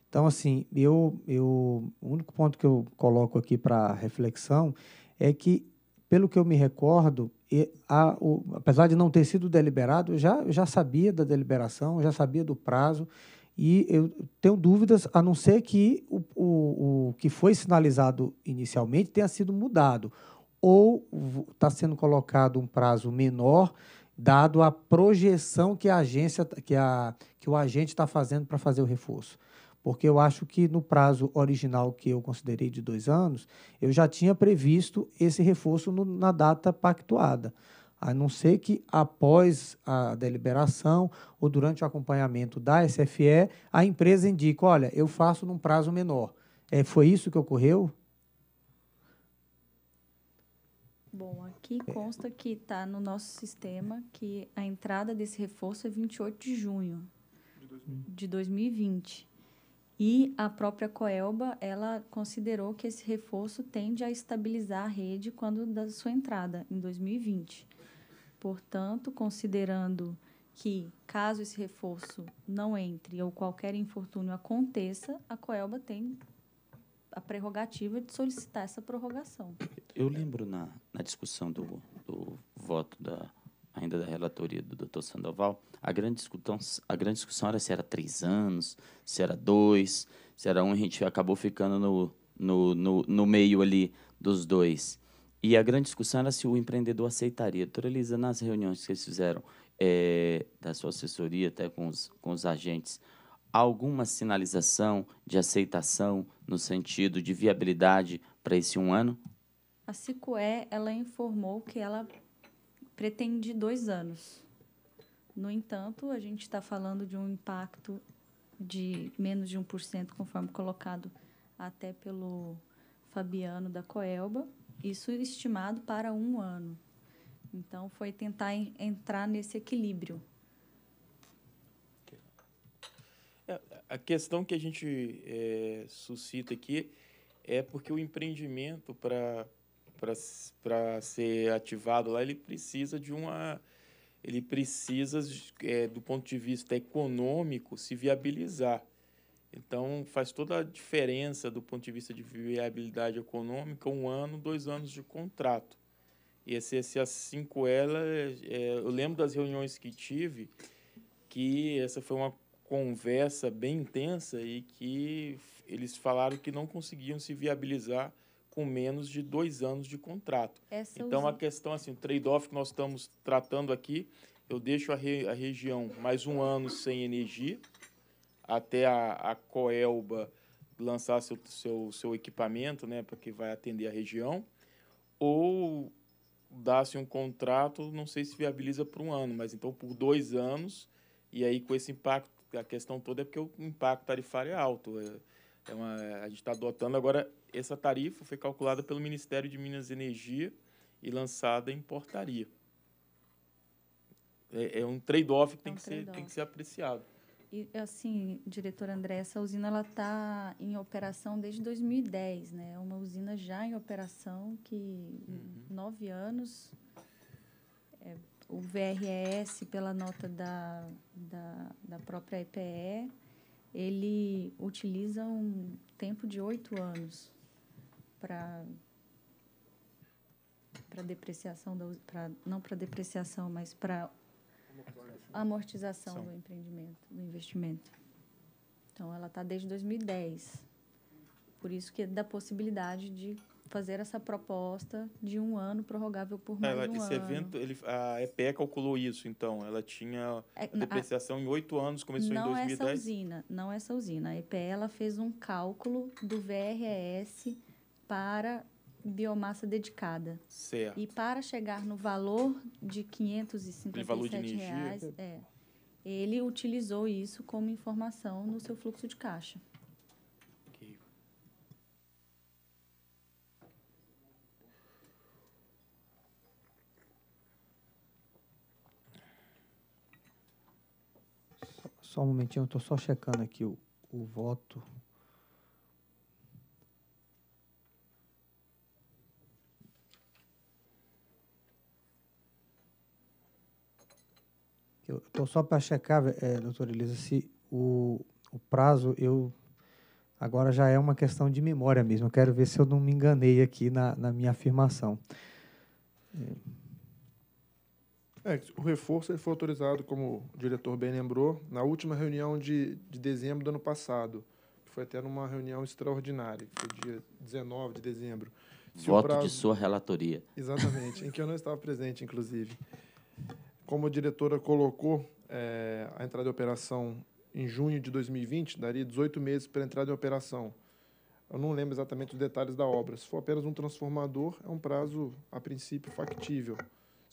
Então, assim, eu, eu, o único ponto que eu coloco aqui para reflexão é que, pelo que eu me recordo, a, o, apesar de não ter sido deliberado, eu já, eu já sabia da deliberação, já sabia do prazo, e eu tenho dúvidas, a não ser que o, o, o que foi sinalizado inicialmente tenha sido mudado ou está sendo colocado um prazo menor, dado a projeção que a agência, que, a, que o agente está fazendo para fazer o reforço. Porque eu acho que no prazo original que eu considerei de dois anos, eu já tinha previsto esse reforço no, na data pactuada. A não ser que após a deliberação ou durante o acompanhamento da SFE, a empresa indique: olha, eu faço num prazo menor. É, foi isso que ocorreu? Bom, aqui consta que está no nosso sistema que a entrada desse reforço é 28 de junho de 2020. E a própria Coelba, ela considerou que esse reforço tende a estabilizar a rede quando da sua entrada, em 2020. Portanto, considerando que, caso esse reforço não entre ou qualquer infortúnio aconteça, a Coelba tem a prerrogativa de solicitar essa prorrogação. Eu lembro na, na discussão do, do voto da, ainda da relatoria do Dr. Sandoval, a grande discussão, a grande discussão era se era três anos, se era dois, se era um, a gente acabou ficando no, no, no, no meio ali dos dois. E a grande discussão era se o empreendedor aceitaria. Doutora Elisa, nas reuniões que eles fizeram é, da sua assessoria, até com os, com os agentes, alguma sinalização de aceitação no sentido de viabilidade para esse um ano? A Sicoé ela informou que ela pretende dois anos. No entanto, a gente está falando de um impacto de menos de 1%, conforme colocado até pelo Fabiano da Coelba, isso estimado para um ano. Então, foi tentar entrar nesse equilíbrio A questão que a gente é, suscita aqui é porque o empreendimento, para ser ativado lá, ele precisa de uma. Ele precisa, é, do ponto de vista econômico, se viabilizar. Então, faz toda a diferença do ponto de vista de viabilidade econômica, um ano, dois anos de contrato. E esse, esse as cinco ela, é, eu lembro das reuniões que tive, que essa foi uma conversa bem intensa e que eles falaram que não conseguiam se viabilizar com menos de dois anos de contrato. Essa é, então, usa... a questão, assim, o trade-off que nós estamos tratando aqui, eu deixo a, re, a região mais um ano sem energia, até a, a Coelba lançar seu, seu, seu equipamento, né, para que vai atender a região, ou dá-se um contrato, não sei se viabiliza por um ano, mas então por dois anos, e aí com esse impacto a questão toda é porque o impacto tarifário é alto. É, é uma, a gente está adotando agora essa tarifa, foi calculada pelo Ministério de Minas e Energia e lançada em portaria. É, é um trade-off que, é tem, um que trade ser, tem que ser apreciado. E, assim, diretor André, essa usina ela está em operação desde 2010, né? É uma usina já em operação que uhum. nove anos é, o VRS, pela nota da, da, da própria EPE, ele utiliza um tempo de oito anos para para depreciação da para não para depreciação mas para amortização do empreendimento do investimento então ela está desde 2010 por isso que é da possibilidade de fazer essa proposta de um ano prorrogável por mais ela, um esse ano. Evento, ele, a EPE calculou isso, então. Ela tinha é, a depreciação a, em oito anos, começou em 2010. Não é essa usina, não é essa usina. A EPE ela fez um cálculo do VRS para biomassa dedicada. Certo. E para chegar no valor de 557 reais, é, ele utilizou isso como informação no seu fluxo de caixa. Só um momentinho, eu estou só checando aqui o, o voto. Eu estou só para checar, é, doutora Elisa, se o, o prazo eu agora já é uma questão de memória mesmo. Eu quero ver se eu não me enganei aqui na, na minha afirmação. É. É, o reforço foi autorizado, como o diretor bem lembrou, na última reunião de, de dezembro do ano passado, que foi até numa reunião extraordinária, que foi dia 19 de dezembro. Se Voto prazo... de sua relatoria. Exatamente, em que eu não estava presente, inclusive. Como a diretora colocou, é, a entrada em operação em junho de 2020 daria 18 meses para a entrada em operação. Eu não lembro exatamente os detalhes da obra. Se for apenas um transformador, é um prazo, a princípio, factível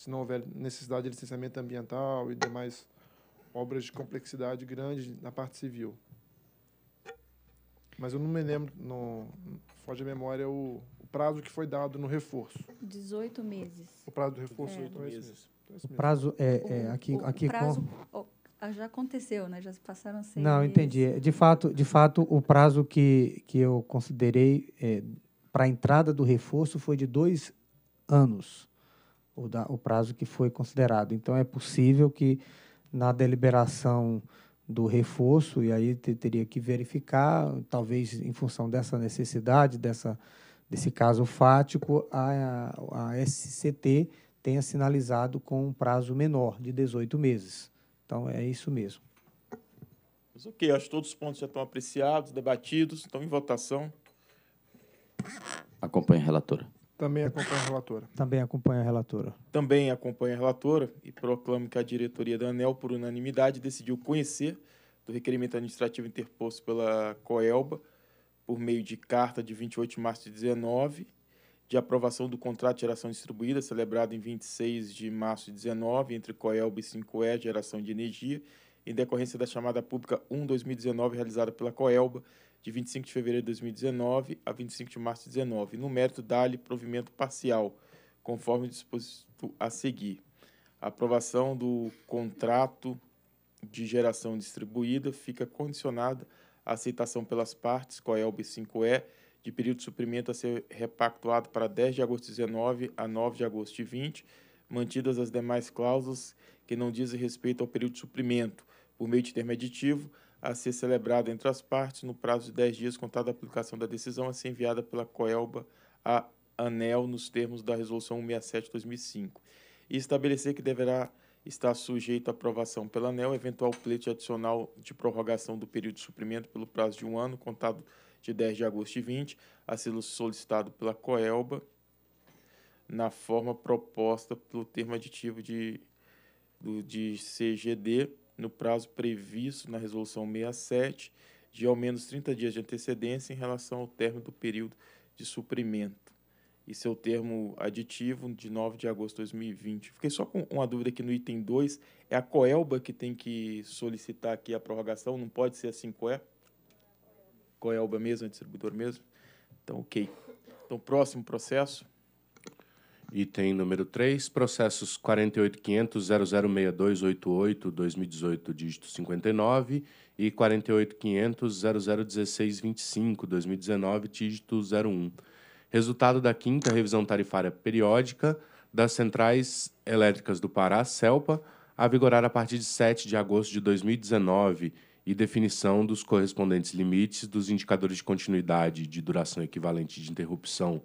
se não houver necessidade de licenciamento ambiental e demais obras de complexidade grande na parte civil. Mas eu não me lembro, não, foge a memória, o, o, prazo que foi dado no reforço. 18 meses. O prazo do reforço, é. 18 então é meses. Então é o prazo é, é aqui, o aqui prazo, com... Ah, já aconteceu, né? Já passaram seis. Não, meses. entendi. É, de fato, de fato, o prazo que que eu considerei é, para a entrada do reforço foi de dois anos o, da, o prazo que foi considerado. Então, é possível que na deliberação do reforço, e aí te, teria que verificar, talvez em função dessa necessidade, dessa, desse caso fático, a, a SCT tenha sinalizado com um prazo menor, de 18 meses. Então, é isso mesmo. Mas ok, acho que todos os pontos já estão apreciados, debatidos, estão em votação. Acompanhe a relatora. Também acompanha a relatora. Também acompanha a relatora. Também acompanha a relatora e proclamo que a diretoria da ANEL, por unanimidade, decidiu conhecer do requerimento administrativo interposto pela COELBA por meio de carta de 28 de março de 19, de aprovação do contrato de geração distribuída, celebrado em 26 de março de 19, entre COELBA e 5E, geração de energia, em decorrência da chamada pública 1-2019, realizada pela COELBA, de 25 de fevereiro de 2019 a 25 de março de 19, no mérito dá-lhe provimento parcial, conforme disposto a seguir. A aprovação do contrato de geração distribuída fica condicionada à aceitação pelas partes, é COELB B5E, de período de suprimento a ser repactuado para 10 de agosto de 19 a 9 de agosto de 20, mantidas as demais cláusulas que não dizem respeito ao período de suprimento, por meio de termo aditivo, a ser celebrada entre as partes no prazo de 10 dias contado a aplicação da decisão a ser enviada pela Coelba à ANEL nos termos da Resolução 167/2005 e estabelecer que deverá estar sujeito à aprovação pela ANEL eventual pleito adicional de prorrogação do período de suprimento pelo prazo de um ano contado de 10 de agosto de 20 a ser solicitado pela Coelba na forma proposta pelo termo aditivo de, de CGD no prazo previsto na Resolução 67, de ao menos 30 dias de antecedência em relação ao termo do período de suprimento. E seu é termo aditivo de 9 de agosto de 2020. Fiquei só com uma dúvida aqui no item 2. É a Coelba que tem que solicitar aqui a prorrogação? Não pode ser assim, Coé? Coelba mesmo, é distribuidor mesmo? Então, ok. Então, próximo processo. Item número 3, processos 48.500.006288-2018, dígito 59, e 48.500.001625-2019, dígito 01. Resultado da quinta revisão tarifária periódica das centrais elétricas do Pará, CELPA, a vigorar a partir de 7 de agosto de 2019 e definição dos correspondentes limites dos indicadores de continuidade de duração equivalente de interrupção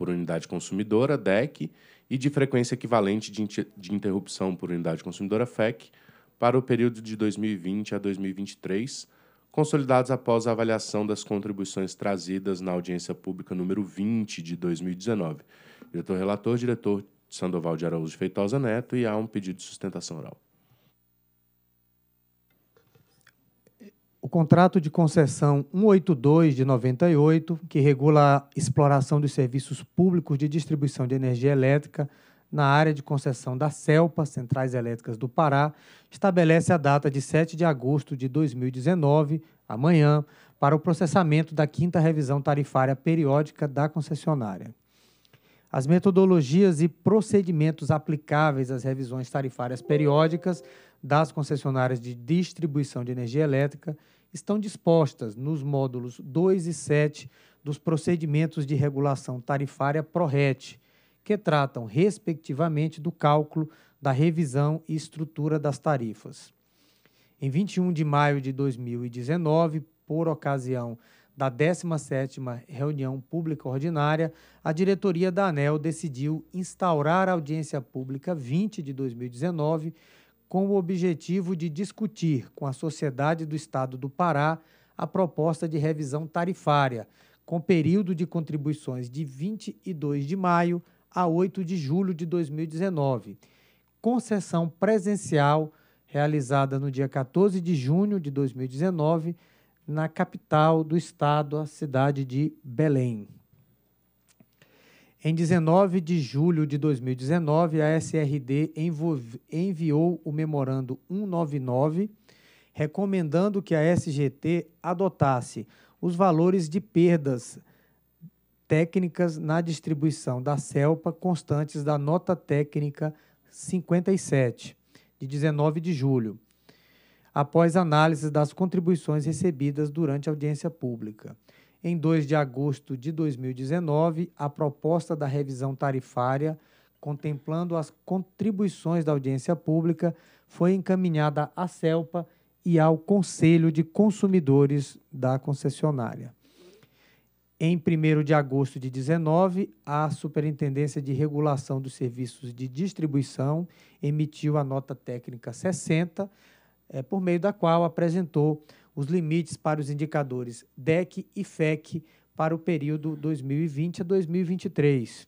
por unidade consumidora, DEC, e de frequência equivalente de, de interrupção por unidade consumidora, FEC, para o período de 2020 a 2023, consolidados após a avaliação das contribuições trazidas na audiência pública número 20 de 2019. Diretor relator, diretor Sandoval de Araújo Feitosa Neto, e há um pedido de sustentação oral. o contrato de concessão 182 de 98, que regula a exploração dos serviços públicos de distribuição de energia elétrica na área de concessão da CELPA, Centrais Elétricas do Pará, estabelece a data de 7 de agosto de 2019, amanhã, para o processamento da quinta revisão tarifária periódica da concessionária. As metodologias e procedimentos aplicáveis às revisões tarifárias periódicas das concessionárias de distribuição de energia elétrica estão dispostas nos módulos 2 e 7 dos procedimentos de regulação tarifária PRORET, que tratam, respectivamente, do cálculo da revisão e estrutura das tarifas. Em 21 de maio de 2019, por ocasião da 17ª reunião pública ordinária, a diretoria da ANEL decidiu instaurar a audiência pública 20 de 2019 com o objetivo de discutir com a Sociedade do Estado do Pará a proposta de revisão tarifária, com período de contribuições de 22 de maio a 8 de julho de 2019. Concessão presencial realizada no dia 14 de junho de 2019 na capital do estado, a cidade de Belém. Em 19 de julho de 2019, a SRD enviou o Memorando 199, recomendando que a SGT adotasse os valores de perdas técnicas na distribuição da CELPA constantes da nota técnica 57, de 19 de julho, após análise das contribuições recebidas durante a audiência pública em 2 de agosto de 2019, a proposta da revisão tarifária, contemplando as contribuições da audiência pública, foi encaminhada à CELPA e ao Conselho de Consumidores da concessionária. Em 1 de agosto de 19, a Superintendência de Regulação dos Serviços de Distribuição emitiu a nota técnica 60, é, eh, por meio da qual apresentou os limites para os indicadores DEC e FEC para o período 2020 a 2023.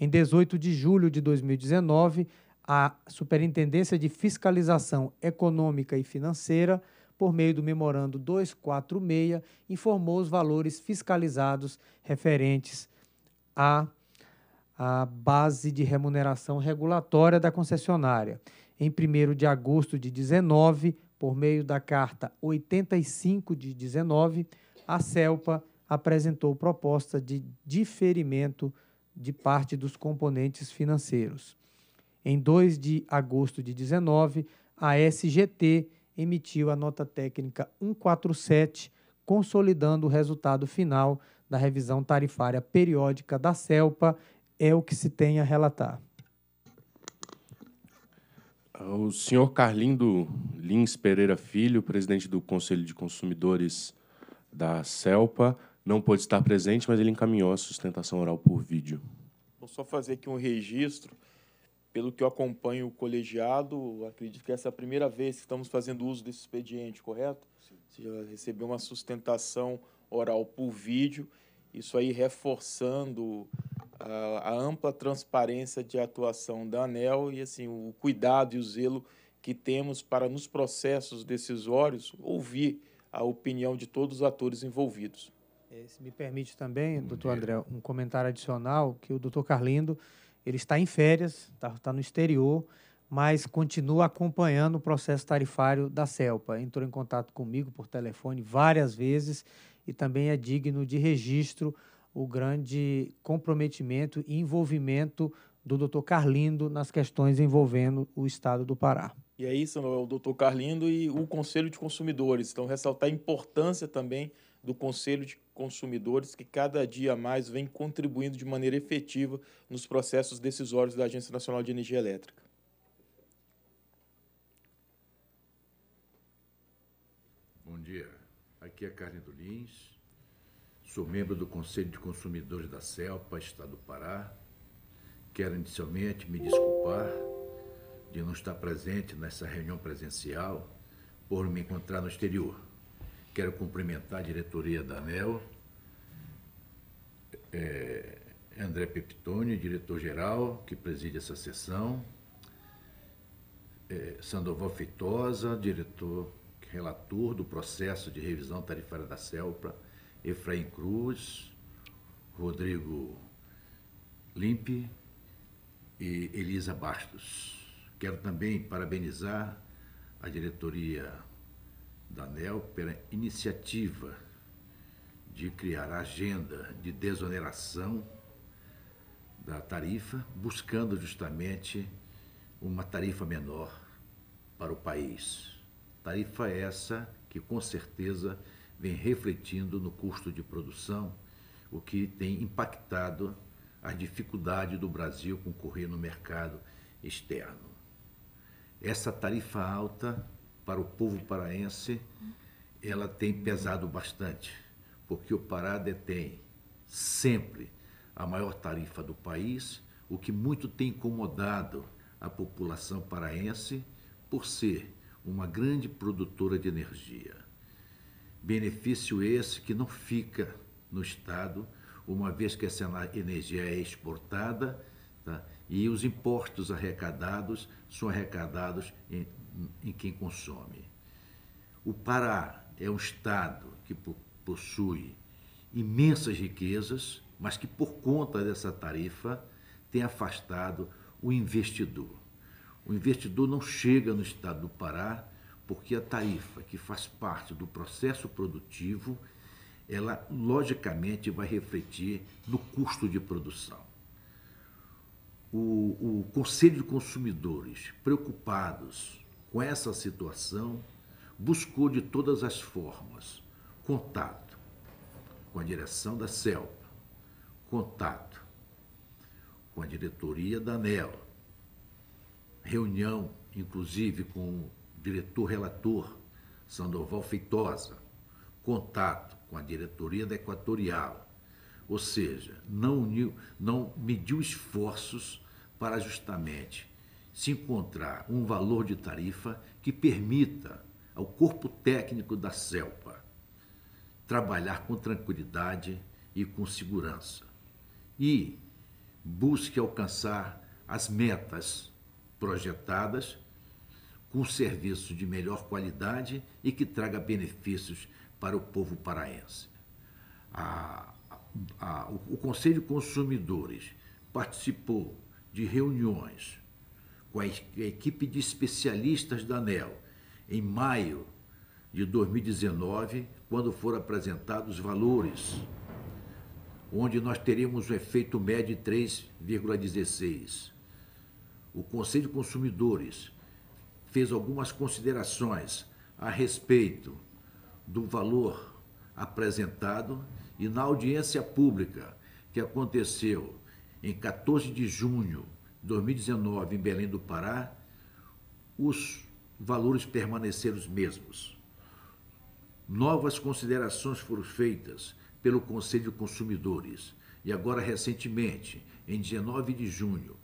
Em 18 de julho de 2019, a Superintendência de Fiscalização Econômica e Financeira, por meio do memorando 246, informou os valores fiscalizados referentes à, à base de remuneração regulatória da concessionária. Em 1 de agosto de 19, por meio da carta 85 de 19, a CELPA apresentou proposta de diferimento de parte dos componentes financeiros. Em 2 de agosto de 19, a SGT emitiu a nota técnica 147, consolidando o resultado final da revisão tarifária periódica da CELPA, é o que se tem a relatar. O senhor Carlindo Lins Pereira Filho, presidente do Conselho de Consumidores da CELPA, não pôde estar presente, mas ele encaminhou a sustentação oral por vídeo. Vou só fazer aqui um registro. Pelo que eu acompanho o colegiado, acredito que essa é a primeira vez que estamos fazendo uso desse expediente, correto? Sim. Você já recebeu uma sustentação oral por vídeo, isso aí reforçando a, a, ampla transparência de atuação da ANEL e assim o cuidado e o zelo que temos para nos processos decisórios ouvir a opinião de todos os atores envolvidos. É, se me permite também, doutor André, um comentário adicional que o doutor Carlindo ele está em férias, está, está no exterior, mas continua acompanhando o processo tarifário da CELPA. Entrou em contato comigo por telefone várias vezes e também é digno de registro o grande comprometimento e envolvimento do doutor Carlindo nas questões envolvendo o Estado do Pará. E é isso, é o doutor Carlindo e o Conselho de Consumidores. Então, ressaltar a importância também do Conselho de Consumidores, que cada dia mais vem contribuindo de maneira efetiva nos processos decisórios da Agência Nacional de Energia Elétrica. Bom dia, aqui é Carlindo Lins, Sou membro do Conselho de Consumidores da CELPA, Estado do Pará. Quero inicialmente me desculpar de não estar presente nessa reunião presencial por me encontrar no exterior. Quero cumprimentar a diretoria da ANEL, é, André Peptoni, diretor-geral, que preside essa sessão, é, Sandoval Feitosa, diretor relator do processo de revisão tarifária da CELPA, Efraim Cruz, Rodrigo Limpe e Elisa Bastos. Quero também parabenizar a diretoria da ANEL pela iniciativa de criar a agenda de desoneração da tarifa, buscando justamente uma tarifa menor para o país. Tarifa essa que com certeza vem refletindo no custo de produção, o que tem impactado a dificuldade do Brasil concorrer no mercado externo. Essa tarifa alta para o povo paraense, ela tem pesado bastante, porque o Pará detém sempre a maior tarifa do país, o que muito tem incomodado a população paraense por ser uma grande produtora de energia. Benefício esse que não fica no Estado, uma vez que essa energia é exportada tá? e os impostos arrecadados são arrecadados em, em quem consome. O Pará é um Estado que possui imensas riquezas, mas que por conta dessa tarifa tem afastado o investidor. O investidor não chega no estado do Pará porque a tarifa que faz parte do processo produtivo, ela logicamente vai refletir no custo de produção. O, o Conselho de Consumidores, preocupados com essa situação, buscou de todas as formas contato com a direção da CELPA, contato com a diretoria da ANEL, reunião, inclusive, com diretor-relator Sandoval Feitosa, contato com a diretoria da Equatorial, ou seja, não, uniu, não mediu esforços para justamente se encontrar um valor de tarifa que permita ao corpo técnico da CELPA trabalhar com tranquilidade e com segurança e busque alcançar as metas projetadas com serviços serviço de melhor qualidade e que traga benefícios para o povo paraense. A, a, o, o Conselho Consumidores participou de reuniões com a, a equipe de especialistas da ANEL em maio de 2019, quando foram apresentados valores, onde nós teríamos o um efeito médio de 3,16. O Conselho de Consumidores fez algumas considerações a respeito do valor apresentado e na audiência pública que aconteceu em 14 de junho de 2019 em Belém do Pará, os valores permaneceram os mesmos. Novas considerações foram feitas pelo Conselho de Consumidores e agora recentemente, em 19 de junho,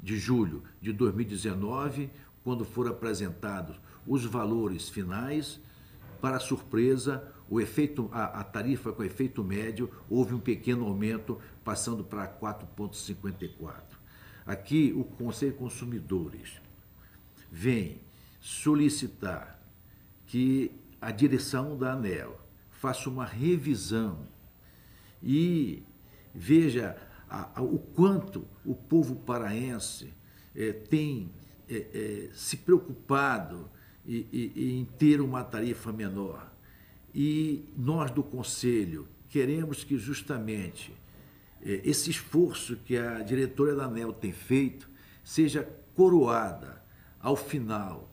de julho de 2019, quando foram apresentados os valores finais, para surpresa, o efeito, a, a tarifa com efeito médio houve um pequeno aumento, passando para 4,54. Aqui o Conselho de Consumidores vem solicitar que a direção da ANEL faça uma revisão e veja a, a, o quanto o povo paraense é, tem é, é, se preocupado e, e, em ter uma tarifa menor. E nós do Conselho queremos que justamente é, esse esforço que a diretora da ANEL tem feito seja coroada ao final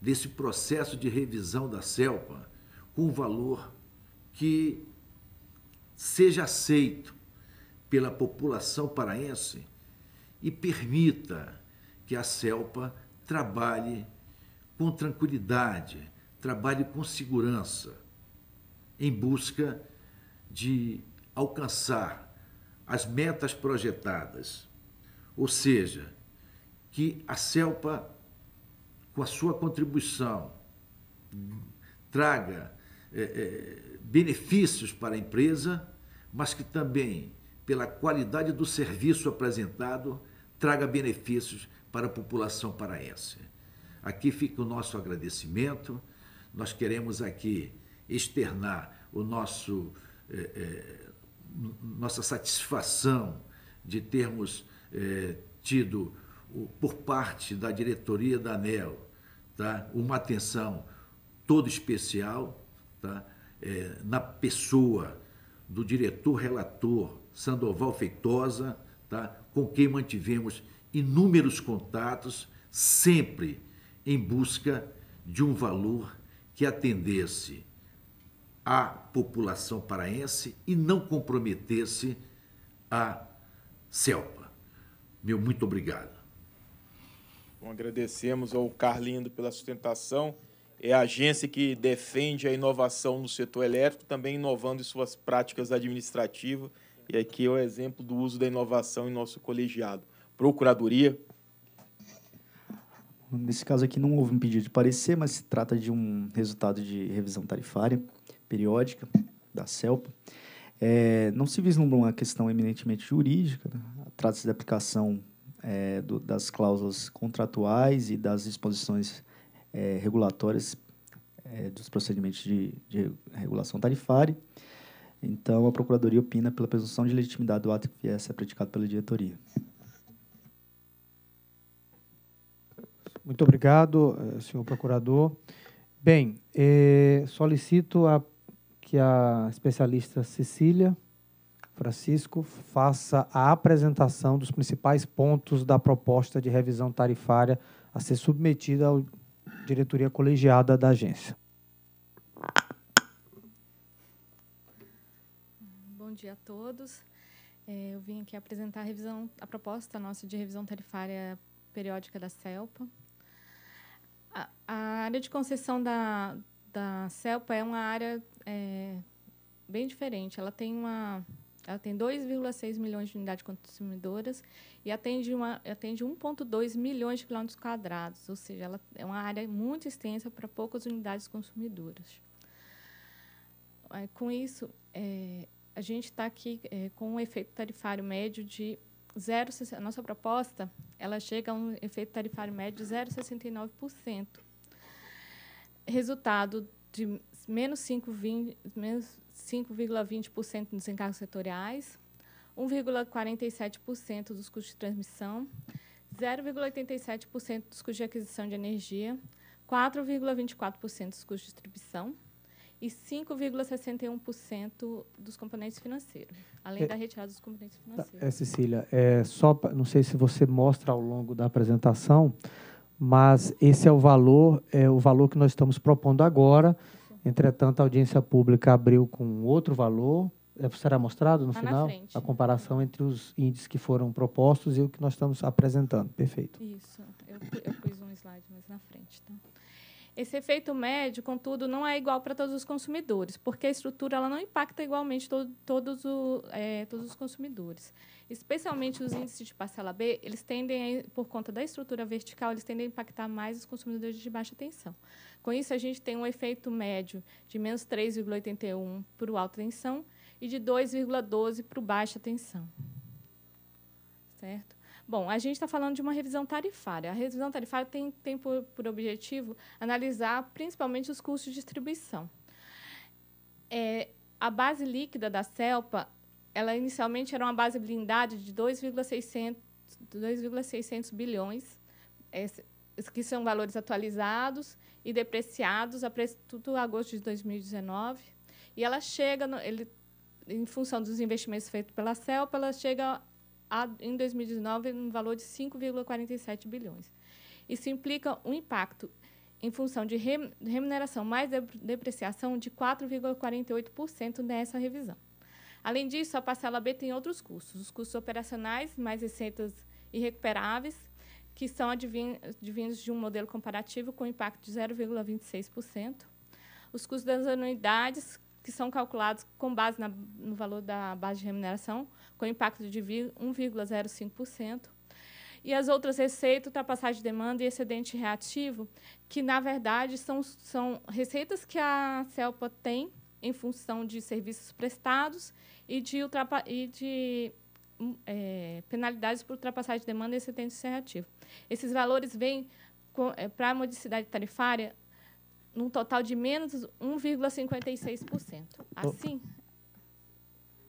desse processo de revisão da CELPA com um valor que seja aceito pela população paraense e permita que a CELPA trabalhe com tranquilidade, trabalhe com segurança, em busca de alcançar as metas projetadas. Ou seja, que a CELPA, com a sua contribuição, traga é, é, benefícios para a empresa, mas que também, pela qualidade do serviço apresentado, traga benefícios para a população paraense. Aqui fica o nosso agradecimento. Nós queremos aqui externar o nosso, eh, eh, nossa satisfação de termos eh, tido, por parte da diretoria da ANEL, tá, uma atenção toda especial tá, na pessoa do diretor-relator Sandoval Feitosa, tá, com quem mantivemos inúmeros contatos, sempre em busca de um valor que atendesse à população paraense e não comprometesse a CELPA. Meu muito obrigado. Bom, agradecemos ao Carlindo pela sustentação. É a agência que defende a inovação no setor elétrico, também inovando em suas práticas administrativas. E aqui é o exemplo do uso da inovação em nosso colegiado. Procuradoria? Nesse caso aqui não houve um pedido de parecer, mas se trata de um resultado de revisão tarifária periódica da CELPA. É, não se vislumbra uma questão eminentemente jurídica, né? trata-se da aplicação é, do, das cláusulas contratuais e das disposições é, regulatórias é, dos procedimentos de, de, regulação tarifária. Então, a Procuradoria opina pela presunção de legitimidade do ato que viesse a ser é praticado pela diretoria. Muito obrigado, eh, senhor procurador. Bem, eh, solicito a, que a especialista Cecília Francisco faça a apresentação dos principais pontos da proposta de revisão tarifária a ser submetida à diretoria colegiada da agência. Bom dia a todos. Eh, eu vim aqui apresentar a, revisão, a proposta nossa de revisão tarifária periódica da CELPA. A, a área de concessão da, da CELPA é uma área é, bem diferente. Ela tem uma ela tem 2,6 milhões de unidades consumidoras e atende, uma, atende 1,2 milhões de quilômetros quadrados, ou seja, ela é uma área muito extensa para poucas unidades consumidoras. É, com isso, é, a gente está aqui é, com um efeito tarifário médio de 0, a nossa proposta ela chega a um efeito tarifário médio de 0,69%. Resultado de menos 5,20% nos encargos setoriais, 1,47% dos custos de transmissão, 0,87% dos custos de aquisição de energia, 4,24% dos custos de distribuição, e 5,61% dos componentes financeiros, além é, da retirada dos componentes tá, financeiros. É, Cecília, é, só não sei se você mostra ao longo da apresentação, mas esse é o valor, é o valor que nós estamos propondo agora. Entretanto, a audiência pública abriu com outro valor. É, será mostrado no tá final a comparação entre os índices que foram propostos e o que nós estamos apresentando. Perfeito. Isso. Eu, eu pus um slide mais na frente. Tá? Esse efeito médio, contudo, não é igual para todos os consumidores, porque a estrutura ela não impacta igualmente to todos, o, é, todos os consumidores. Especialmente os índices de parcela B, eles tendem, a, por conta da estrutura vertical, eles tendem a impactar mais os consumidores de baixa tensão. Com isso, a gente tem um efeito médio de menos 3,81 para o alta tensão e de 2,12 para o baixa tensão. Certo? Bom, a gente está falando de uma revisão tarifária. A revisão tarifária tem, tem por, por objetivo analisar principalmente os custos de distribuição. É, a base líquida da CELPA, ela inicialmente era uma base blindada de 2,600 bilhões, é, que são valores atualizados e depreciados a preço de agosto de 2019. E ela chega, no, ele, em função dos investimentos feitos pela CELPA, ela chega a, em 2019 no valor de 5,47 bilhões. Isso implica um impacto em função de remuneração mais depreciação de 4,48% nessa revisão. Além disso, a parcela B tem outros custos, os custos operacionais mais receitas irrecuperáveis, que são advindos de um modelo comparativo com impacto de 0,26%. Os custos das anuidades, que são calculados com base na, no valor da base de remuneração, com impacto de 1,05%. E as outras receitas, ultrapassagem de demanda e excedente reativo, que, na verdade, são, são receitas que a CELPA tem em função de serviços prestados e de, e de é, penalidades por ultrapassagem de demanda e excedente reativo. Esses valores vêm é, para a modicidade tarifária num total de menos 1,56%. Assim...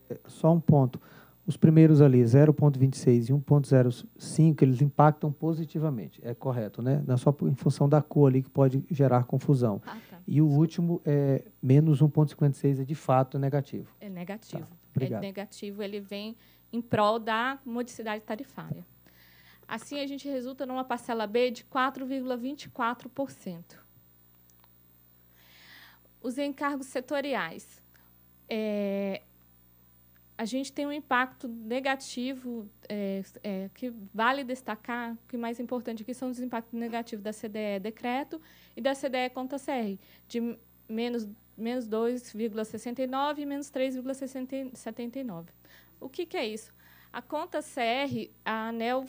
É, só um ponto. Os primeiros ali, 0,26 e 1,05, eles impactam positivamente, é correto, né? Não é só em função da cor ali que pode gerar confusão. Ah, tá. E o último, é, menos 1,56, é de fato negativo. É negativo. Tá. É negativo, ele vem em prol da modicidade tarifária. Assim, a gente resulta numa parcela B de 4,24%. Os encargos setoriais. É, a gente tem um impacto negativo é, é, que vale destacar, que mais importante aqui são os impactos negativos da CDE decreto e da CDE conta CR, de menos, menos 2,69 e menos 3,79. O que, que é isso? A conta CR, a ANEL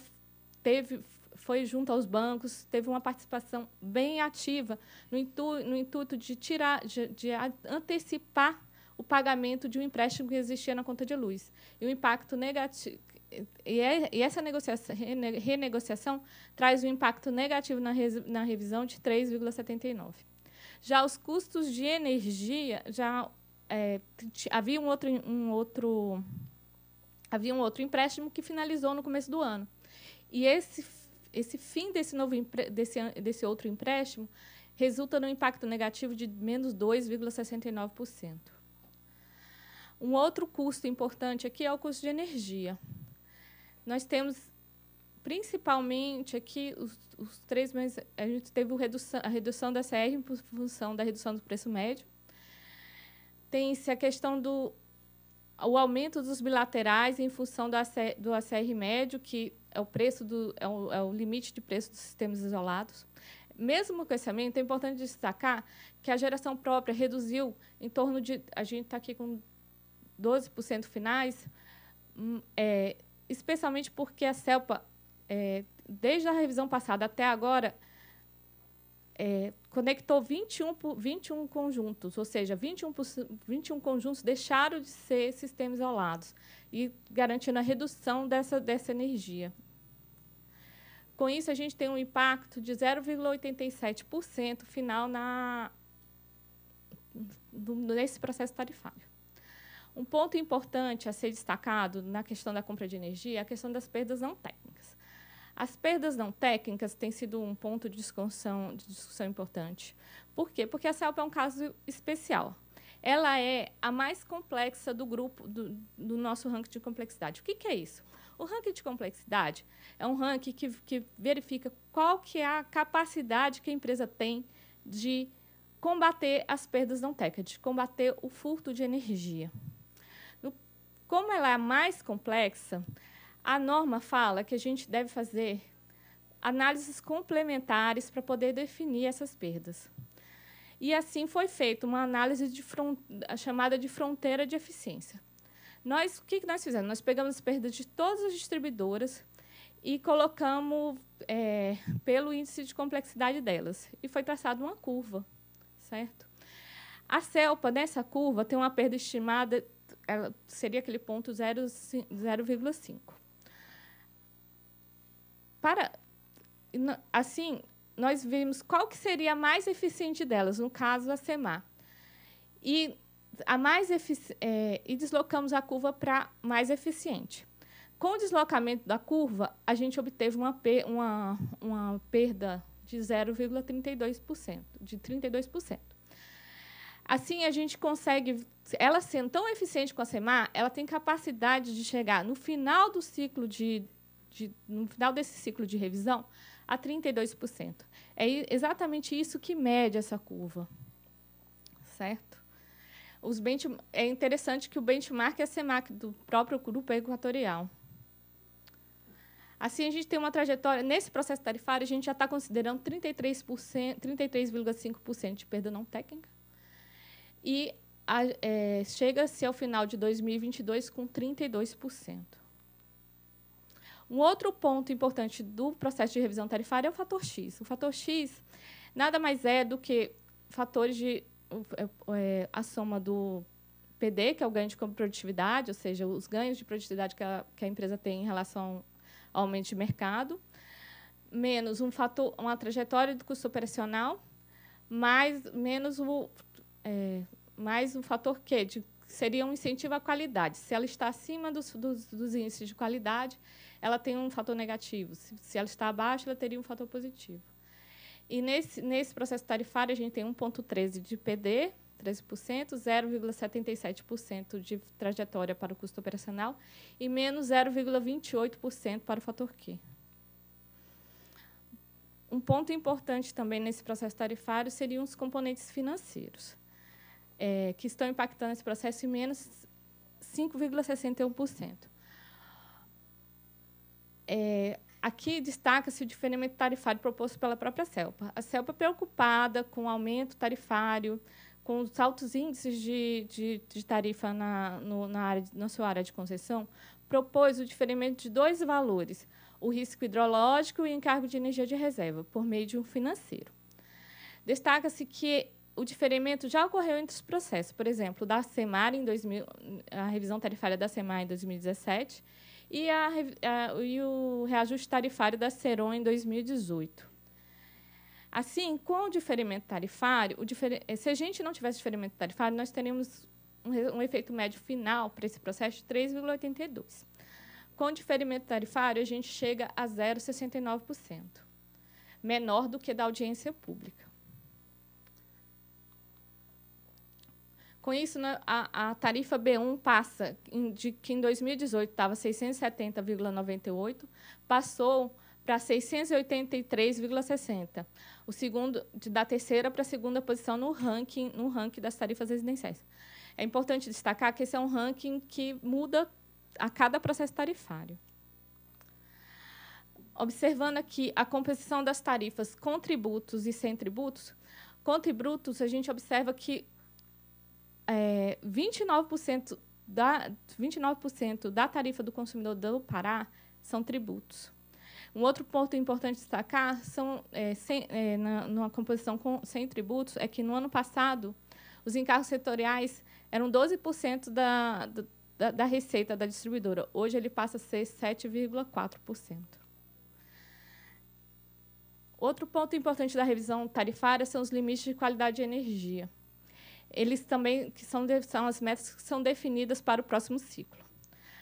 teve, foi junto aos bancos, teve uma participação bem ativa no, intu, no intuito de tirar, de, de antecipar o pagamento de um empréstimo que existia na conta de luz. E o impacto negativo. É, e, essa renegociação traz um impacto negativo na, res, na revisão de 3,79. Já os custos de energia, já é, havia um outro, um outro havia um outro empréstimo que finalizou no começo do ano. E esse, esse fim desse, novo desse, desse outro empréstimo resulta no impacto negativo de menos 2,69%. Um outro custo importante aqui é o custo de energia. Nós temos, principalmente, aqui os, os três meses, a gente teve redução, a redução da CR por função da redução do preço médio. Tem-se a questão do o aumento dos bilaterais em função do ACR, do ACR médio, que é o preço do é o, é o limite de preço dos sistemas isolados. Mesmo com esse aumento, é importante destacar que a geração própria reduziu em torno de a gente está aqui com 12% finais, hum, é, especialmente porque a CELPA, é, desde a revisão passada até agora, é, conectou 21, 21 conjuntos, ou seja, 21, 21 conjuntos deixaram de ser sistemas isolados, e garantindo a redução dessa, dessa energia. Com isso, a gente tem um impacto de 0,87% final na, nesse processo tarifário. Um ponto importante a ser destacado na questão da compra de energia é a questão das perdas não técnicas. As perdas não técnicas têm sido um ponto de discussão, de discussão importante. Por quê? Porque a CELP é um caso especial. Ela é a mais complexa do grupo, do, do nosso ranking de complexidade. O que, que, é isso? O ranking de complexidade é um ranking que, que verifica qual que é a capacidade que a empresa tem de combater as perdas não técnicas, de combater o furto de energia. Como ela é mais complexa, a norma fala que a gente deve fazer análises complementares para poder definir essas perdas. E assim foi feita uma análise de front, chamada de fronteira de eficiência. Nós, o que nós fizemos? Nós pegamos as perdas de todas as distribuidoras e colocamos é, pelo índice de complexidade delas. E foi traçada uma curva, certo? A CELPA, nessa curva, tem uma perda estimada ela seria aquele ponto 0,5. Para assim, nós vimos qual que seria a mais eficiente delas, no caso a CEMAR. E a mais é, e deslocamos a curva para mais eficiente. Com o deslocamento da curva, a gente obteve uma, per uma, uma perda de 0,32%, de 32%. Assim, a gente consegue. Ela sendo tão eficiente com a SEMAR, ela tem capacidade de chegar no final do ciclo de, de no final desse ciclo de revisão a 32%. É exatamente isso que mede essa curva. Certo? Os é interessante que o benchmark é a SEMAC do próprio grupo equatorial. Assim, a gente tem uma trajetória. Nesse processo tarifário, a gente já está considerando 33,5% 33 de perda não técnica, e é, chega-se ao final de 2022 com 32%. Um outro ponto importante do processo de revisão tarifária é o fator X. O fator X nada mais é do que fatores de é, é, a soma do PD, que é o ganho de produtividade, ou seja, os ganhos de produtividade que a, que a empresa tem em relação ao aumento de mercado, menos um fator, uma trajetória do custo operacional, mais menos o, é, mais um fator Q, de, seria um incentivo à qualidade. Se ela está acima dos, dos, dos índices de qualidade, ela tem um fator negativo. Se, se, ela está abaixo, ela teria um fator positivo. E nesse, nesse processo tarifário, a gente tem 1,13% de PD, 13%, 0,77% de trajetória para o custo operacional e menos 0,28% para o fator Q. Um ponto importante também nesse processo tarifário seriam os componentes financeiros é, que estão impactando esse processo, em menos 5,61%. É, aqui destaca-se o diferimento tarifário proposto pela própria CELPA. A CELPA é preocupada com o aumento tarifário, com os altos índices de, de, de tarifa na, no, na, área, na sua área de concessão, propôs o diferimento de dois valores, o risco hidrológico e o encargo de energia de reserva, por meio de um financeiro. Destaca-se que o diferimento já ocorreu entre os processos, por exemplo, da Semar em 2000, a revisão tarifária da Semar em 2017 e, a, a, e o reajuste tarifário da Seron em 2018. Assim, com o diferimento tarifário, o difer... Eh, se a gente não tivesse diferimento tarifário, nós teríamos um, um efeito médio final para esse processo de 3,82. Com o diferimento tarifário, a gente chega a 0,69%, menor do que da audiência pública. Com isso, né, a, a tarifa B1 passa, de que em 2018 estava 670,98, passou para 683,60. O segundo da terceira para a segunda posição no ranking, no ranking das tarifas residenciais. É importante destacar que esse é um ranking que muda a cada processo tarifário. Observando aqui a composição das tarifas com tributos e sem tributos, com tributos a gente observa que é, 29%, da, 29 da tarifa do consumidor do Pará são tributos. Um outro ponto importante destacar são, é, sem, é, na, numa composição com, sem tributos é que, no ano passado, os encargos setoriais eram 12% da, da, da receita da distribuidora. Hoje, ele passa a ser 7,4%. Outro ponto importante da revisão tarifária são os limites de qualidade de energia eles também que são, são as metas que são definidas para o próximo ciclo.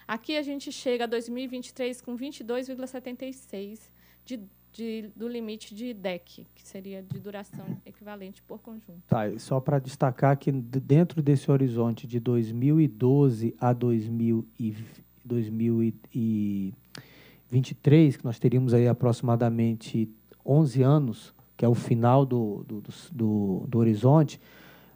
Aqui a gente chega a 2023 com 22,76 de, de, do limite de DEC, que seria de duração equivalente por conjunto. Tá, e só para destacar que dentro desse horizonte de 2012 a 2023, que nós teríamos aí aproximadamente 11 anos, que é o final do, do, do, do horizonte,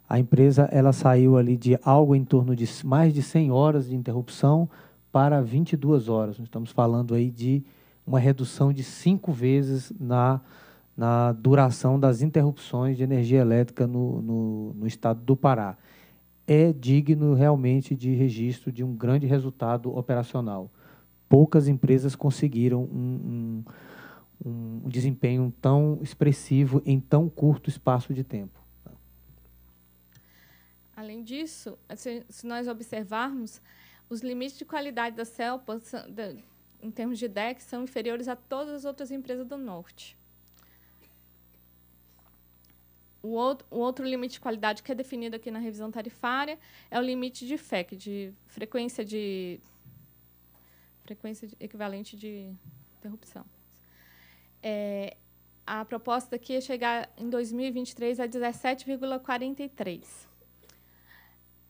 a empresa ela saiu ali de algo em torno de mais de 100 horas de interrupção para 22 horas. estamos falando aí de uma redução de cinco vezes na, na duração das interrupções de energia elétrica no, no, no estado do Pará. É digno realmente de registro de um grande resultado operacional. Poucas empresas conseguiram um, um, um desempenho tão expressivo em tão curto espaço de tempo. Além disso, se, se nós observarmos, os limites de qualidade da CELPA, em termos de DEC, são inferiores a todas as outras empresas do Norte. O outro, o outro limite de qualidade que é definido aqui na revisão tarifária é o limite de FEC, de frequência de frequência de, equivalente de interrupção. É, a proposta aqui é chegar em 2023 a 17,43.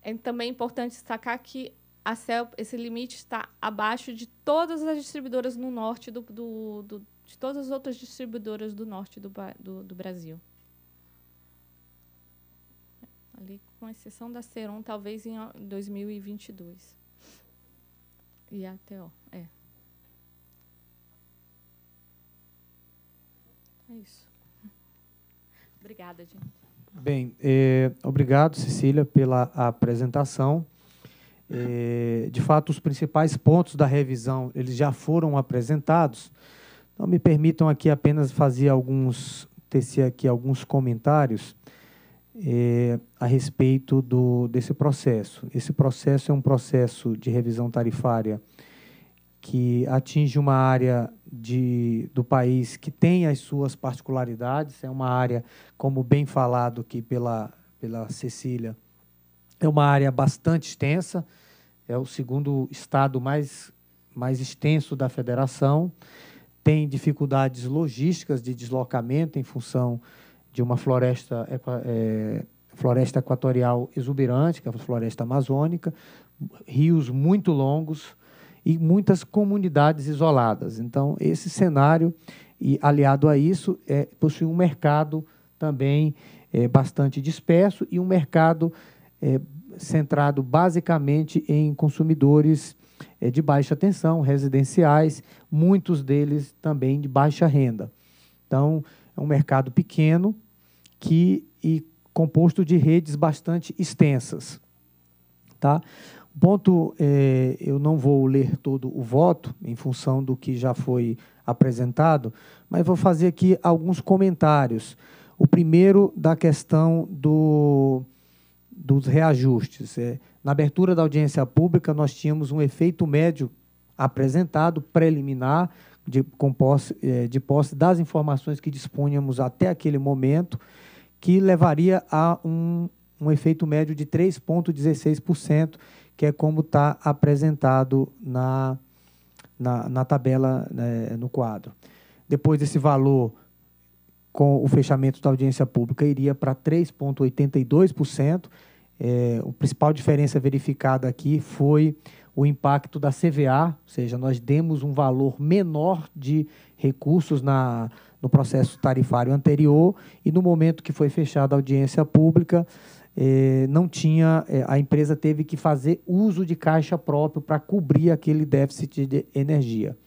É também importante destacar que a CEL, esse limite está abaixo de todas as distribuidoras no norte do, do, do de todas as outras distribuidoras do norte do, do, do Brasil. Ali, com exceção da Ceron, talvez em 2022. E até ó é. É isso. Obrigada, gente. Bem, eh, obrigado, Cecília, pela apresentação. Eh, de fato, os principais pontos da revisão eles já foram apresentados. Então, me permitam aqui apenas fazer alguns, tecer aqui alguns comentários eh, a respeito do, desse processo. Esse processo é um processo de revisão tarifária que atinge uma área de, do país que tem as suas particularidades. É uma área, como bem falado aqui pela, pela Cecília, é uma área bastante extensa, é o segundo estado mais, mais extenso da federação, tem dificuldades logísticas de deslocamento em função de uma floresta, é, floresta equatorial exuberante, que é a floresta amazônica, rios muito longos, e muitas comunidades isoladas. Então, esse cenário, e aliado a isso, é, possui um mercado também é, bastante disperso e um mercado é, centrado basicamente em consumidores é, de baixa tensão, residenciais, muitos deles também de baixa renda. Então, é um mercado pequeno que, e composto de redes bastante extensas. Tá? Ponto, é, eu não vou ler todo o voto, em função do que já foi apresentado, mas vou fazer aqui alguns comentários. O primeiro da questão do, dos reajustes. É, na abertura da audiência pública, nós tínhamos um efeito médio apresentado, preliminar, de, com posse, é, de posse das informações que dispunhamos até aquele momento, que levaria a um, um efeito médio de 3,16%, que é como está apresentado na, na, na tabela, né, no quadro. Depois desse valor, com o fechamento da audiência pública, iria para 3,82%. É, a principal diferença verificada aqui foi o impacto da CVA, ou seja, nós demos um valor menor de recursos na, no processo tarifário anterior e no momento que foi fechada a audiência pública, eh, não tinha, eh, a empresa teve que fazer uso de caixa próprio para cobrir aquele déficit de energia,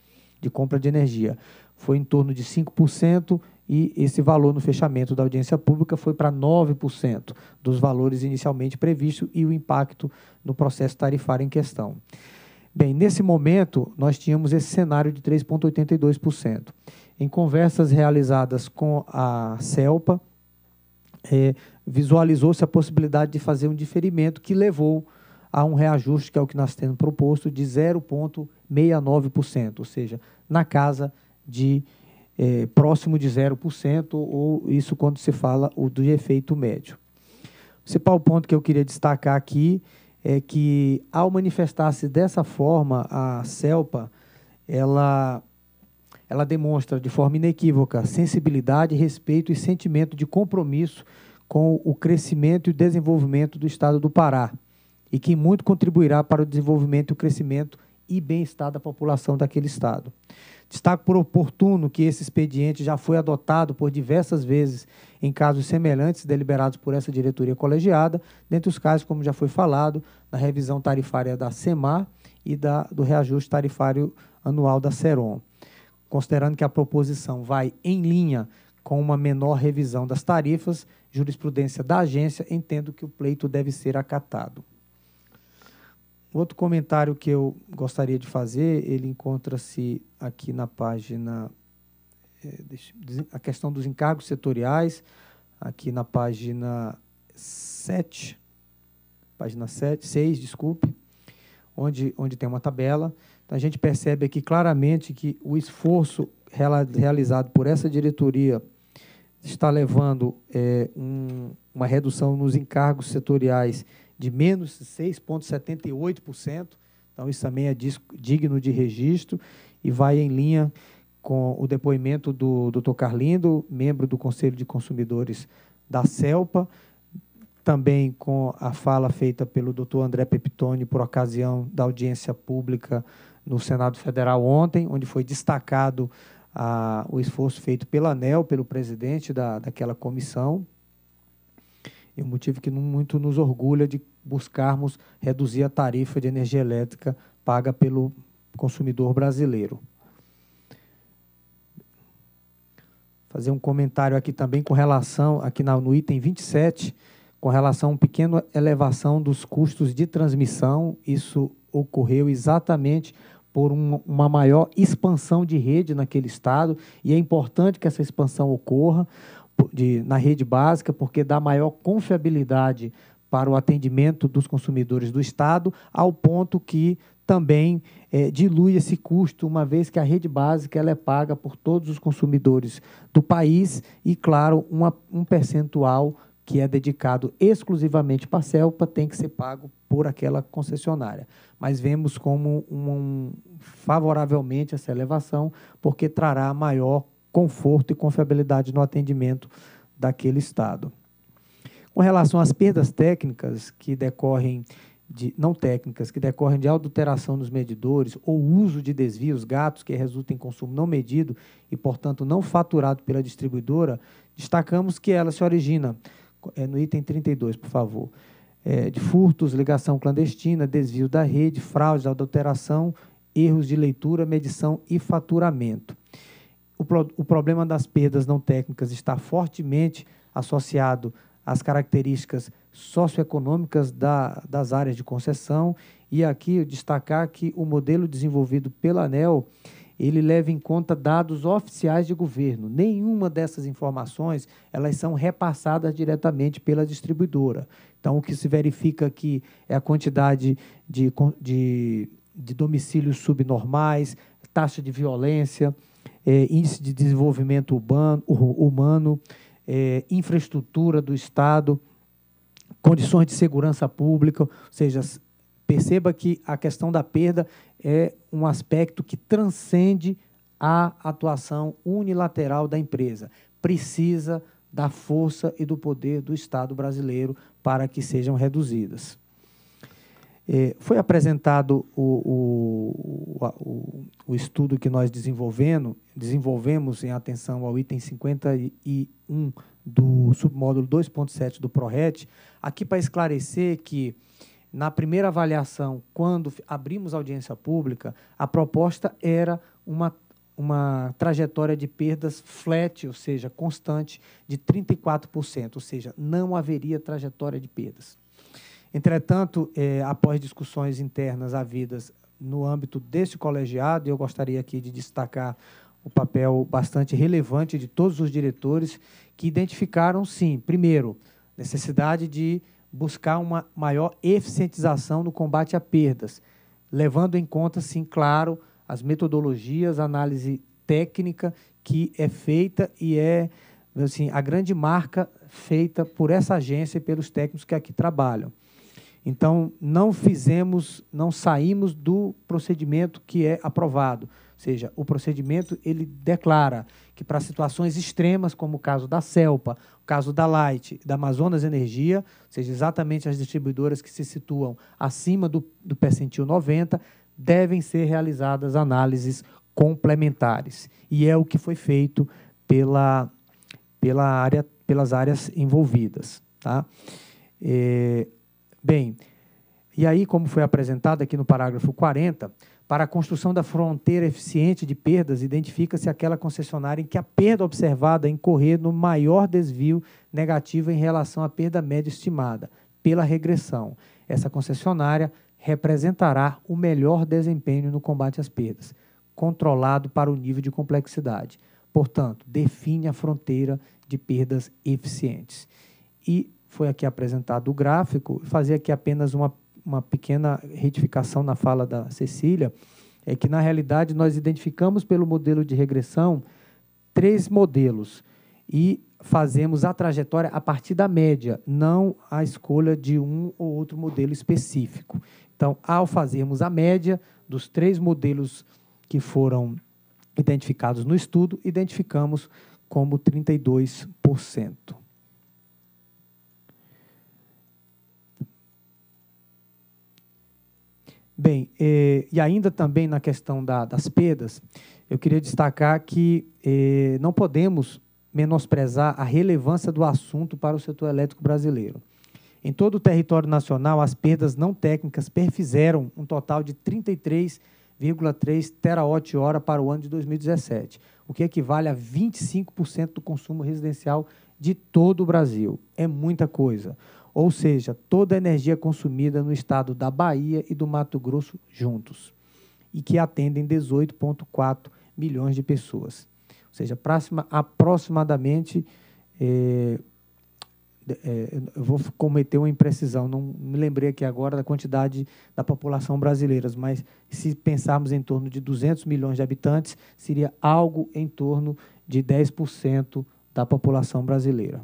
de compra de energia. Foi em torno de 5% e esse valor no fechamento da audiência pública foi para 9% dos valores inicialmente previstos e o impacto no processo tarifário em questão. Bem, nesse momento, nós tínhamos esse cenário de 3,82%. Em conversas realizadas com a CELPA, eh, visualizou-se a possibilidade de fazer um diferimento que levou a um reajuste, que é o que nós temos proposto, de 0,69%, ou seja, na casa de eh, próximo de 0%, ou isso quando se fala o do efeito médio. O principal ponto que eu queria destacar aqui é que, ao manifestar-se dessa forma, a CELPA, ela, ela demonstra de forma inequívoca sensibilidade, respeito e sentimento de compromisso com o crescimento e o desenvolvimento do Estado do Pará e que muito contribuirá para o desenvolvimento, o crescimento e bem-estar da população daquele Estado. Destaco por oportuno que esse expediente já foi adotado por diversas vezes em casos semelhantes deliberados por essa diretoria colegiada, dentre os casos, como já foi falado, da revisão tarifária da SEMAR e da, do reajuste tarifário anual da SEROM. Considerando que a proposição vai em linha com uma menor revisão das tarifas, jurisprudência da agência, entendo que o pleito deve ser acatado. Outro comentário que eu gostaria de fazer, ele encontra-se aqui na página é, deixa, a questão dos encargos setoriais, aqui na página 7, página 7, 6, desculpe, onde, onde tem uma tabela. Então, a gente percebe aqui claramente que o esforço realizado por essa diretoria está levando é, um, uma redução nos encargos setoriais de menos 6,78%. Então, isso também é digno de registro e vai em linha com o depoimento do Dr. Carlindo, membro do Conselho de Consumidores da CELPA, também com a fala feita pelo Dr. André Peptoni por ocasião da audiência pública no Senado Federal ontem, onde foi destacado a, o esforço feito pela ANEL, pelo presidente da, daquela comissão, e um motivo que não, muito nos orgulha de buscarmos reduzir a tarifa de energia elétrica paga pelo consumidor brasileiro. Fazer um comentário aqui também com relação, aqui na, no item 27, com relação a uma pequena elevação dos custos de transmissão. Isso ocorreu exatamente por um, uma maior expansão de rede naquele estado, e é importante que essa expansão ocorra de, na rede básica, porque dá maior confiabilidade para o atendimento dos consumidores do Estado, ao ponto que também é, dilui esse custo, uma vez que a rede básica ela é paga por todos os consumidores do país e, claro, uma, um percentual que é dedicado exclusivamente para a CELPA tem que ser pago por aquela concessionária. Mas vemos como um, um, favoravelmente essa elevação, porque trará maior conforto e confiabilidade no atendimento daquele Estado. Com relação às perdas técnicas que decorrem de, não técnicas, que decorrem de adulteração nos medidores ou uso de desvios gatos que resultam em consumo não medido e, portanto, não faturado pela distribuidora, destacamos que ela se origina é no item 32, por favor. É, de furtos, ligação clandestina, desvio da rede, fraudes, adulteração, erros de leitura, medição e faturamento. O, pro, o problema das perdas não técnicas está fortemente associado às características socioeconômicas da, das áreas de concessão. E aqui destacar que o modelo desenvolvido pela ANEL ele leva em conta dados oficiais de governo. Nenhuma dessas informações elas são repassadas diretamente pela distribuidora. Então, o que se verifica aqui é a quantidade de, de, de domicílios subnormais, taxa de violência, é, índice de desenvolvimento urbano, humano, é, infraestrutura do Estado, condições de segurança pública, ou seja, perceba que a questão da perda é um aspecto que transcende a atuação unilateral da empresa. Precisa da força e do poder do Estado brasileiro para que sejam reduzidas. É, foi apresentado o, o, o, o, estudo que nós desenvolvendo, desenvolvemos em atenção ao item 51 do submódulo 2.7 do PRORET, aqui para esclarecer que na primeira avaliação, quando abrimos audiência pública, a proposta era uma, uma trajetória de perdas flat, ou seja, constante, de 34%, ou seja, não haveria trajetória de perdas. Entretanto, é, após discussões internas havidas no âmbito desse colegiado, eu gostaria aqui de destacar o papel bastante relevante de todos os diretores que identificaram, sim, primeiro, necessidade de buscar uma maior eficientização no combate a perdas, levando em conta, sim, claro, as metodologias, a análise técnica que é feita e é assim, a grande marca feita por essa agência e pelos técnicos que aqui trabalham. Então, não fizemos, não saímos do procedimento que é aprovado seja, o procedimento ele declara que para situações extremas, como o caso da Celpa, o caso da Light, da Amazonas Energia, ou seja, exatamente as distribuidoras que se situam acima do, do percentil 90, devem ser realizadas análises complementares. E é o que foi feito pela, pela área, pelas áreas envolvidas. Tá? É, bem, e aí, como foi apresentado aqui no parágrafo 40, para a construção da fronteira eficiente de perdas, identifica-se aquela concessionária em que a perda observada incorrer no maior desvio negativo em relação à perda média estimada pela regressão. Essa concessionária representará o melhor desempenho no combate às perdas, controlado para o nível de complexidade. Portanto, define a fronteira de perdas eficientes. E foi aqui apresentado o gráfico, fazer aqui apenas uma uma pequena retificação na fala da Cecília, é que, na realidade, nós identificamos pelo modelo de regressão três modelos e fazemos a trajetória a partir da média, não a escolha de um ou outro modelo específico. Então, ao fazermos a média dos três modelos que foram identificados no estudo, identificamos como 32%. Bem, eh, e ainda também na questão da, das perdas, eu queria destacar que eh, não podemos menosprezar a relevância do assunto para o setor elétrico brasileiro. Em todo o território nacional, as perdas não técnicas perfizeram um total de 33,3 terawatt-hora para o ano de 2017, o que equivale a 25% do consumo residencial de todo o Brasil. É muita coisa ou seja, toda a energia consumida no estado da Bahia e do Mato Grosso juntos, e que atendem 18,4 milhões de pessoas. Ou seja, próxima, aproximadamente, é, é, eu vou cometer uma imprecisão, não me lembrei aqui agora da quantidade da população brasileira, mas se pensarmos em torno de 200 milhões de habitantes, seria algo em torno de 10% da população brasileira.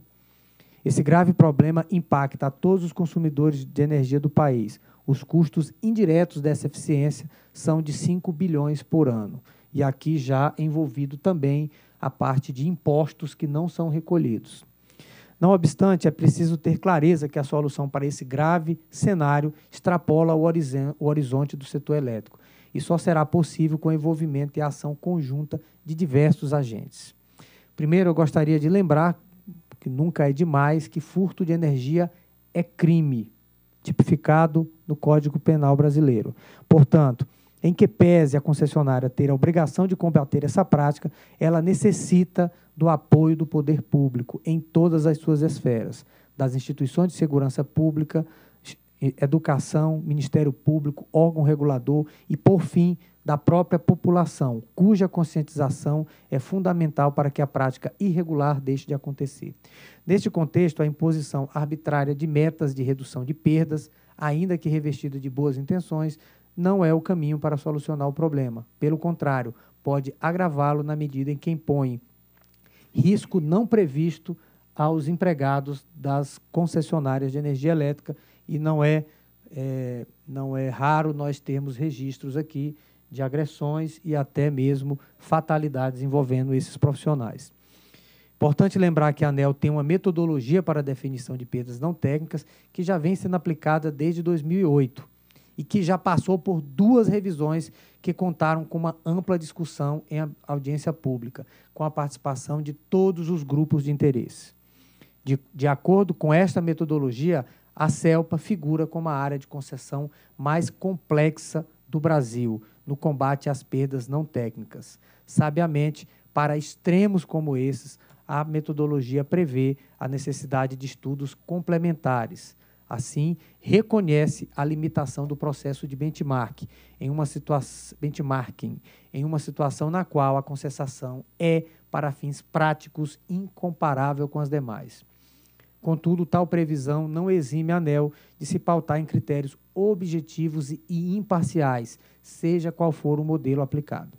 Esse grave problema impacta a todos os consumidores de energia do país. Os custos indiretos dessa eficiência são de 5 bilhões por ano. E aqui já envolvido também a parte de impostos que não são recolhidos. Não obstante, é preciso ter clareza que a solução para esse grave cenário extrapola o horizonte do setor elétrico e só será possível com o envolvimento e ação conjunta de diversos agentes. Primeiro, eu gostaria de lembrar que nunca é demais, que furto de energia é crime, tipificado no Código Penal Brasileiro. Portanto, em que pese a concessionária ter a obrigação de combater essa prática, ela necessita do apoio do poder público em todas as suas esferas, das instituições de segurança pública, educação, Ministério Público, órgão regulador e, por fim, da própria população, cuja conscientização é fundamental para que a prática irregular deixe de acontecer. Neste contexto, a imposição arbitrária de metas de redução de perdas, ainda que revestida de boas intenções, não é o caminho para solucionar o problema. Pelo contrário, pode agravá-lo na medida em que impõe risco não previsto aos empregados das concessionárias de energia elétrica e não é, é não é raro nós termos registros aqui de agressões e até mesmo fatalidades envolvendo esses profissionais. Importante lembrar que a ANEL tem uma metodologia para definição de perdas não técnicas que já vem sendo aplicada desde 2008 e que já passou por duas revisões que contaram com uma ampla discussão em audiência pública, com a participação de todos os grupos de interesse. De, de acordo com esta metodologia, a CELPA figura como a área de concessão mais complexa do Brasil, no combate às perdas não técnicas. Sabiamente, para extremos como esses, a metodologia prevê a necessidade de estudos complementares. Assim, reconhece a limitação do processo de benchmark em uma benchmarking em uma situação na qual a concessação é, para fins práticos, incomparável com as demais. Contudo, tal previsão não exime a ANEL de se pautar em critérios objetivos e imparciais, seja qual for o modelo aplicado.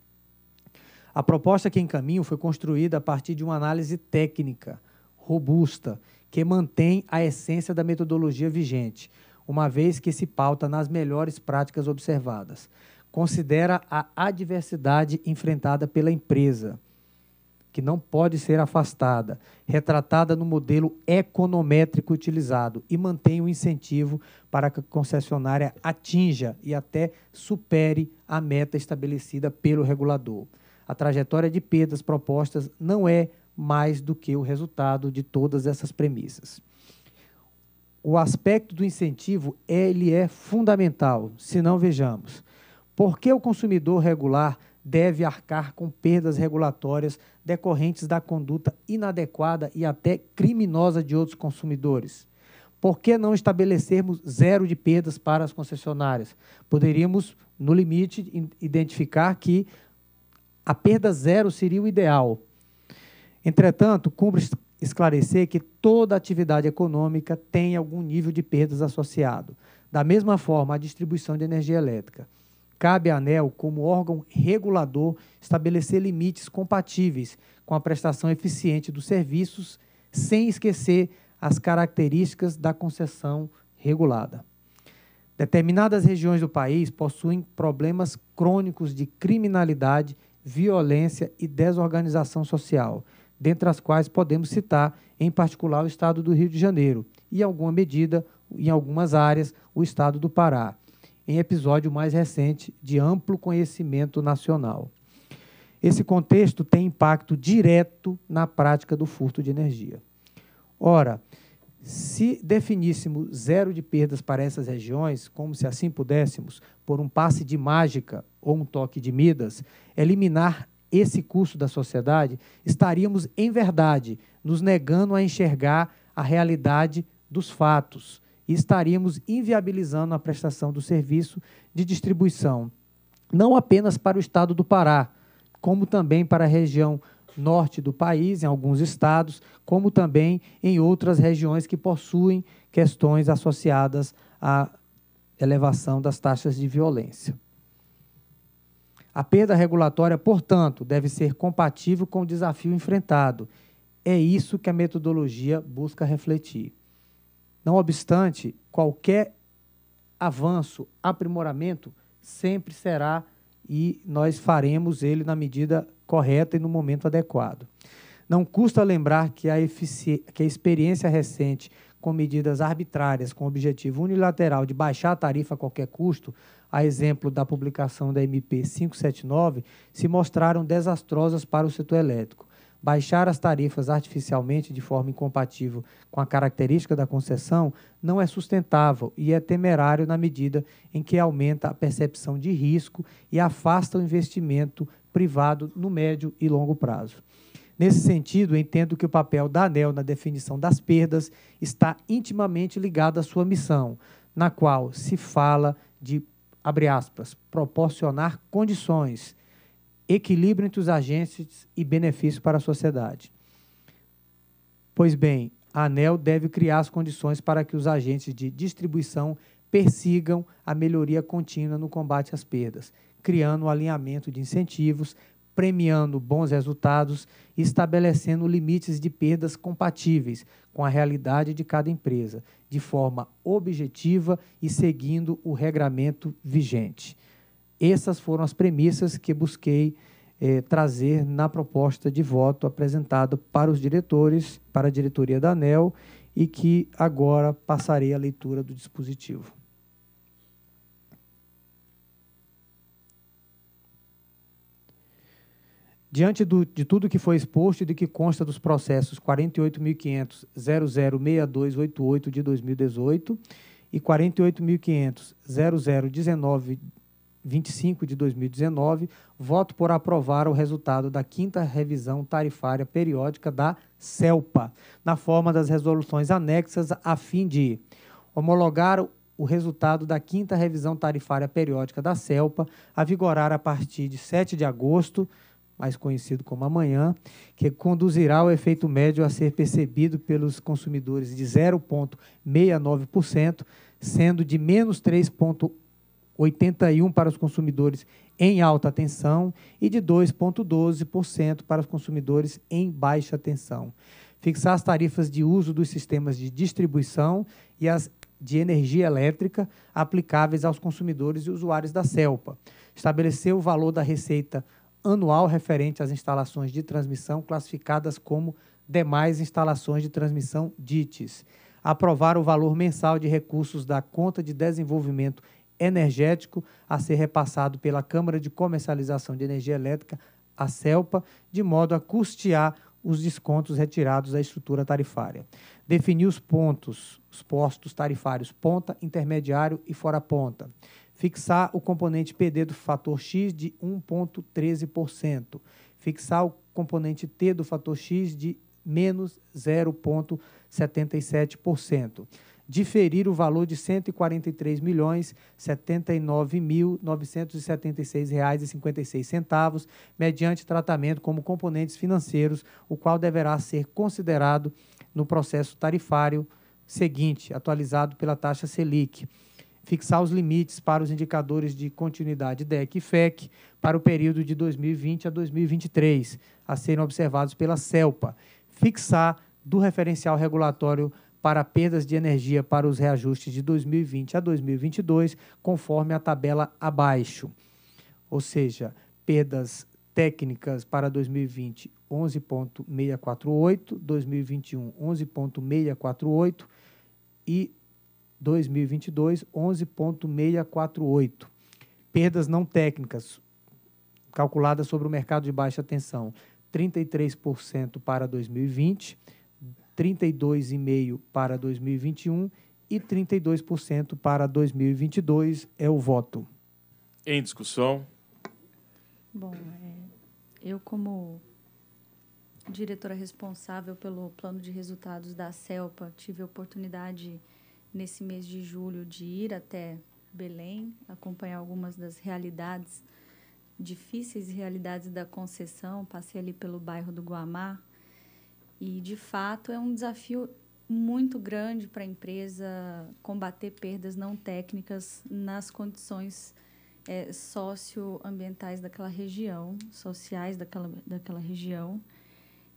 A proposta que encaminho foi construída a partir de uma análise técnica robusta que mantém a essência da metodologia vigente, uma vez que se pauta nas melhores práticas observadas. Considera a adversidade enfrentada pela empresa que não pode ser afastada, retratada no modelo econométrico utilizado, e mantém o incentivo para que a concessionária atinja e até supere a meta estabelecida pelo regulador. A trajetória de perdas propostas não é mais do que o resultado de todas essas premissas. O aspecto do incentivo ele é fundamental, se não vejamos. Por que o consumidor regular deve arcar com perdas regulatórias decorrentes da conduta inadequada e até criminosa de outros consumidores. Por que não estabelecermos zero de perdas para as concessionárias? Poderíamos, no limite, identificar que a perda zero seria o ideal. Entretanto, cumpre esclarecer que toda atividade econômica tem algum nível de perdas associado. Da mesma forma, a distribuição de energia elétrica. Cabe à ANEL, como órgão regulador, estabelecer limites compatíveis com a prestação eficiente dos serviços, sem esquecer as características da concessão regulada. Determinadas regiões do país possuem problemas crônicos de criminalidade, violência e desorganização social, dentre as quais podemos citar, em particular, o estado do Rio de Janeiro e, em alguma medida, em algumas áreas, o estado do Pará em episódio mais recente de amplo conhecimento nacional. Esse contexto tem impacto direto na prática do furto de energia. Ora, se definíssemos zero de perdas para essas regiões, como se assim pudéssemos, por um passe de mágica ou um toque de Midas, eliminar esse custo da sociedade, estaríamos, em verdade, nos negando a enxergar a realidade dos fatos, e estaríamos inviabilizando a prestação do serviço de distribuição, não apenas para o estado do Pará, como também para a região norte do país, em alguns estados, como também em outras regiões que possuem questões associadas à elevação das taxas de violência. A perda regulatória, portanto, deve ser compatível com o desafio enfrentado. É isso que a metodologia busca refletir. Não obstante, qualquer avanço, aprimoramento, sempre será e nós faremos ele na medida correta e no momento adequado. Não custa lembrar que a, que a experiência recente com medidas arbitrárias com o objetivo unilateral de baixar a tarifa a qualquer custo, a exemplo da publicação da MP 579, se mostraram desastrosas para o setor elétrico. Baixar as tarifas artificialmente de forma incompatível com a característica da concessão não é sustentável e é temerário na medida em que aumenta a percepção de risco e afasta o investimento privado no médio e longo prazo. Nesse sentido, entendo que o papel da ANEL na definição das perdas está intimamente ligado à sua missão, na qual se fala de, abre aspas, proporcionar condições equilíbrio entre os agentes e benefício para a sociedade. Pois bem, a ANEL deve criar as condições para que os agentes de distribuição persigam a melhoria contínua no combate às perdas, criando um alinhamento de incentivos, premiando bons resultados e estabelecendo limites de perdas compatíveis com a realidade de cada empresa, de forma objetiva e seguindo o regramento vigente. Essas foram as premissas que busquei eh, trazer na proposta de voto apresentada para os diretores, para a diretoria da ANEL, e que agora passarei a leitura do dispositivo. Diante do, de tudo que foi exposto e de que consta dos processos 48.500.006288 de 2018 e 48.500.0019 25 de 2019, voto por aprovar o resultado da quinta revisão tarifária periódica da CELPA, na forma das resoluções anexas, a fim de homologar o resultado da quinta revisão tarifária periódica da CELPA, a vigorar a partir de 7 de agosto, mais conhecido como amanhã, que conduzirá ao efeito médio a ser percebido pelos consumidores de 0,69%, sendo de menos 3,1%. 81 para os consumidores em alta tensão e de 2,12% para os consumidores em baixa tensão. Fixar as tarifas de uso dos sistemas de distribuição e as de energia elétrica aplicáveis aos consumidores e usuários da CELPA. Estabelecer o valor da receita anual referente às instalações de transmissão classificadas como demais instalações de transmissão DITES. Aprovar o valor mensal de recursos da conta de desenvolvimento energético a ser repassado pela Câmara de Comercialização de Energia Elétrica, a CELPA, de modo a custear os descontos retirados da estrutura tarifária. Definir os pontos, os postos tarifários ponta, intermediário e fora ponta. Fixar o componente PD do fator X de 1,13%. Fixar o componente T do fator X de menos 0,77% diferir o valor de R$ 143.079.976,56, mediante tratamento como componentes financeiros, o qual deverá ser considerado no processo tarifário seguinte, atualizado pela taxa Selic fixar os limites para os indicadores de continuidade DEC e FEC para o período de 2020 a 2023, a serem observados pela CELPA, fixar do referencial regulatório para perdas de energia para os reajustes de 2020 a 2022, conforme a tabela abaixo. Ou seja, perdas técnicas para 2020 11.648, 2021 11.648 e 2022 11.648. Perdas não técnicas calculadas sobre o mercado de baixa tensão, 33% para 2020 32,5% para 2021 e 32% para 2022 é o voto. Em discussão. Bom, é, eu como diretora responsável pelo plano de resultados da CELPA, tive a oportunidade nesse mês de julho de ir até Belém, acompanhar algumas das realidades, difíceis realidades da concessão. Passei ali pelo bairro do Guamá, e, de fato, é um desafio muito grande para a empresa combater perdas não técnicas nas condições é, socioambientais daquela região, sociais daquela, daquela região.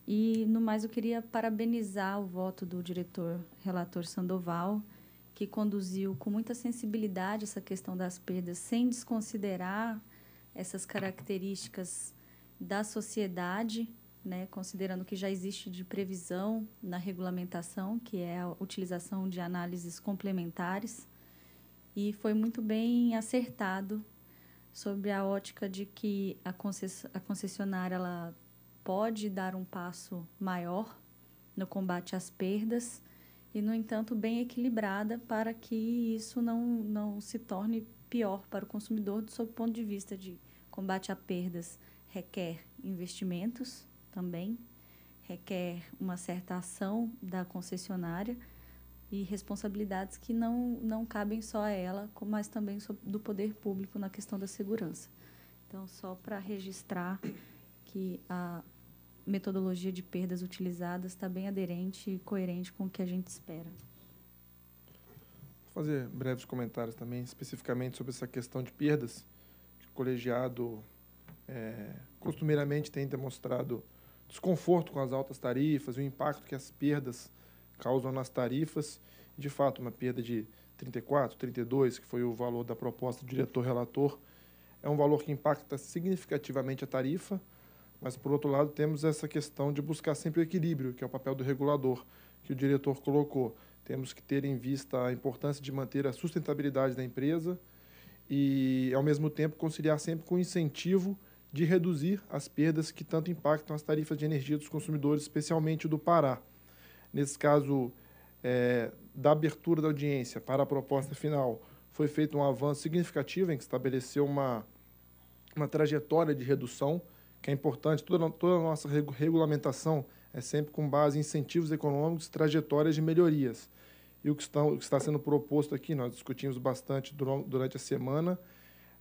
E, no mais, eu queria parabenizar o voto do diretor relator Sandoval, que conduziu com muita sensibilidade essa questão das perdas, sem desconsiderar essas características da sociedade né, considerando que já existe de previsão na regulamentação, que é a utilização de análises complementares, e foi muito bem acertado sobre a ótica de que a, concess a concessionária ela pode dar um passo maior no combate às perdas e, no entanto, bem equilibrada para que isso não, não se torne pior para o consumidor do seu ponto de vista de combate a perdas requer investimentos também requer uma certa ação da concessionária e responsabilidades que não, não cabem só a ela, mas também do poder público na questão da segurança. Então, só para registrar que a metodologia de perdas utilizadas está bem aderente e coerente com o que a gente espera. Vou fazer breves comentários também, especificamente sobre essa questão de perdas, que o colegiado é, costumeiramente tem demonstrado desconforto com as altas tarifas, o impacto que as perdas causam nas tarifas. De fato, uma perda de 34, 32, que foi o valor da proposta do diretor-relator, é um valor que impacta significativamente a tarifa, mas, por outro lado, temos essa questão de buscar sempre o equilíbrio, que é o papel do regulador, que o diretor colocou. Temos que ter em vista a importância de manter a sustentabilidade da empresa e, ao mesmo tempo, conciliar sempre com o incentivo de reduzir as perdas que tanto impactam as tarifas de energia dos consumidores, especialmente do Pará. Nesse caso é, da abertura da audiência para a proposta final, foi feito um avanço significativo em que estabeleceu uma, uma trajetória de redução, que é importante. Toda, toda a nossa regulamentação é sempre com base em incentivos econômicos, trajetórias de melhorias. E o que, estão, o que está sendo proposto aqui, nós discutimos bastante durante a semana,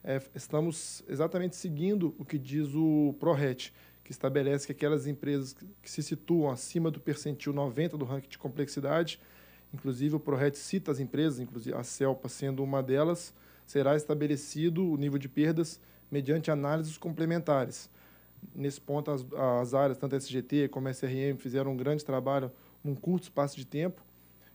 é, estamos exatamente seguindo o que diz o ProRet, que estabelece que aquelas empresas que se situam acima do percentil 90 do ranking de complexidade, inclusive o ProRet cita as empresas, inclusive a CELPA sendo uma delas, será estabelecido o nível de perdas mediante análises complementares. Nesse ponto, as, as áreas, tanto a SGT como a SRM, fizeram um grande trabalho num curto espaço de tempo.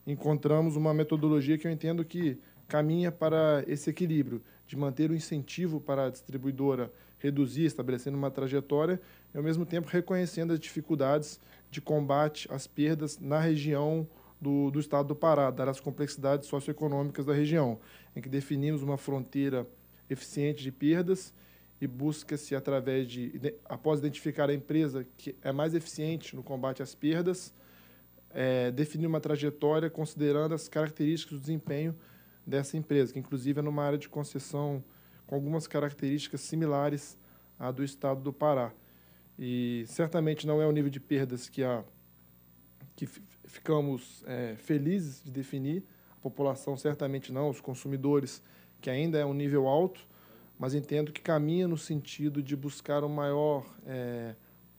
Encontramos uma metodologia que eu entendo que caminha para esse equilíbrio de manter o incentivo para a distribuidora reduzir, estabelecendo uma trajetória, e ao mesmo tempo reconhecendo as dificuldades de combate às perdas na região do, do estado do Pará, dar as complexidades socioeconômicas da região, em que definimos uma fronteira eficiente de perdas e busca-se através de, após identificar a empresa que é mais eficiente no combate às perdas, é, definir uma trajetória considerando as características do desempenho dessa empresa, que inclusive é numa área de concessão com algumas características similares à do estado do Pará. E certamente não é o nível de perdas que, a que ficamos é, felizes de definir, a população certamente não, os consumidores, que ainda é um nível alto, mas entendo que caminha no sentido de buscar um maior, é,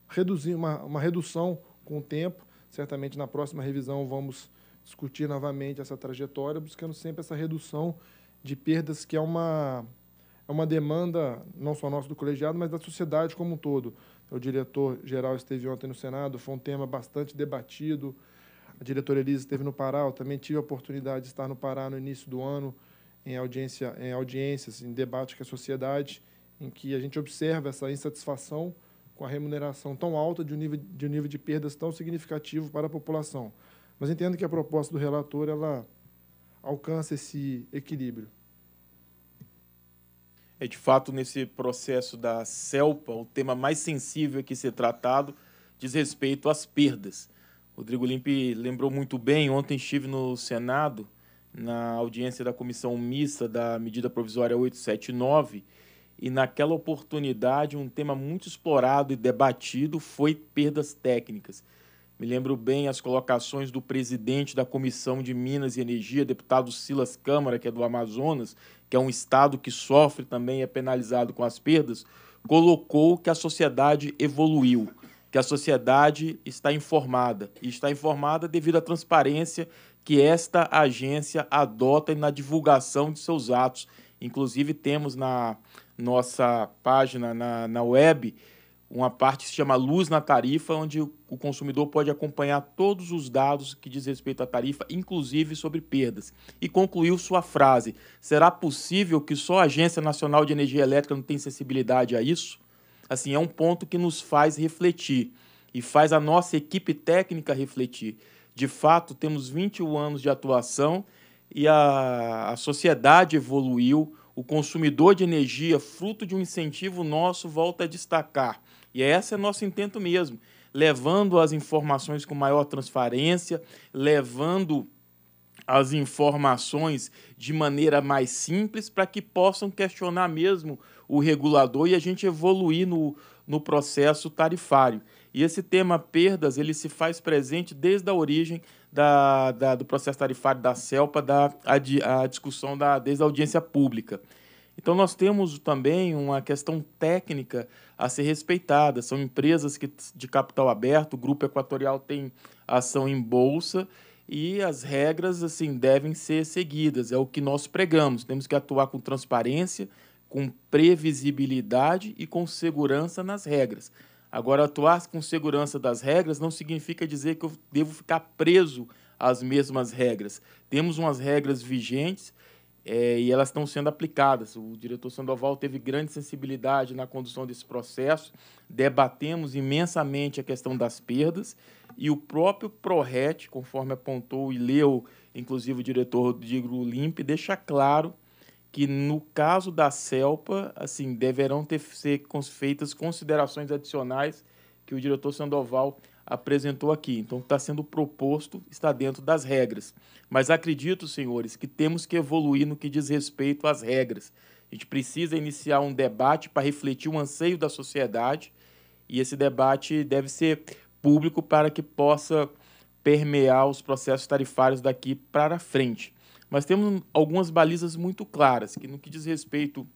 reduzir uma, uma redução com o tempo. Certamente na próxima revisão vamos discutir novamente essa trajetória, buscando sempre essa redução de perdas, que é uma, é uma demanda não só nossa do colegiado, mas da sociedade como um todo. O diretor-geral esteve ontem no Senado, foi um tema bastante debatido. A diretora Elisa esteve no Pará, eu também tive a oportunidade de estar no Pará no início do ano, em, audiência, em audiências, em debate com a sociedade, em que a gente observa essa insatisfação com a remuneração tão alta de um nível de, um nível de perdas tão significativo para a população. Mas entendo que a proposta do relator ela alcança esse equilíbrio. É de fato nesse processo da CELPA o tema mais sensível que ser tratado diz respeito às perdas. Rodrigo Limpe lembrou muito bem, ontem estive no Senado, na audiência da comissão mista da medida provisória 879, e naquela oportunidade um tema muito explorado e debatido foi perdas técnicas. Me lembro bem as colocações do presidente da Comissão de Minas e Energia, deputado Silas Câmara, que é do Amazonas, que é um estado que sofre também é penalizado com as perdas, colocou que a sociedade evoluiu, que a sociedade está informada, e está informada devido à transparência que esta agência adota na divulgação de seus atos. Inclusive temos na nossa página na, na web uma parte que se chama Luz na Tarifa, onde o consumidor pode acompanhar todos os dados que diz respeito à tarifa, inclusive sobre perdas. E concluiu sua frase: será possível que só a Agência Nacional de Energia Elétrica não tenha sensibilidade a isso? Assim, é um ponto que nos faz refletir e faz a nossa equipe técnica refletir. De fato, temos 21 anos de atuação e a, a sociedade evoluiu. O consumidor de energia, fruto de um incentivo nosso, volta a destacar e esse é nosso intento mesmo, levando as informações com maior transparência, levando as informações de maneira mais simples para que possam questionar mesmo o regulador e a gente evoluir no, no processo tarifário. E esse tema perdas ele se faz presente desde a origem da, da do processo tarifário da CELPA, da, a, a discussão da, desde a audiência pública. Então, nós temos também uma questão técnica a ser respeitada. São empresas que, de capital aberto, o Grupo Equatorial tem ação em bolsa e as regras assim devem ser seguidas. É o que nós pregamos. Temos que atuar com transparência, com previsibilidade e com segurança nas regras. Agora, atuar com segurança das regras não significa dizer que eu devo ficar preso às mesmas regras. Temos umas regras vigentes é, e elas estão sendo aplicadas. O diretor Sandoval teve grande sensibilidade na condução desse processo, debatemos imensamente a questão das perdas e o próprio ProRet, conforme apontou e leu, inclusive, o diretor Rodrigo Limpe, deixa claro que no caso da CELPA, assim, deverão ter ser feitas considerações adicionais que o diretor Sandoval apresentou aqui. Então, está sendo proposto está dentro das regras. Mas acredito, senhores, que temos que evoluir no que diz respeito às regras. A gente precisa iniciar um debate para refletir o anseio da sociedade e esse debate deve ser público para que possa permear os processos tarifários daqui para frente. Mas temos algumas balizas muito claras que no que diz respeito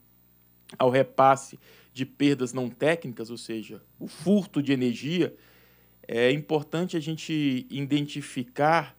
ao repasse de perdas não técnicas, ou seja, o furto de energia, é importante a gente identificar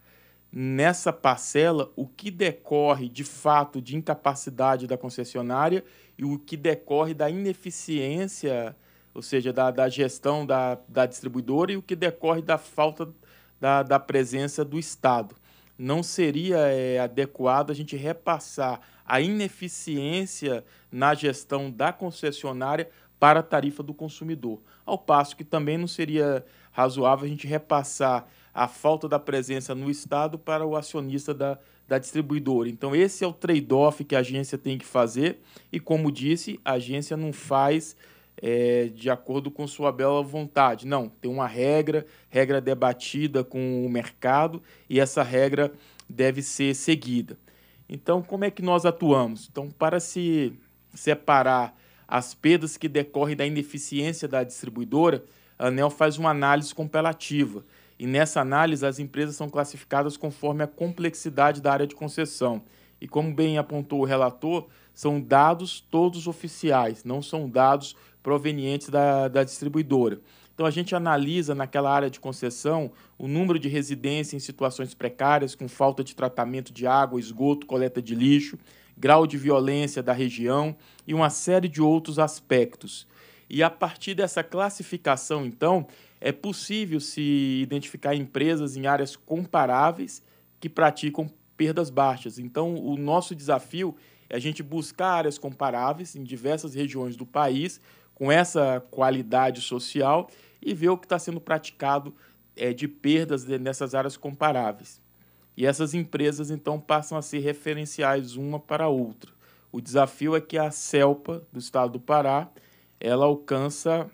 nessa parcela o que decorre de fato de incapacidade da concessionária e o que decorre da ineficiência, ou seja, da, da gestão da, da distribuidora e o que decorre da falta da, da presença do Estado. Não seria é, adequado a gente repassar a ineficiência na gestão da concessionária para a tarifa do consumidor. Ao passo que também não seria razoável a gente repassar a falta da presença no Estado para o acionista da, da distribuidora. Então, esse é o trade-off que a agência tem que fazer. E, como disse, a agência não faz é, de acordo com sua bela vontade. Não, tem uma regra, regra debatida com o mercado e essa regra deve ser seguida. Então, como é que nós atuamos? Então, para se separar as perdas que decorrem da ineficiência da distribuidora, a ANEL faz uma análise comparativa. E nessa análise, as empresas são classificadas conforme a complexidade da área de concessão. E como bem apontou o relator, são dados todos oficiais, não são dados provenientes da, da distribuidora. Então, a gente analisa naquela área de concessão o número de residências em situações precárias, com falta de tratamento de água, esgoto, coleta de lixo, grau de violência da região e uma série de outros aspectos. E a partir dessa classificação, então, é possível se identificar empresas em áreas comparáveis que praticam perdas baixas. Então, o nosso desafio é a gente buscar áreas comparáveis em diversas regiões do país com essa qualidade social e ver o que está sendo praticado é, de perdas nessas áreas comparáveis. E essas empresas então passam a ser referenciais uma para a outra. O desafio é que a CELPA do estado do Pará ela alcança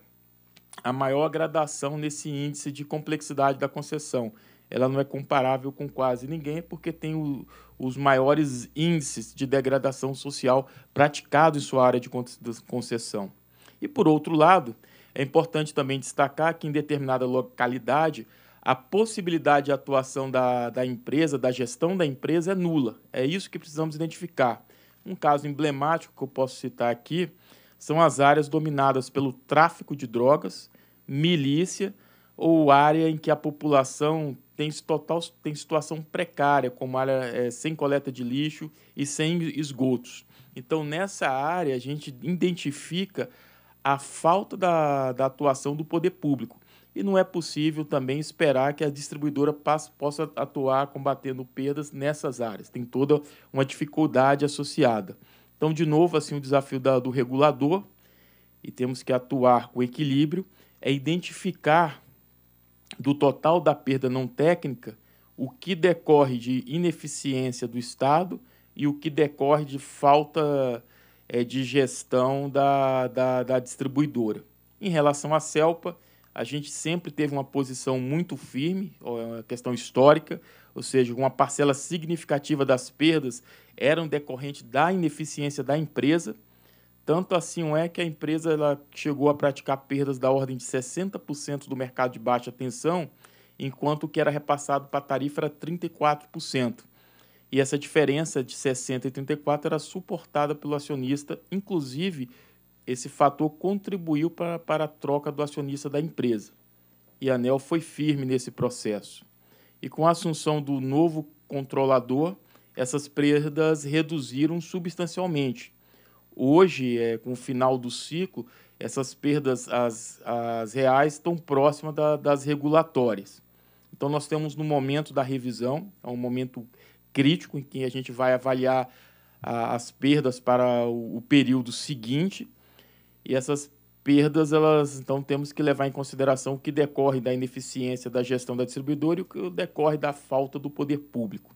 a maior gradação nesse índice de complexidade da concessão. Ela não é comparável com quase ninguém porque tem o, os maiores índices de degradação social praticado em sua área de concessão. E, por outro lado, é importante também destacar que em determinada localidade a possibilidade de atuação da, da empresa, da gestão da empresa, é nula. É isso que precisamos identificar. Um caso emblemático que eu posso citar aqui são as áreas dominadas pelo tráfico de drogas, milícia ou área em que a população tem, total, tem situação precária, como área é, sem coleta de lixo e sem esgotos. Então, nessa área, a gente identifica a falta da, da atuação do poder público. E não é possível também esperar que a distribuidora passe, possa atuar combatendo perdas nessas áreas. Tem toda uma dificuldade associada. Então, de novo, assim, o desafio da, do regulador, e temos que atuar com equilíbrio, é identificar do total da perda não técnica o que decorre de ineficiência do Estado e o que decorre de falta é, de gestão da, da, da distribuidora. Em relação à CELPA, a gente sempre teve uma posição muito firme, é uma questão histórica ou seja, uma parcela significativa das perdas eram decorrente da ineficiência da empresa. Tanto assim é que a empresa ela chegou a praticar perdas da ordem de 60% do mercado de baixa tensão, enquanto o que era repassado para a tarifa era 34%. E essa diferença de 60% e 34% era suportada pelo acionista, inclusive esse fator contribuiu para, para a troca do acionista da empresa. E a ANEL foi firme nesse processo e com a assunção do novo controlador, essas perdas reduziram substancialmente. Hoje, é, com o final do ciclo, essas perdas as, as reais estão próximas da, das regulatórias. Então, nós temos no momento da revisão, é um momento crítico em que a gente vai avaliar a, as perdas para o, o período seguinte, e essas perdas, elas então temos que levar em consideração o que decorre da ineficiência da gestão da distribuidora e o que decorre da falta do poder público.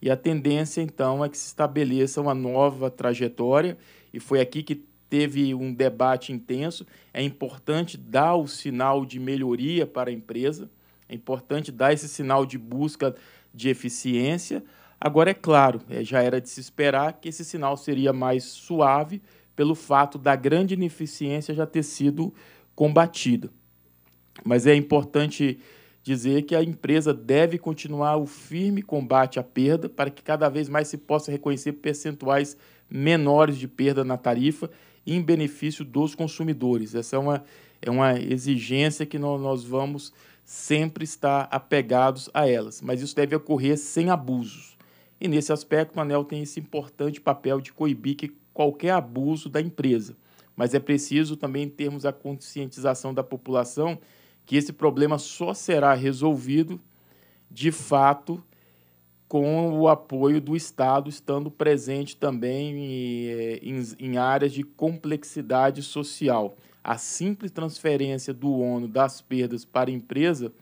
E a tendência, então, é que se estabeleça uma nova trajetória, e foi aqui que teve um debate intenso. É importante dar o sinal de melhoria para a empresa, é importante dar esse sinal de busca de eficiência. Agora, é claro, é, já era de se esperar que esse sinal seria mais suave pelo fato da grande ineficiência já ter sido combatida. Mas é importante dizer que a empresa deve continuar o firme combate à perda para que cada vez mais se possa reconhecer percentuais menores de perda na tarifa em benefício dos consumidores. Essa é uma, é uma exigência que nós vamos sempre estar apegados a elas, mas isso deve ocorrer sem abusos. E nesse aspecto, o ANEL tem esse importante papel de coibir que qualquer abuso da empresa. Mas é preciso também termos a conscientização da população que esse problema só será resolvido de fato com o apoio do Estado, estando presente também em, eh, em, em áreas de complexidade social. A simples transferência do ONU das perdas para a empresa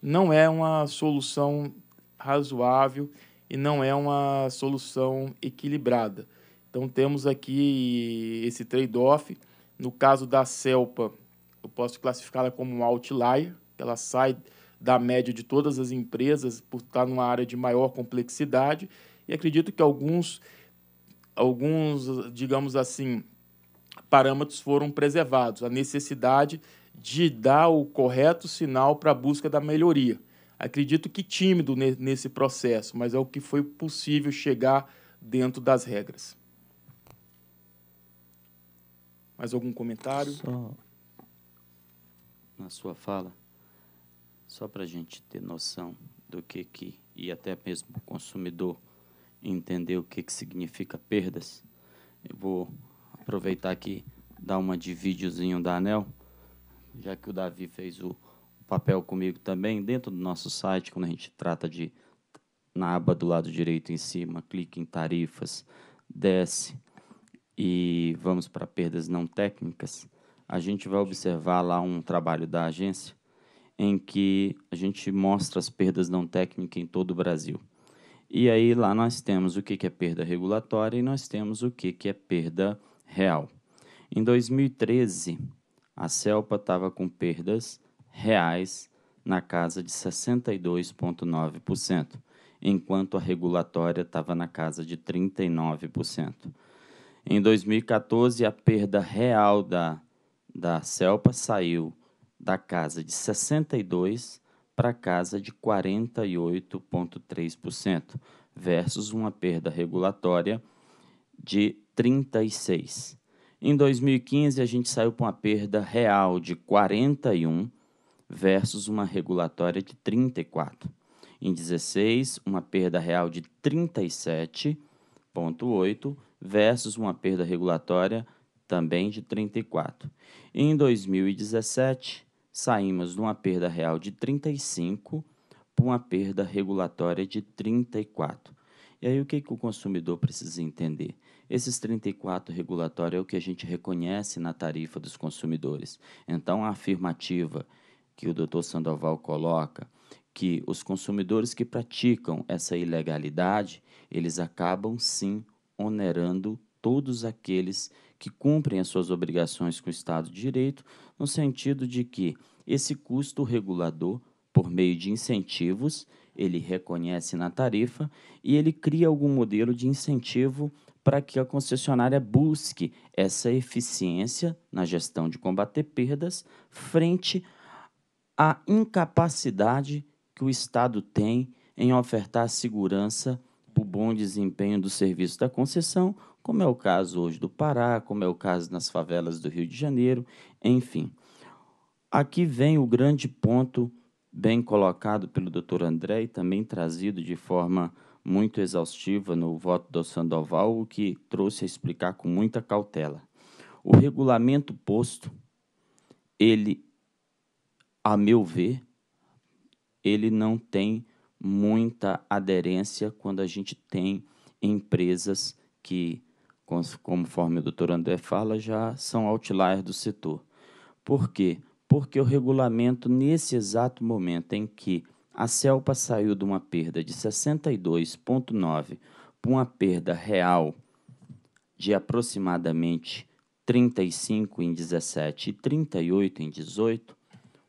não é uma solução razoável e não é uma solução equilibrada. Então temos aqui esse trade-off. No caso da Celpa, eu posso classificá-la como um outlier, ela sai da média de todas as empresas por estar numa área de maior complexidade e acredito que alguns alguns, digamos assim, parâmetros foram preservados, a necessidade de dar o correto sinal para a busca da melhoria. Acredito que tímido nesse processo, mas é o que foi possível chegar dentro das regras. Mais algum comentário? Só na sua fala, só para a gente ter noção do que, que e até mesmo o consumidor entender o que, que significa perdas, eu vou aproveitar aqui, dar uma de videozinho da Anel, já que o Davi fez o papel comigo também, dentro do nosso site, quando a gente trata de, na aba do lado direito em cima, clique em tarifas, desce, e vamos para perdas não técnicas, a gente vai observar lá um trabalho da agência em que a gente mostra as perdas não técnicas em todo o Brasil. E aí lá nós temos o que é perda regulatória e nós temos o que é perda real. Em 2013, a CELPA estava com perdas reais na casa de 62,9%, enquanto a regulatória estava na casa de 39%. Em 2014, a perda real da, da Celpa saiu da casa de 62% para a casa de 48,3%, versus uma perda regulatória de 36%. Em 2015, a gente saiu com uma perda real de 41 versus uma regulatória de 34. Em 16, uma perda real de 37 34,8 versus uma perda regulatória também de 34. Em 2017, saímos de uma perda real de 35 para uma perda regulatória de 34. E aí o que, que o consumidor precisa entender? Esses 34 regulatório é o que a gente reconhece na tarifa dos consumidores. Então a afirmativa que o Dr. Sandoval coloca que os consumidores que praticam essa ilegalidade, eles acabam sim onerando todos aqueles que cumprem as suas obrigações com o Estado de Direito, no sentido de que esse custo regulador, por meio de incentivos, ele reconhece na tarifa e ele cria algum modelo de incentivo para que a concessionária busque essa eficiência na gestão de combater perdas frente à incapacidade que o Estado tem em ofertar segurança o bom desempenho do serviço da concessão, como é o caso hoje do Pará, como é o caso nas favelas do Rio de Janeiro, enfim. Aqui vem o grande ponto bem colocado pelo Dr. André e também trazido de forma muito exaustiva no voto do Sandoval, o que trouxe a explicar com muita cautela. O regulamento posto, ele, a meu ver, ele não tem muita aderência quando a gente tem empresas que, conforme o doutor André fala, já são outliers do setor. Por quê? Porque o regulamento, nesse exato momento em que a CELPA saiu de uma perda de 62,9 para uma perda real de aproximadamente 35 em 17 e 38 em 18,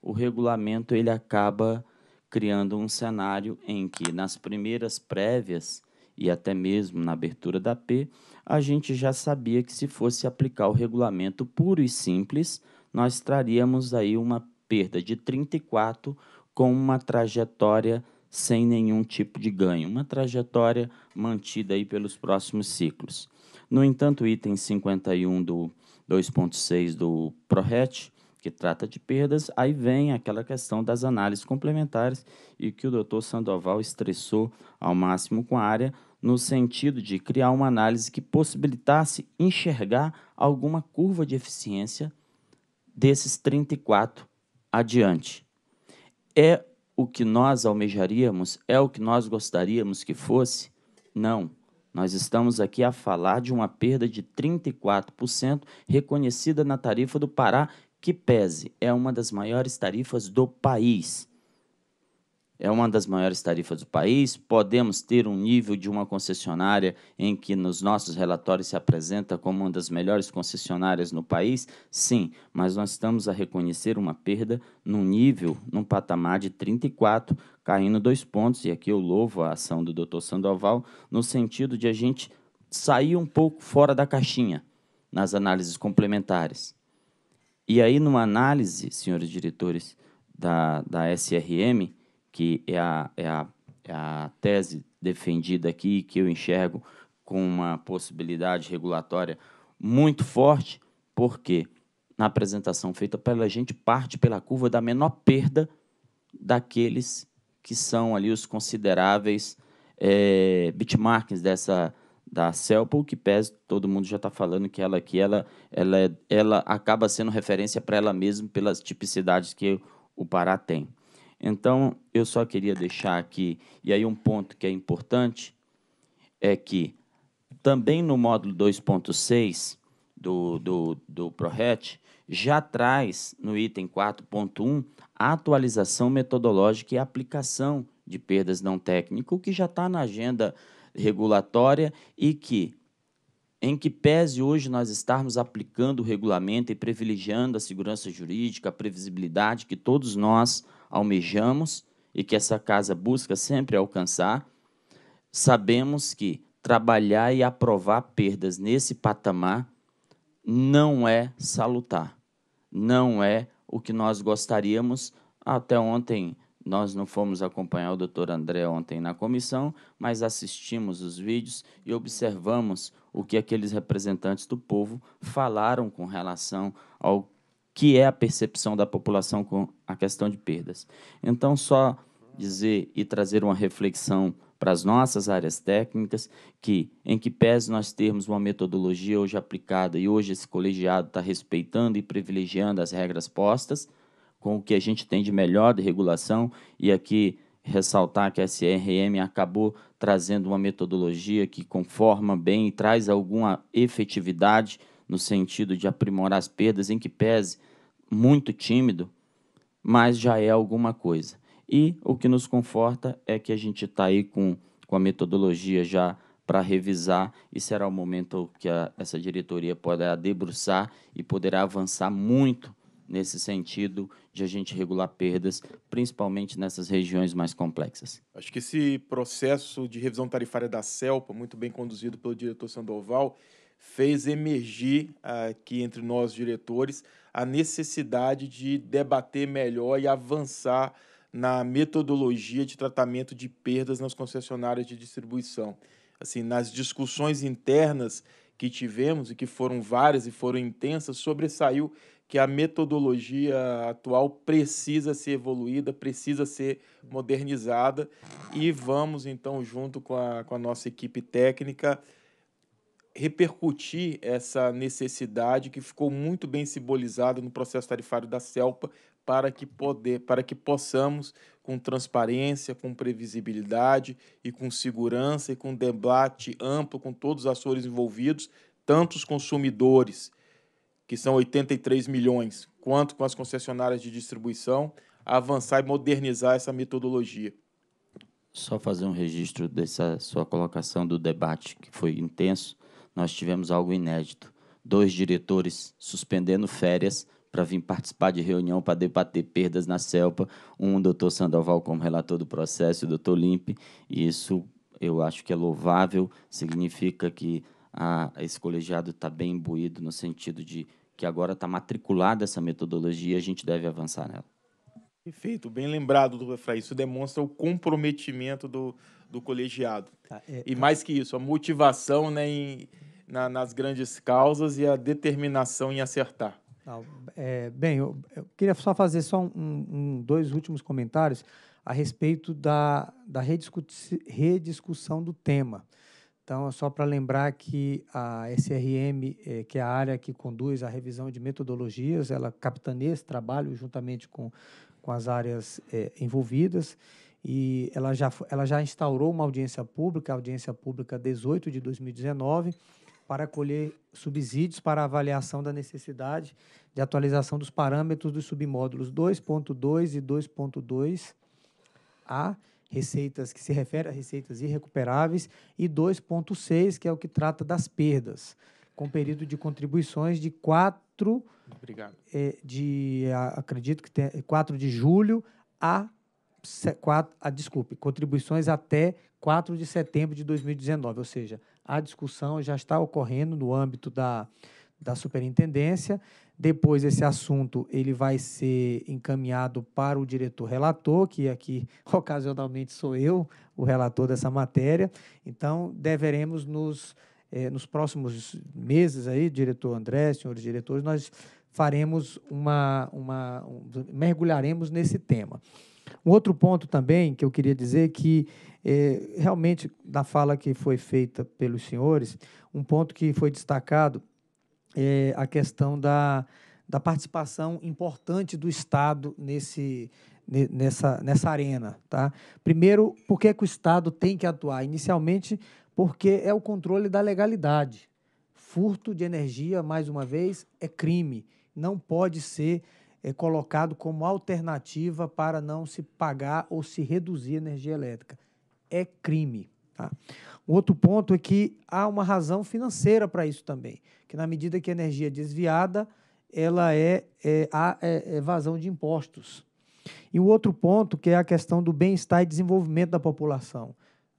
o regulamento ele acaba criando um cenário em que nas primeiras prévias e até mesmo na abertura da P, a gente já sabia que se fosse aplicar o regulamento puro e simples, nós traríamos aí uma perda de 34 com uma trajetória sem nenhum tipo de ganho, uma trajetória mantida aí pelos próximos ciclos. No entanto, o item 51 do 2.6 do ProRet que trata de perdas, aí vem aquela questão das análises complementares e que o doutor Sandoval estressou ao máximo com a área, no sentido de criar uma análise que possibilitasse enxergar alguma curva de eficiência desses 34 adiante. É o que nós almejaríamos? É o que nós gostaríamos que fosse? Não. Nós estamos aqui a falar de uma perda de 34% reconhecida na tarifa do Pará que pese, é uma das maiores tarifas do país. É uma das maiores tarifas do país. Podemos ter um nível de uma concessionária em que nos nossos relatórios se apresenta como uma das melhores concessionárias no país? Sim, mas nós estamos a reconhecer uma perda num nível, num patamar de 34, caindo dois pontos. E aqui eu louvo a ação do Dr. Sandoval, no sentido de a gente sair um pouco fora da caixinha nas análises complementares. E aí, numa análise, senhores diretores da, da SRM, que é a, é, a, é a tese defendida aqui, que eu enxergo com uma possibilidade regulatória muito forte, porque na apresentação feita pela gente parte pela curva da menor perda daqueles que são ali os consideráveis é, dessa, da Celpol, que pese todo mundo já está falando que ela aqui, ela, ela, é, ela acaba sendo referência para ela mesma pelas tipicidades que o Pará tem. Então, eu só queria deixar aqui, e aí um ponto que é importante, é que também no módulo 2.6 do, do, do ProRet, já traz no item 4.1 a atualização metodológica e aplicação de perdas não técnico, que já está na agenda regulatória e que, em que pese hoje nós estarmos aplicando o regulamento e privilegiando a segurança jurídica, a previsibilidade que todos nós almejamos e que essa casa busca sempre alcançar, sabemos que trabalhar e aprovar perdas nesse patamar não é salutar, não é o que nós gostaríamos. Até ontem nós não fomos acompanhar o doutor André ontem na comissão, mas assistimos os vídeos e observamos o que aqueles representantes do povo falaram com relação ao que é a percepção da população com a questão de perdas. Então, só dizer e trazer uma reflexão para as nossas áreas técnicas, que em que pese nós termos uma metodologia hoje aplicada e hoje esse colegiado está respeitando e privilegiando as regras postas, com o que a gente tem de melhor de regulação, e aqui ressaltar que a SRM acabou trazendo uma metodologia que conforma bem e traz alguma efetividade no sentido de aprimorar as perdas, em que pese muito tímido, mas já é alguma coisa. E o que nos conforta é que a gente está aí com, com a metodologia já para revisar e será o momento que a, essa diretoria poderá debruçar e poderá avançar muito nesse sentido de a gente regular perdas, principalmente nessas regiões mais complexas. Acho que esse processo de revisão tarifária da CELPA, muito bem conduzido pelo diretor Sandoval, fez emergir ah, aqui entre nós diretores a necessidade de debater melhor e avançar na metodologia de tratamento de perdas nas concessionárias de distribuição. Assim, nas discussões internas que tivemos e que foram várias e foram intensas, sobressaiu que a metodologia atual precisa ser evoluída, precisa ser modernizada e vamos então junto com a, com a nossa equipe técnica repercutir essa necessidade que ficou muito bem simbolizada no processo tarifário da CELPA para que poder, para que possamos com transparência, com previsibilidade e com segurança e com debate amplo com todos os atores envolvidos, tanto os consumidores que são 83 milhões, quanto com as concessionárias de distribuição, avançar e modernizar essa metodologia. Só fazer um registro dessa sua colocação do debate, que foi intenso. Nós tivemos algo inédito: dois diretores suspendendo férias para vir participar de reunião para debater perdas na CELPA, um doutor Sandoval como relator do processo, o doutor Limpe, e isso eu acho que é louvável, significa que a, esse colegiado está bem imbuído no sentido de que agora está matriculada essa metodologia e a gente deve avançar nela. Perfeito, bem lembrado do Efraim. Isso demonstra o comprometimento do, do colegiado. Ah, é, e é. mais que isso, a motivação né, em, na, nas grandes causas e a determinação em acertar. Ah, é, bem, eu, eu, queria só fazer só um, um, dois últimos comentários a respeito da, da rediscuss, rediscussão do tema. Então, só para lembrar que a SRM, é, eh, que é a área que conduz a revisão de metodologias, ela capitaneia esse trabalho juntamente com, com as áreas é, envolvidas e ela já, ela já instaurou uma audiência pública, a audiência pública 18 de 2019, para colher subsídios para avaliação da necessidade de atualização dos parâmetros dos submódulos 2.2 e 2.2a receitas que se refere a receitas irrecuperáveis, e 2.6, que é o que trata das perdas, com período de contribuições de 4. Obrigado. É, de, acredito que tem 4 de julho a. 4, a, ah, desculpe, contribuições até 4 de setembro de 2019, ou seja, a discussão já está ocorrendo no âmbito da, da superintendência. Depois esse assunto ele vai ser encaminhado para o diretor relator, que aqui ocasionalmente sou eu, o relator dessa matéria. Então deveremos nos eh, nos próximos meses aí, diretor André, senhores diretores, nós faremos uma, uma um, mergulharemos nesse tema. Um outro ponto também que eu queria dizer que eh, realmente da fala que foi feita pelos senhores, um ponto que foi destacado é, a questão da, da participação importante do Estado nesse, nessa, nessa arena. Tá? Primeiro, por que, que o Estado tem que atuar? Inicialmente, porque é o controle da legalidade. Furto de energia, mais uma vez, é crime. Não pode ser é, colocado como alternativa para não se pagar ou se reduzir a energia elétrica. É crime. Tá? Um outro ponto é que há uma razão financeira para isso também, que na medida que a energia é desviada, ela é, é, é, evasão é de impostos. E o outro ponto, que é a questão do bem-estar e desenvolvimento da população.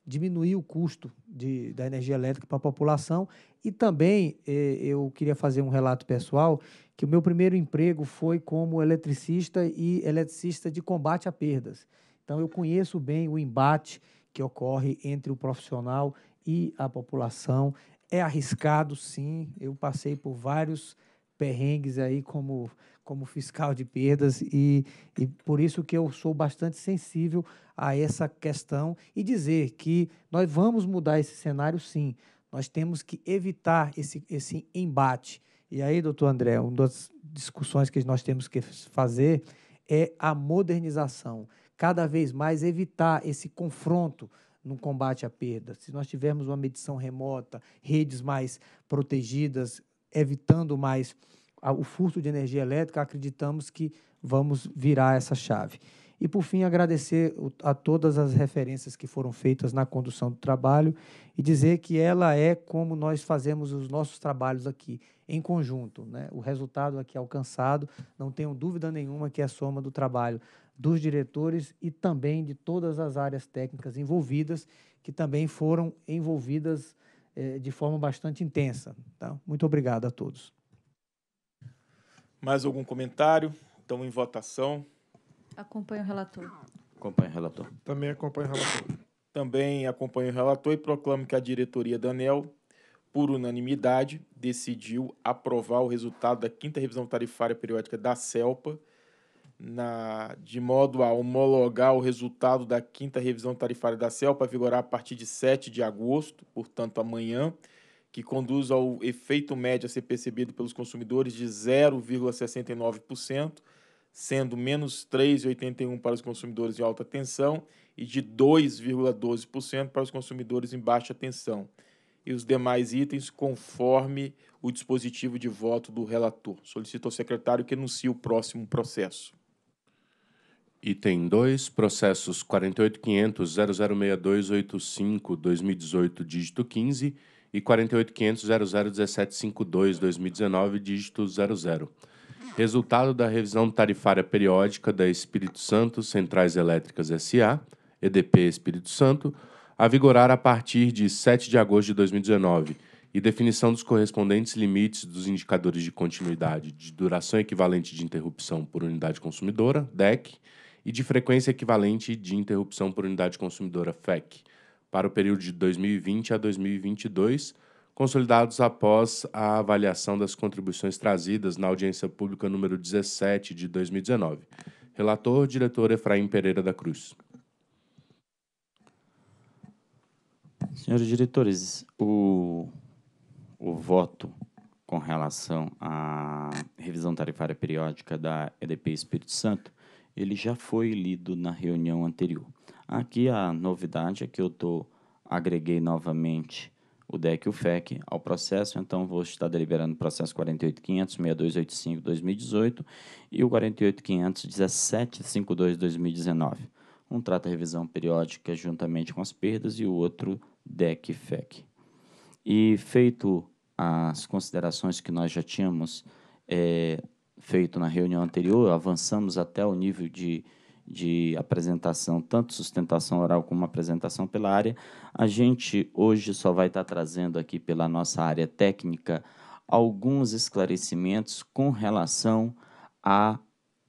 Diminuir o custo de, da energia elétrica para a população. E também, é, eu queria fazer um relato pessoal, que o meu primeiro emprego foi como eletricista e eletricista de combate a perdas. Então, eu conheço bem o embate que ocorre entre o profissional e a população. É arriscado, sim. Eu passei por vários perrengues aí como, como fiscal de perdas e, e por isso que eu sou bastante sensível a essa questão e dizer que nós vamos mudar esse cenário, sim. Nós temos que evitar esse, esse embate. E aí, doutor André, uma das discussões que nós temos que fazer é a modernização cada vez mais evitar esse confronto no combate à perda. Se nós tivermos uma medição remota, redes mais protegidas, evitando mais o furto de energia elétrica, acreditamos que vamos virar essa chave. E, por fim, agradecer a todas as referências que foram feitas na condução do trabalho e dizer que ela é como nós fazemos os nossos trabalhos aqui, em conjunto. Né? O resultado aqui é alcançado, não tenho dúvida nenhuma que é a soma do trabalho dos diretores e também de todas as áreas técnicas envolvidas, que também foram envolvidas eh, de forma bastante intensa. Tá? Muito obrigado a todos. Mais algum comentário? Então, em votação. Acompanho o relator. Acompanho o relator. Também acompanho o relator. Também acompanho o relator e proclamo que a diretoria da ANEL, por unanimidade, decidiu aprovar o resultado da quinta revisão tarifária periódica da CELPA na, de modo a homologar o resultado da quinta revisão tarifária da CEL para vigorar a partir de 7 de agosto, portanto amanhã, que conduz ao efeito médio a ser percebido pelos consumidores de 0,69%, sendo menos 3,81% para os consumidores de alta tensão e de 2,12% para os consumidores em baixa tensão e os demais itens conforme o dispositivo de voto do relator. Solicito ao secretário que anuncie o próximo processo. Item 2, processos 48.500.0062.85.2018, dígito 15 e 48.500.0017.52.2019, dígito 00. Resultado da revisão tarifária periódica da Espírito Santo Centrais Elétricas S.A., EDP Espírito Santo, a vigorar a partir de 7 de agosto de 2019 e definição dos correspondentes limites dos indicadores de continuidade de duração equivalente de interrupção por unidade consumidora, DEC, e de frequência equivalente de interrupção por unidade consumidora FEC, para o período de 2020 a 2022, consolidados após a avaliação das contribuições trazidas na audiência pública número 17 de 2019. Relator, diretor Efraim Pereira da Cruz. Senhores diretores, o, o voto com relação à revisão tarifária periódica da EDP Espírito Santo ele já foi lido na reunião anterior. Aqui a novidade é que eu tô, agreguei novamente o DEC e o FEC ao processo, então vou estar deliberando o processo 48.500.6285-2018 e o 48.500.1752-2019. Um trata revisão periódica juntamente com as perdas e o outro DEC e FEC. E feito as considerações que nós já tínhamos é, feito na reunião anterior, avançamos até o nível de, de apresentação, tanto sustentação oral como apresentação pela área. A gente hoje só vai estar trazendo aqui pela nossa área técnica alguns esclarecimentos com relação a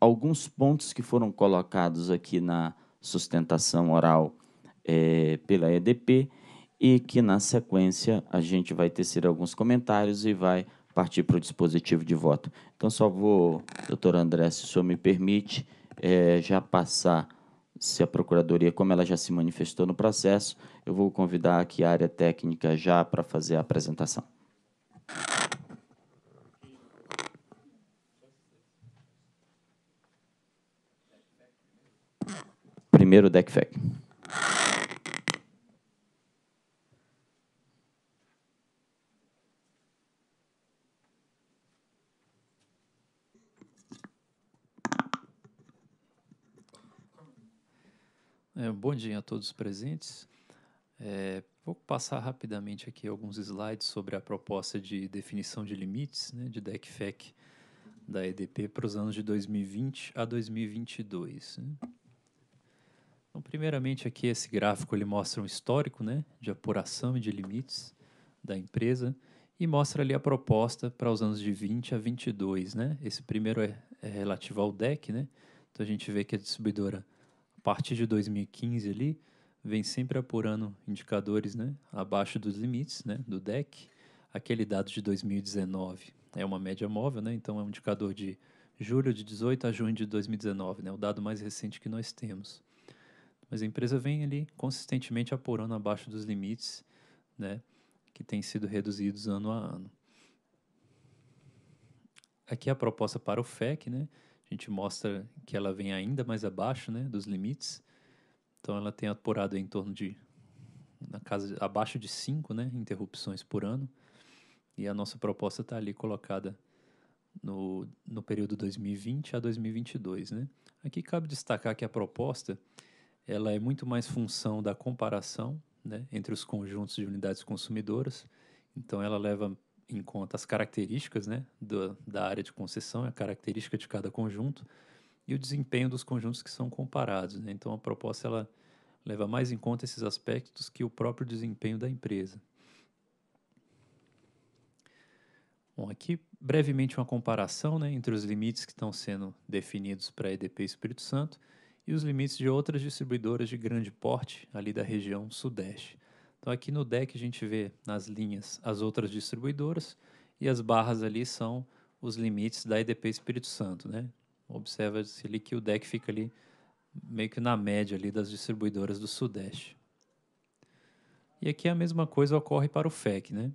alguns pontos que foram colocados aqui na sustentação oral é, pela EDP e que na sequência a gente vai tecer alguns comentários e vai partir para o dispositivo de voto. Então, só vou, doutor André, se o senhor me permite, é, já passar, se a Procuradoria, como ela já se manifestou no processo, eu vou convidar aqui a área técnica já para fazer a apresentação. Primeiro, DECFEC. É, bom dia a todos presentes. É, vou passar rapidamente aqui alguns slides sobre a proposta de definição de limites né, de DECFEC da EDP para os anos de 2020 a 2022. Né. Então, primeiramente, aqui esse gráfico ele mostra um histórico né, de apuração e de limites da empresa e mostra ali a proposta para os anos de 20 a 22. Né. Esse primeiro é, é relativo ao DEC, né? então a gente vê que a distribuidora partir de 2015 ali, vem sempre apurando indicadores né, abaixo dos limites né, do DEC. Aquele dado de 2019 é uma média móvel, né, então é um indicador de julho de 18 a junho de 2019, né, o dado mais recente que nós temos. Mas a empresa vem ali consistentemente apurando abaixo dos limites né, que têm sido reduzidos ano a ano. Aqui a proposta para o FEC, né, a gente mostra que ela vem ainda mais abaixo né, dos limites. Então ela tem apurado em torno de na casa abaixo de 5 né, interrupções por ano. E a nossa proposta está ali colocada no, no período 2020 a 2022. Né? Aqui cabe destacar que a proposta ela é muito mais função da comparação né, entre os conjuntos de unidades consumidoras. Então ela leva em conta as características né, do, da área de concessão, é a característica de cada conjunto e o desempenho dos conjuntos que são comparados. Né? Então, a proposta ela leva mais em conta esses aspectos que o próprio desempenho da empresa. Bom, aqui brevemente uma comparação né, entre os limites que estão sendo definidos para a EDP Espírito Santo e os limites de outras distribuidoras de grande porte ali da região Sudeste. Então aqui no deck a gente vê nas linhas as outras distribuidoras e as barras ali são os limites da IDP Espírito Santo, né? Observa-se ali que o deck fica ali meio que na média ali das distribuidoras do Sudeste. E aqui a mesma coisa ocorre para o FEC, né?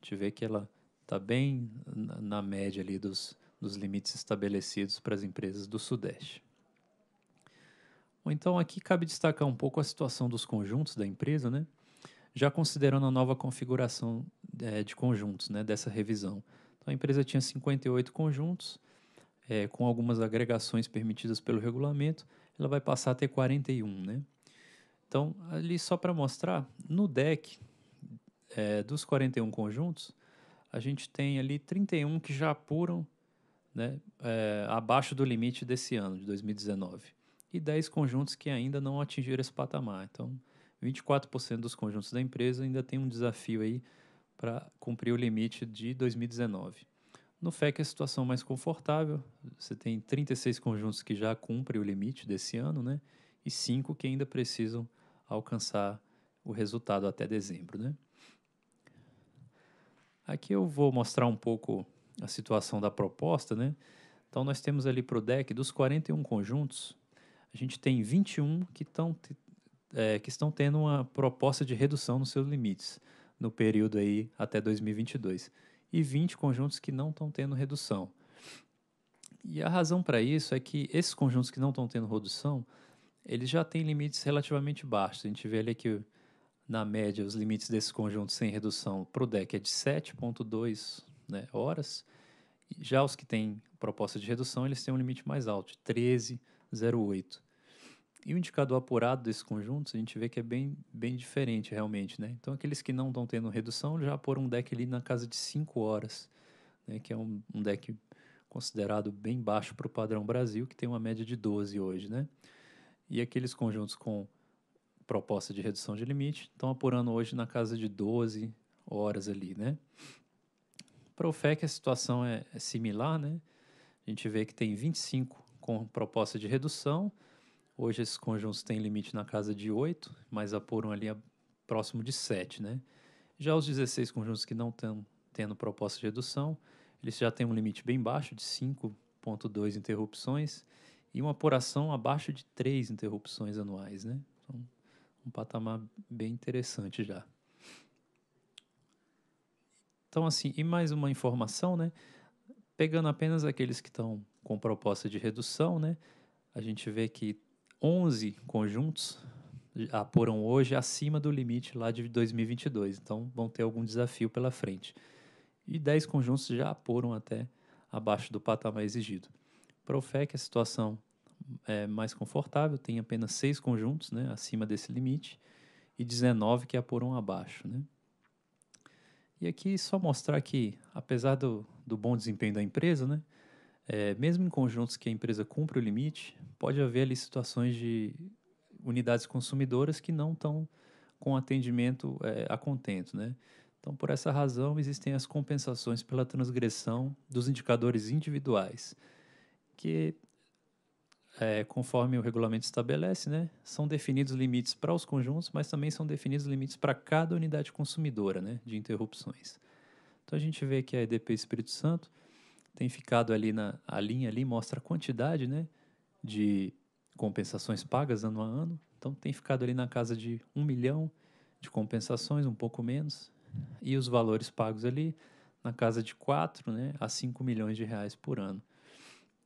A gente vê que ela está bem na média ali dos, dos limites estabelecidos para as empresas do Sudeste. Ou então aqui cabe destacar um pouco a situação dos conjuntos da empresa, né? já considerando a nova configuração é, de conjuntos né, dessa revisão. Então, a empresa tinha 58 conjuntos, é, com algumas agregações permitidas pelo regulamento, ela vai passar a ter 41. Né? Então, ali só para mostrar, no deck é, dos 41 conjuntos, a gente tem ali 31 que já apuram né, é, abaixo do limite desse ano, de 2019, e 10 conjuntos que ainda não atingiram esse patamar. Então, 24% dos conjuntos da empresa ainda tem um desafio aí para cumprir o limite de 2019. No FEC, é a situação mais confortável, você tem 36 conjuntos que já cumprem o limite desse ano, né? E 5 que ainda precisam alcançar o resultado até dezembro, né? Aqui eu vou mostrar um pouco a situação da proposta, né? Então nós temos ali para o deck, dos 41 conjuntos, a gente tem 21 que estão é, que estão tendo uma proposta de redução nos seus limites no período aí até 2022 e 20 conjuntos que não estão tendo redução. E a razão para isso é que esses conjuntos que não estão tendo redução, eles já têm limites relativamente baixos. A gente vê ali que na média os limites desses conjuntos sem redução para o DEC é de 7.2 né, horas. Já os que têm proposta de redução, eles têm um limite mais alto, de 13,08. E o indicador apurado desses conjuntos a gente vê que é bem, bem diferente realmente. Né? Então, aqueles que não estão tendo redução já apuram um deck ali na casa de 5 horas, né? que é um, um deck considerado bem baixo para o padrão Brasil, que tem uma média de 12 hoje. Né? E aqueles conjuntos com proposta de redução de limite estão apurando hoje na casa de 12 horas ali. Né? Para o FEC, a situação é, é similar. Né? A gente vê que tem 25 com proposta de redução Hoje esses conjuntos têm limite na casa de 8, mas apuram ali a, próximo de 7, né? Já os 16 conjuntos que não estão tendo proposta de redução, eles já têm um limite bem baixo de 5.2 interrupções e uma apuração abaixo de 3 interrupções anuais, né? Então, um patamar bem interessante já. Então, assim, e mais uma informação, né? Pegando apenas aqueles que estão com proposta de redução, né? A gente vê que 11 conjuntos apuram hoje acima do limite lá de 2022, então vão ter algum desafio pela frente. E 10 conjuntos já apuram até abaixo do patamar exigido. Para o FEC, a situação é mais confortável, tem apenas 6 conjuntos né, acima desse limite e 19 que apuram abaixo. Né? E aqui só mostrar que, apesar do, do bom desempenho da empresa, né, é, mesmo em conjuntos que a empresa cumpre o limite, pode haver ali situações de unidades consumidoras que não estão com atendimento é, a contento, né? Então, por essa razão, existem as compensações pela transgressão dos indicadores individuais, que, é, conforme o regulamento estabelece, né, são definidos limites para os conjuntos, mas também são definidos limites para cada unidade consumidora né, de interrupções. Então, a gente vê que a EDP Espírito Santo tem ficado ali na a linha ali mostra a quantidade, né, de compensações pagas ano a ano. Então tem ficado ali na casa de um milhão de compensações, um pouco menos, e os valores pagos ali na casa de 4 né, a 5 milhões de reais por ano.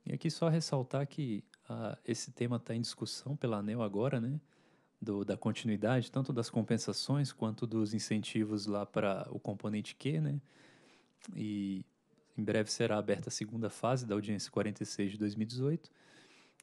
E aqui só ressaltar que ah, esse tema está em discussão pela ANEL agora, né, do, da continuidade, tanto das compensações quanto dos incentivos lá para o componente Q, né, e em breve será aberta a segunda fase da audiência 46 de 2018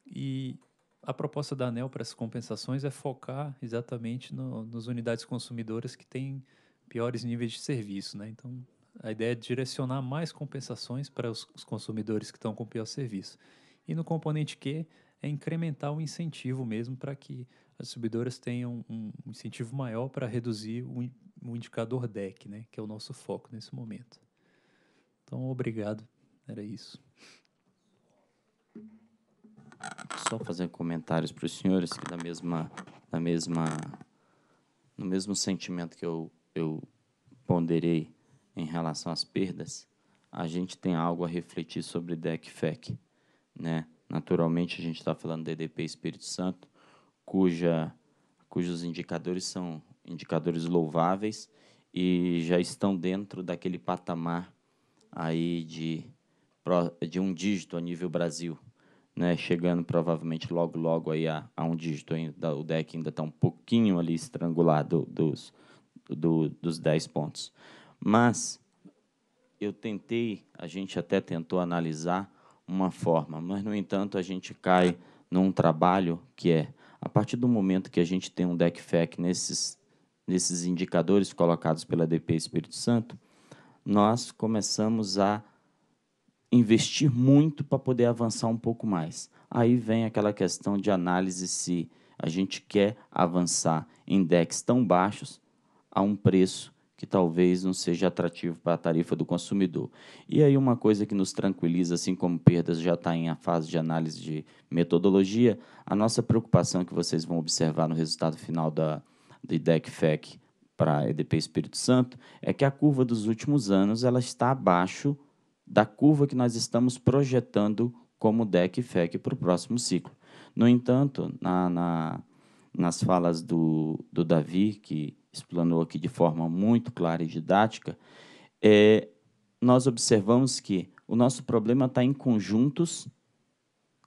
e a proposta da ANEL para as compensações é focar exatamente no, unidades consumidoras que têm piores níveis de serviço. Né? Então, a ideia é direcionar mais compensações para os, os consumidores que estão com pior serviço. E no componente Q, é incrementar o incentivo mesmo para que as subidoras tenham um incentivo maior para reduzir o, o indicador DEC, né? que é o nosso foco nesse momento. Então, obrigado. Era isso. Só fazer comentários para os senhores que da mesma, da mesma, no mesmo sentimento que eu, eu ponderei em relação às perdas, a gente tem algo a refletir sobre DECFEC, né? Naturalmente a gente está falando da EDP Espírito Santo, cuja, cujos indicadores são indicadores louváveis e já estão dentro daquele patamar aí de, de um dígito a nível Brasil, né? Chegando provavelmente logo, logo aí a, a um dígito. Ainda, o deck ainda está um pouquinho ali estrangulado dos, do, dos 10 pontos. Mas eu tentei, a gente até tentou analisar uma forma, mas no entanto a gente cai num trabalho que é a partir do momento que a gente tem um deck FEC nesses, nesses indicadores colocados pela DP Espírito Santo, nós começamos a investir muito para poder avançar um pouco mais. Aí vem aquela questão de análise se a gente quer avançar em decks tão baixos a um preço que talvez não seja atrativo para a tarifa do consumidor. E aí uma coisa que nos tranquiliza, assim como perdas já está em a fase de análise de metodologia, a nossa preocupação que vocês vão observar no resultado final da, do DECFEC para a EDP Espírito Santo é que a curva dos últimos anos ela está abaixo da curva que nós estamos projetando como DEC e FEC para o próximo ciclo. No entanto, na, na, nas falas do, do Davi, que explanou aqui de forma muito clara e didática, é, nós observamos que o nosso problema está em conjuntos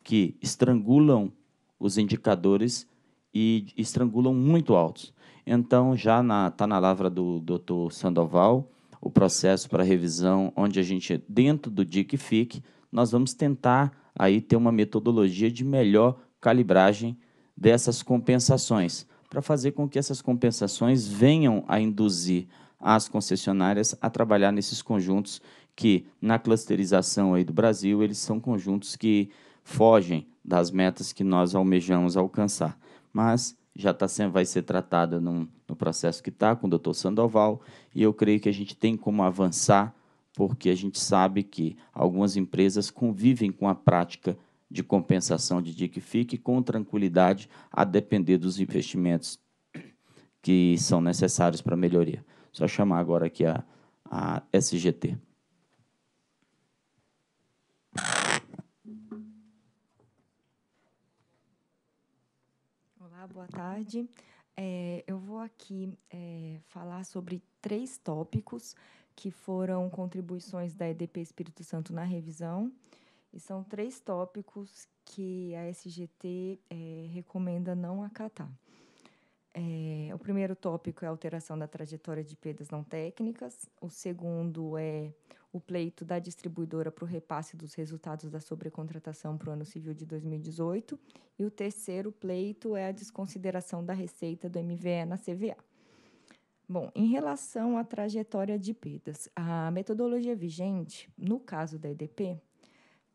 que estrangulam os indicadores e estrangulam muito altos. Então, já está na, tá na lavra do doutor Sandoval o processo para revisão, onde a gente, dentro do DIC-FIC, nós vamos tentar aí ter uma metodologia de melhor calibragem dessas compensações, para fazer com que essas compensações venham a induzir as concessionárias a trabalhar nesses conjuntos que, na clusterização aí do Brasil, eles são conjuntos que fogem das metas que nós almejamos alcançar. Mas já tá sendo, vai ser tratada num, no processo que está com o doutor Sandoval, e eu creio que a gente tem como avançar, porque a gente sabe que algumas empresas convivem com a prática de compensação de DIC e FIC com tranquilidade, a depender dos investimentos que são necessários para melhoria. Só chamar agora aqui a, a SGT. boa tarde. É, eu vou aqui é, falar sobre três tópicos que foram contribuições da EDP Espírito Santo na revisão. E são três tópicos que a SGT é, recomenda não acatar. É, o primeiro tópico é a alteração da trajetória de perdas não técnicas. O segundo é o pleito da distribuidora para o repasse dos resultados da sobrecontratação para o ano civil de 2018. E o terceiro pleito é a desconsideração da receita do MVE na CVA. Bom, em relação à trajetória de perdas, a metodologia vigente, no caso da EDP,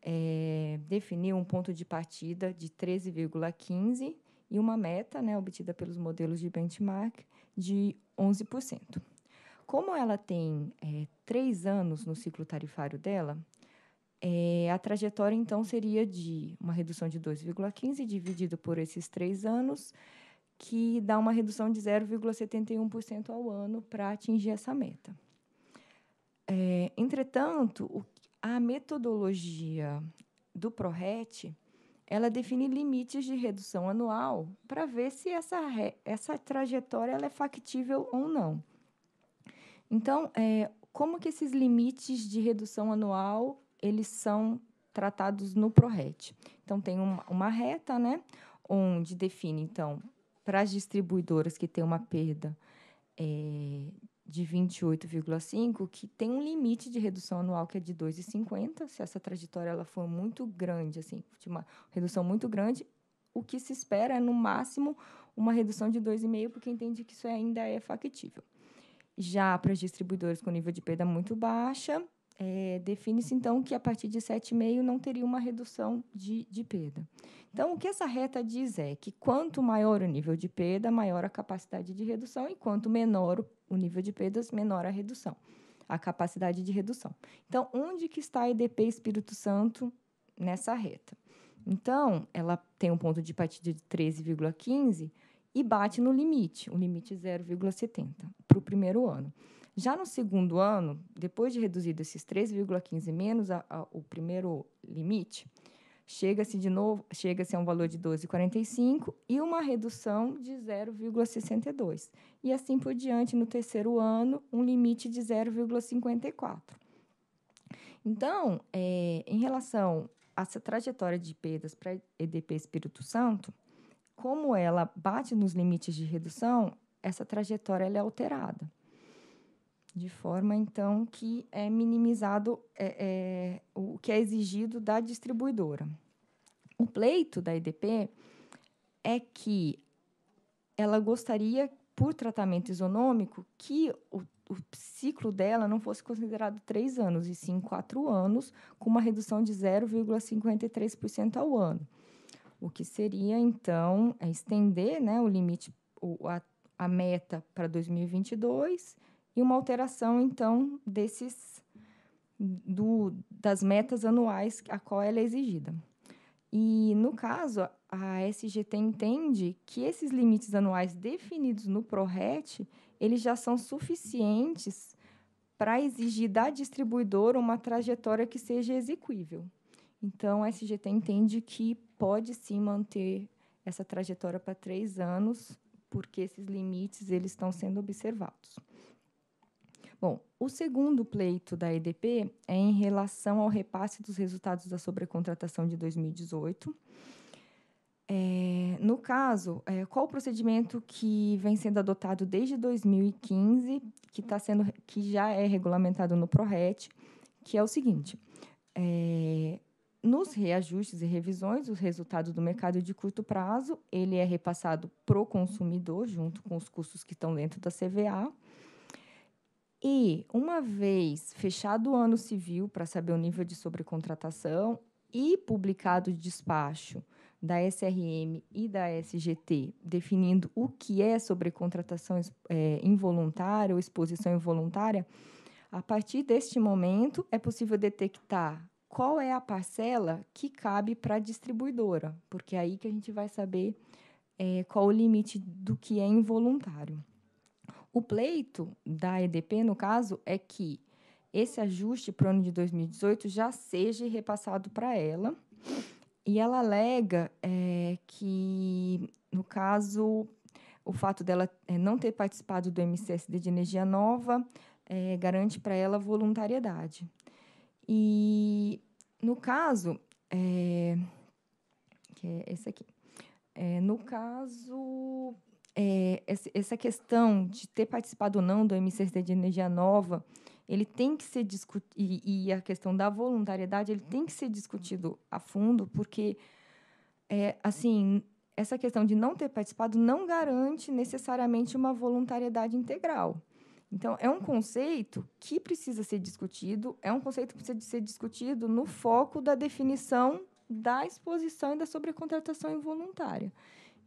é, definiu um ponto de partida de 13,15 e uma meta, né, obtida pelos modelos de benchmark, de 11%. Como ela tem é, três anos no ciclo tarifário dela, é, a trajetória então seria de uma redução de 2,15 dividido por esses três anos, que dá uma redução de 0,71% ao ano para atingir essa meta. É, entretanto, o, a metodologia do ProRet ela define limites de redução anual para ver se essa, essa trajetória ela é factível ou não. Então, é, como que esses limites de redução anual eles são tratados no ProRet? Então, tem uma, uma reta, né, onde define, então, para as distribuidoras que têm uma perda é, de 28,5, que tem um limite de redução anual que é de 2,50. Se essa trajetória ela for muito grande, assim, de uma redução muito grande, o que se espera é, no máximo, uma redução de 2,5, porque entende que isso ainda é factível. Já para os distribuidores com nível de perda muito baixa, é, define-se, então, que a partir de 7,5 não teria uma redução de, de perda. Então, o que essa reta diz é que quanto maior o nível de perda, maior a capacidade de redução, e quanto menor o nível de perdas, menor a redução, a capacidade de redução. Então, onde que está a EDP Espírito Santo nessa reta? Então, ela tem um ponto de partida de 13,15 e bate no limite, o limite 0,70 para o primeiro ano. Já no segundo ano, depois de reduzido esses 3,15 menos a, a, o primeiro limite, chega-se de novo, chega-se a um valor de 12,45 e uma redução de 0,62. E assim por diante no terceiro ano, um limite de 0,54. Então, é, em relação a essa trajetória de perdas para EDP Espírito Santo, como ela bate nos limites de redução, essa trajetória é alterada de forma então que é minimizado é, é, o que é exigido da distribuidora. O pleito da EDP é que ela gostaria, por tratamento isonômico, que o, o ciclo dela não fosse considerado três anos, e sim quatro anos, com uma redução de 0,53% ao ano. O que seria, então, é estender né, o limite, o, a, a meta para 2022 e uma alteração, então, desses do, das metas anuais a qual ela é exigida. E, no caso, a SGT entende que esses limites anuais definidos no PRORET, eles já são suficientes para exigir da distribuidora uma trajetória que seja execuível. Então, a SGT entende que pode sim manter essa trajetória para três anos, porque esses limites eles estão sendo observados. Bom, o segundo pleito da EDP é em relação ao repasse dos resultados da sobrecontratação de 2018. É, no caso, é, qual o procedimento que vem sendo adotado desde 2015, que, tá sendo, que já é regulamentado no ProRet, que é o seguinte: é, nos reajustes e revisões, os resultados do mercado de curto prazo, ele é repassado para o consumidor, junto com os custos que estão dentro da CVA, e, uma vez fechado o ano civil, para saber o nível de sobrecontratação, e publicado o despacho da SRM e da SGT, definindo o que é sobrecontratação é, involuntária ou exposição involuntária, a partir deste momento é possível detectar qual é a parcela que cabe para a distribuidora, porque é aí que a gente vai saber é, qual o limite do que é involuntário. O pleito da EDP, no caso, é que esse ajuste para o ano de 2018 já seja repassado para ela. E ela alega é, que, no caso, o fato dela é, não ter participado do MCSD de energia nova é, garante para ela voluntariedade. E, no caso, é, que é esse aqui. É, no caso, é, essa questão de ter participado ou não do MCC de energia nova, ele tem que ser discutido e, e, a questão da voluntariedade ele tem que ser discutido a fundo, porque é, assim essa questão de não ter participado não garante necessariamente uma voluntariedade integral. Então, é um conceito que precisa ser discutido, é um conceito que precisa ser discutido no foco da definição da exposição e da sobrecontratação involuntária.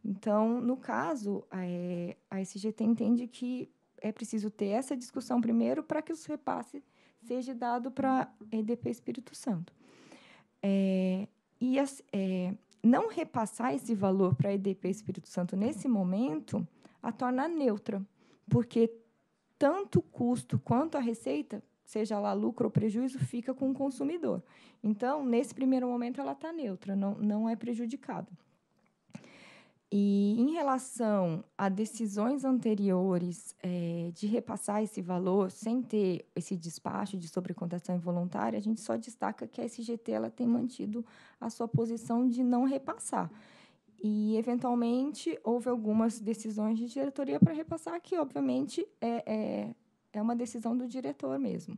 Então, no caso, a, é, a SGT entende que é preciso ter essa discussão primeiro para que os repasse seja dado para é, EDP Espírito Santo. É, e as, é, não repassar esse valor para a EDP Espírito Santo nesse momento a torna neutra, porque tanto o custo quanto a receita, seja lá lucro ou prejuízo, fica com o consumidor. Então, nesse primeiro momento, ela está neutra, não, não é prejudicada. E em relação a decisões anteriores é, de repassar esse valor sem ter esse despacho de sobrecontração involuntária, a gente só destaca que a SGT ela tem mantido a sua posição de não repassar. E, eventualmente, houve algumas decisões de diretoria para repassar, que, obviamente, é, é, é uma decisão do diretor mesmo.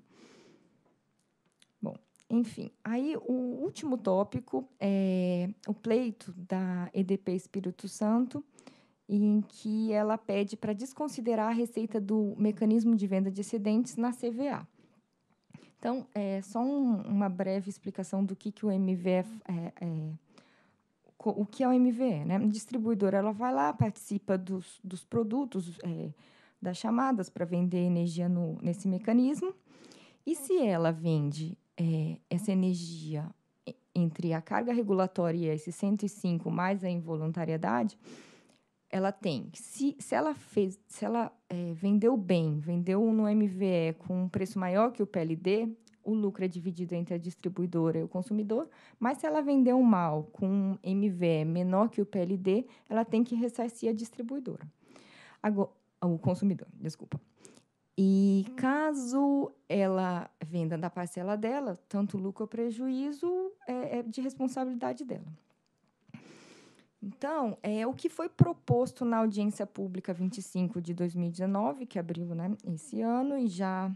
Enfim, aí o último tópico é o pleito da EDP Espírito Santo, em que ela pede para desconsiderar a receita do mecanismo de venda de excedentes na CVA. Então, é só um, uma breve explicação do que, que o MVE é, é, é o que é o MVE, né? distribuidora ela vai lá, participa dos, dos produtos, é, das chamadas para vender energia no, nesse mecanismo. E se ela vende é, essa energia entre a carga regulatória e esse 105 mais a involuntariedade, ela tem. Se, se ela fez, se ela é, vendeu bem, vendeu no MVE com um preço maior que o PLD, o lucro é dividido entre a distribuidora e o consumidor, mas se ela vendeu mal com um MVE menor que o PLD, ela tem que ressarcir a distribuidora. Agora, o consumidor, desculpa. E caso ela venda da parcela dela, tanto lucro ou prejuízo é, é de responsabilidade dela. Então, é o que foi proposto na audiência pública 25 de 2019, que abriu né, esse ano, e já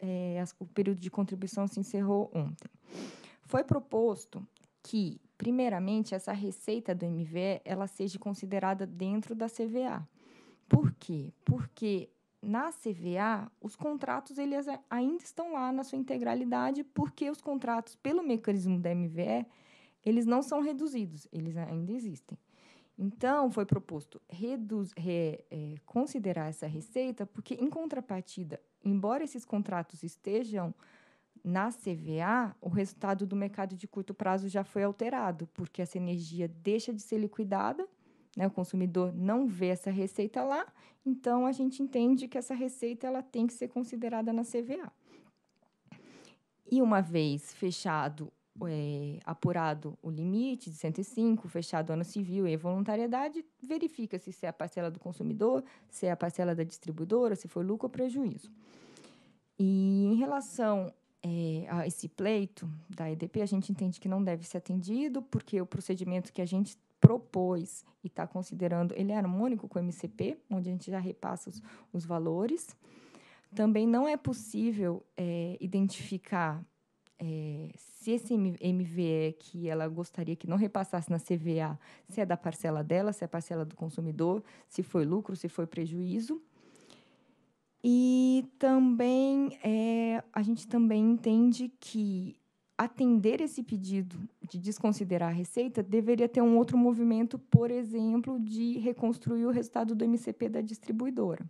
é, as, o período de contribuição se encerrou ontem. Foi proposto que, primeiramente, essa receita do MVE ela seja considerada dentro da CVA. Por quê? Porque na CVA, os contratos eles ainda estão lá na sua integralidade, porque os contratos, pelo mecanismo da MVE, eles não são reduzidos, eles ainda existem. Então, foi proposto reduz, re, é, considerar essa receita, porque, em contrapartida, embora esses contratos estejam na CVA, o resultado do mercado de curto prazo já foi alterado, porque essa energia deixa de ser liquidada né? O consumidor não vê essa receita lá, então a gente entende que essa receita ela tem que ser considerada na CVA. E uma vez fechado, é, apurado o limite de 105, fechado o ano civil e voluntariedade, verifica-se se é a parcela do consumidor, se é a parcela da distribuidora, se foi lucro ou prejuízo. E em relação é, a esse pleito da EDP, a gente entende que não deve ser atendido, porque o procedimento que a gente propôs e está considerando, ele é harmônico com o MCP, onde a gente já repassa os, os valores. Também não é possível é, identificar é, se esse MVE que ela gostaria que não repassasse na CVA, se é da parcela dela, se é a parcela do consumidor, se foi lucro, se foi prejuízo. E também é, a gente também entende que atender esse pedido de desconsiderar a receita, deveria ter um outro movimento, por exemplo, de reconstruir o resultado do MCP da distribuidora.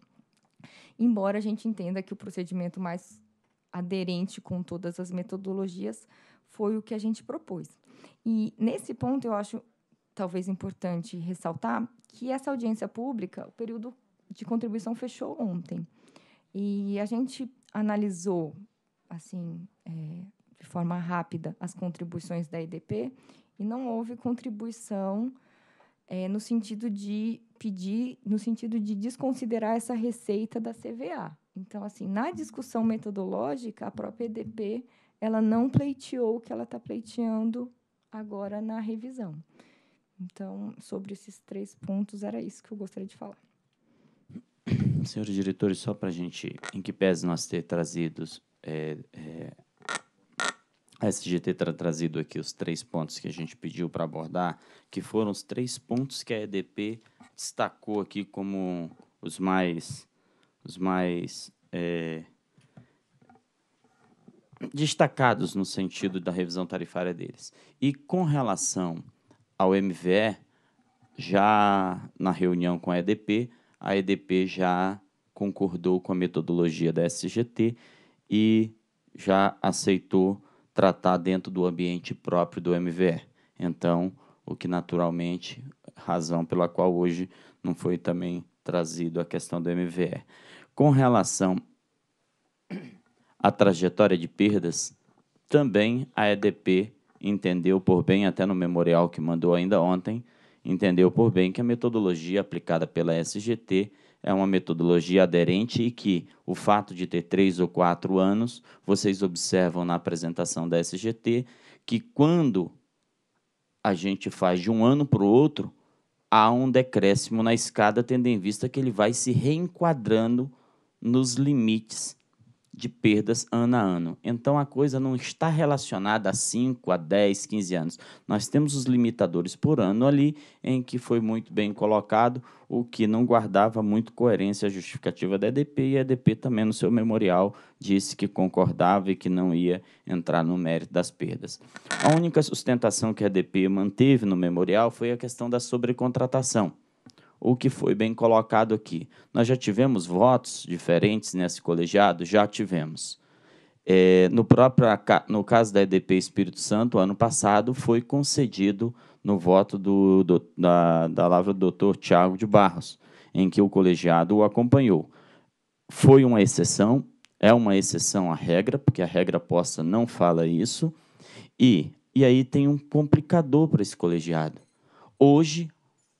Embora a gente entenda que o procedimento mais aderente com todas as metodologias foi o que a gente propôs. E nesse ponto eu acho talvez importante ressaltar que essa audiência pública, o período de contribuição fechou ontem. E a gente analisou assim, é, de forma rápida as contribuições da EDP e não houve contribuição é, no sentido de pedir, no sentido de desconsiderar essa receita da CVA. Então, assim, na discussão metodológica, a própria EDP ela não pleiteou o que ela está pleiteando agora na revisão. Então, sobre esses três pontos, era isso que eu gostaria de falar. Senhores diretores, só para a gente, em que pese nós ter trazido é, é, a SGT terá trazido aqui os três pontos que a gente pediu para abordar, que foram os três pontos que a EDP destacou aqui como os mais, os mais é, destacados no sentido da revisão tarifária deles. E com relação ao MVE, já na reunião com a EDP, a EDP já concordou com a metodologia da SGT e já aceitou tratar dentro do ambiente próprio do MVE. Então, o que naturalmente, razão pela qual hoje não foi também trazido a questão do MVE. Com relação à trajetória de perdas, também a EDP entendeu por bem, até no memorial que mandou ainda ontem, entendeu por bem que a metodologia aplicada pela SGT é uma metodologia aderente e que o fato de ter três ou quatro anos, vocês observam na apresentação da SGT que quando a gente faz de um ano para o outro, há um decréscimo na escada, tendo em vista que ele vai se reenquadrando nos limites de perdas ano a ano. Então a coisa não está relacionada a 5, a 10, 15 anos. Nós temos os limitadores por ano ali, em que foi muito bem colocado, o que não guardava muito coerência justificativa da EDP, e a EDP também no seu memorial disse que concordava e que não ia entrar no mérito das perdas. A única sustentação que a EDP manteve no memorial foi a questão da sobrecontratação o que foi bem colocado aqui. Nós já tivemos votos diferentes nesse colegiado? Já tivemos. É, no, próprio, no caso da EDP Espírito Santo, ano passado, foi concedido no voto do, do, da, da do doutor Tiago de Barros, em que o colegiado o acompanhou. Foi uma exceção, é uma exceção à regra, porque a regra posta não fala isso, e, e aí tem um complicador para esse colegiado. Hoje,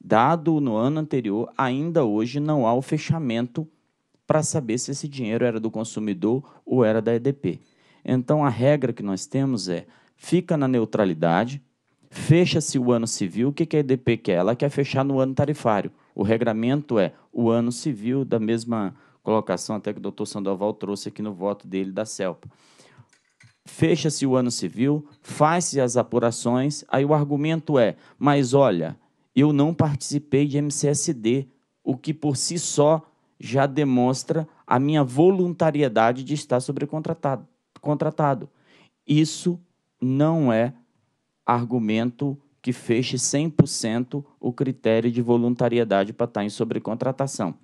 dado no ano anterior, ainda hoje não há o fechamento para saber se esse dinheiro era do consumidor ou era da EDP. Então a regra que nós temos é: fica na neutralidade, fecha-se o ano civil. O que, a EDP quer? Ela quer fechar no ano tarifário. O regramento é o ano civil, da mesma colocação até que o doutor Sandoval trouxe aqui no voto dele da CELPA. Fecha-se o ano civil, faz-se as apurações, aí o argumento é, mas olha, eu não participei de MCSD, o que por si só já demonstra a minha voluntariedade de estar sobrecontratado. Contratado. Isso não é argumento que feche 100% o critério de voluntariedade para estar em sobrecontratação.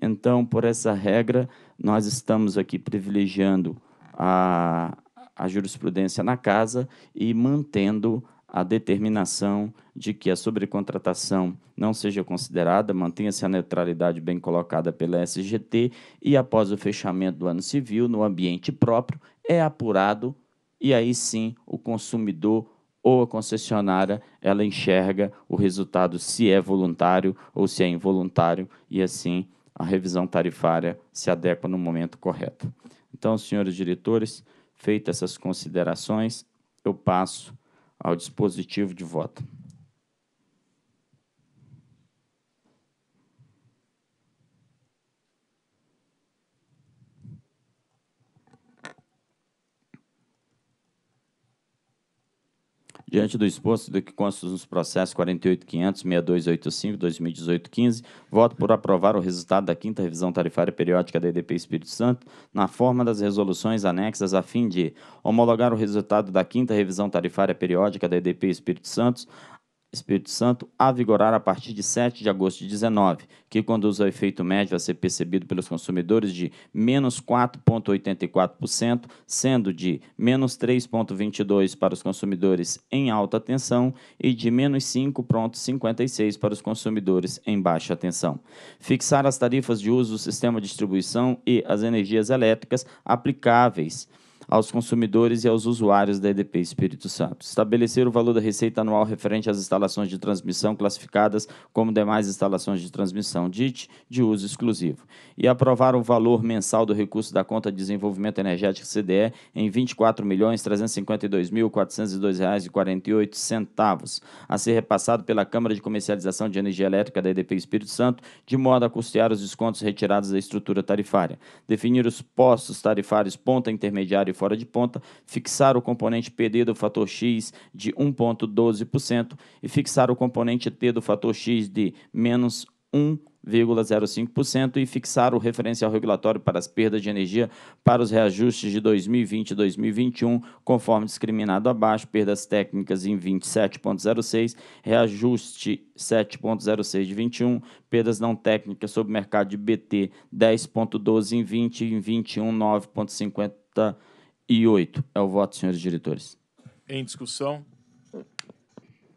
Então, por essa regra, nós estamos aqui privilegiando a, a jurisprudência na casa e mantendo a determinação de que a sobrecontratação não seja considerada, mantenha-se a neutralidade bem colocada pela SGT e, após o fechamento do ano civil, no ambiente próprio, é apurado e aí sim o consumidor ou a concessionária ela enxerga o resultado se é voluntário ou se é involuntário e assim a revisão tarifária se adequa no momento correto. Então, senhores diretores, feitas essas considerações, eu passo ao dispositivo de voto. Diante do exposto do que consta nos processos 48.500.6285-2018-15, voto por aprovar o resultado da quinta revisão tarifária periódica da EDP Espírito Santo na forma das resoluções anexas a fim de homologar o resultado da quinta revisão tarifária periódica da EDP Espírito Santos Espírito Santo a vigorar a partir de 7 de agosto de 19, que conduz ao efeito médio a ser percebido pelos consumidores de menos 4,84%, sendo de menos 3,22% para os consumidores em alta tensão e de menos 5,56% para os consumidores em baixa tensão. Fixar as tarifas de uso do sistema de distribuição e as energias elétricas aplicáveis aos consumidores e aos usuários da EDP Espírito Santo. Estabelecer o valor da receita anual referente às instalações de transmissão classificadas como demais instalações de transmissão DIT de uso exclusivo. E aprovar o valor mensal do recurso da conta de desenvolvimento energético CDE em R$ 24.352.402,48, a ser repassado pela Câmara de Comercialização de Energia Elétrica da EDP Espírito Santo, de modo a custear os descontos retirados da estrutura tarifária. Definir os postos tarifários ponta intermediária fora de ponta, fixar o componente PD do fator X de 1,12% e fixar o componente T do fator X de menos 1,05% e fixar o referencial regulatório para as perdas de energia para os reajustes de 2020 e 2021, conforme discriminado abaixo, perdas técnicas em 27,06, reajuste 7,06 de 21, perdas não técnicas sobre o mercado de BT 10,12 em 20 e em 21, 9,50 e oito é o voto, senhores diretores. Em discussão?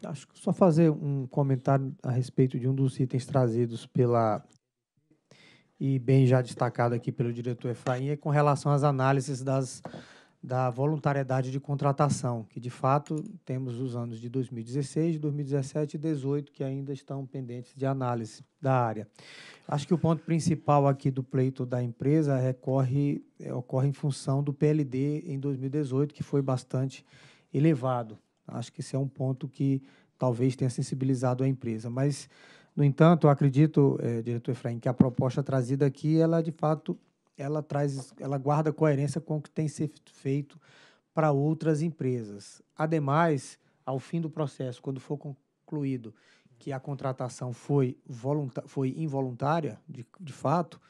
Acho que só fazer um comentário a respeito de um dos itens trazidos pela e bem já destacado aqui pelo diretor Efraim é com relação às análises das da voluntariedade de contratação, que de fato temos os anos de 2016, 2017 e 2018 que ainda estão pendentes de análise da área. Acho que o ponto principal aqui do pleito da empresa recorre, é, ocorre em função do PLD em 2018, que foi bastante elevado. Acho que esse é um ponto que talvez tenha sensibilizado a empresa, mas no entanto, acredito, é, diretor Efraim, que a proposta trazida aqui, ela de fato ela traz, ela guarda coerência com o que tem sido feito para outras empresas. Ademais, ao fim do processo, quando for concluído que a contratação foi, foi involuntária, de, de fato,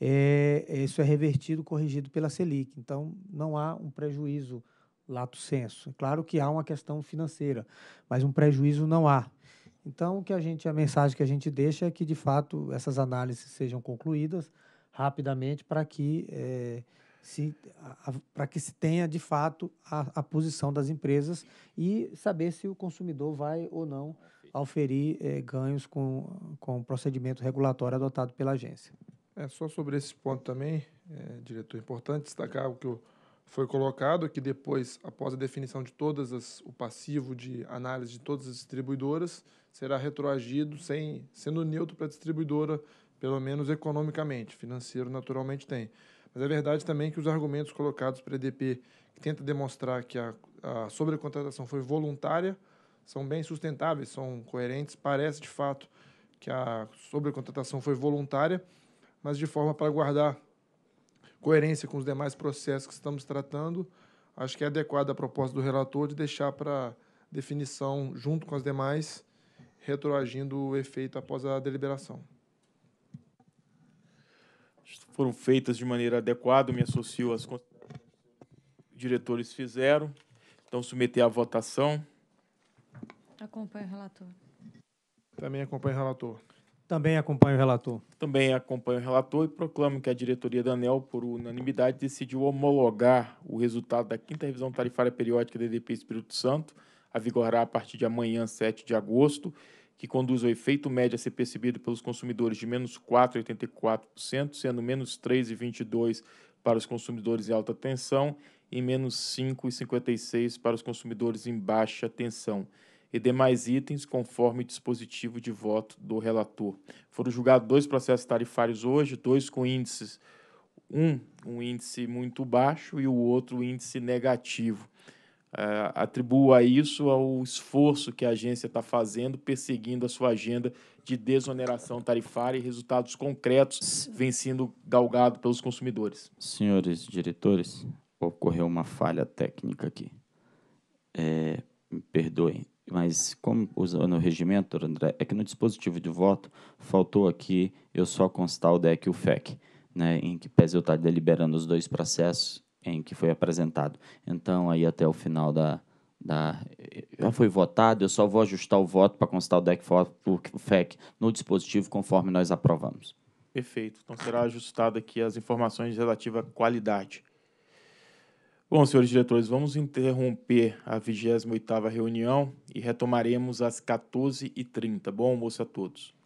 é, isso é revertido, corrigido pela Selic. Então, não há um prejuízo lato senso. É claro que há uma questão financeira, mas um prejuízo não há. Então, o que a gente, a mensagem que a gente deixa é que, de fato, essas análises sejam concluídas, rapidamente para que é, se para que se tenha de fato a, a, posição das empresas e saber se o consumidor vai ou não auferir é, ganhos com, com o procedimento regulatório adotado pela agência. É só sobre esse ponto também, é, diretor, importante destacar o que foi colocado que depois, após a definição de todas as, o passivo de análise de todas as distribuidoras, será retroagido sem sendo neutro para a distribuidora pelo menos economicamente, financeiro naturalmente tem. Mas é verdade também que os argumentos colocados para a EDP, que tenta demonstrar que a, a sobrecontratação foi voluntária, são bem sustentáveis, são coerentes, parece de fato que a sobrecontratação foi voluntária, mas de forma para guardar coerência com os demais processos que estamos tratando, acho que é adequada a proposta do relator de deixar para definição junto com as demais, retroagindo o efeito após a deliberação foram feitas de maneira adequada, me associo às que os diretores fizeram. Então, submeter à votação. Acompanho o relator. Também acompanho o relator. Também acompanho o relator. Também acompanho o relator e proclamo que a diretoria da ANEL, por unanimidade, decidiu homologar o resultado da quinta revisão tarifária periódica da EDP Espírito Santo, a vigorar a partir de amanhã, 7 de agosto, que conduz ao efeito médio a ser percebido pelos consumidores de menos 4,84%, sendo menos 3,22% para os consumidores em alta tensão e menos 5,56% para os consumidores em baixa tensão, e demais itens conforme dispositivo de voto do relator. Foram julgados dois processos tarifários hoje, dois com índices, um um índice muito baixo e o outro índice negativo. Uh, atribua isso ao esforço que a agência está fazendo, perseguindo a sua agenda de desoneração tarifária e resultados concretos vem sendo galgado pelos consumidores. Senhores diretores, ocorreu uma falha técnica aqui. É, me perdoem, mas como usando o regimento, André, é que no dispositivo de voto faltou aqui eu só constar o DEC e o FEC, né, em que pese eu estar deliberando os dois processos, em que foi apresentado. Então, aí até o final da, da, já foi votado, eu só vou ajustar o voto para constar o deck foto o FEC no dispositivo conforme nós aprovamos. Perfeito. Então será ajustado aqui as informações relativas à qualidade. Bom, senhores diretores, vamos interromper a 28 reunião e retomaremos às 14h30. Bom almoço a todos.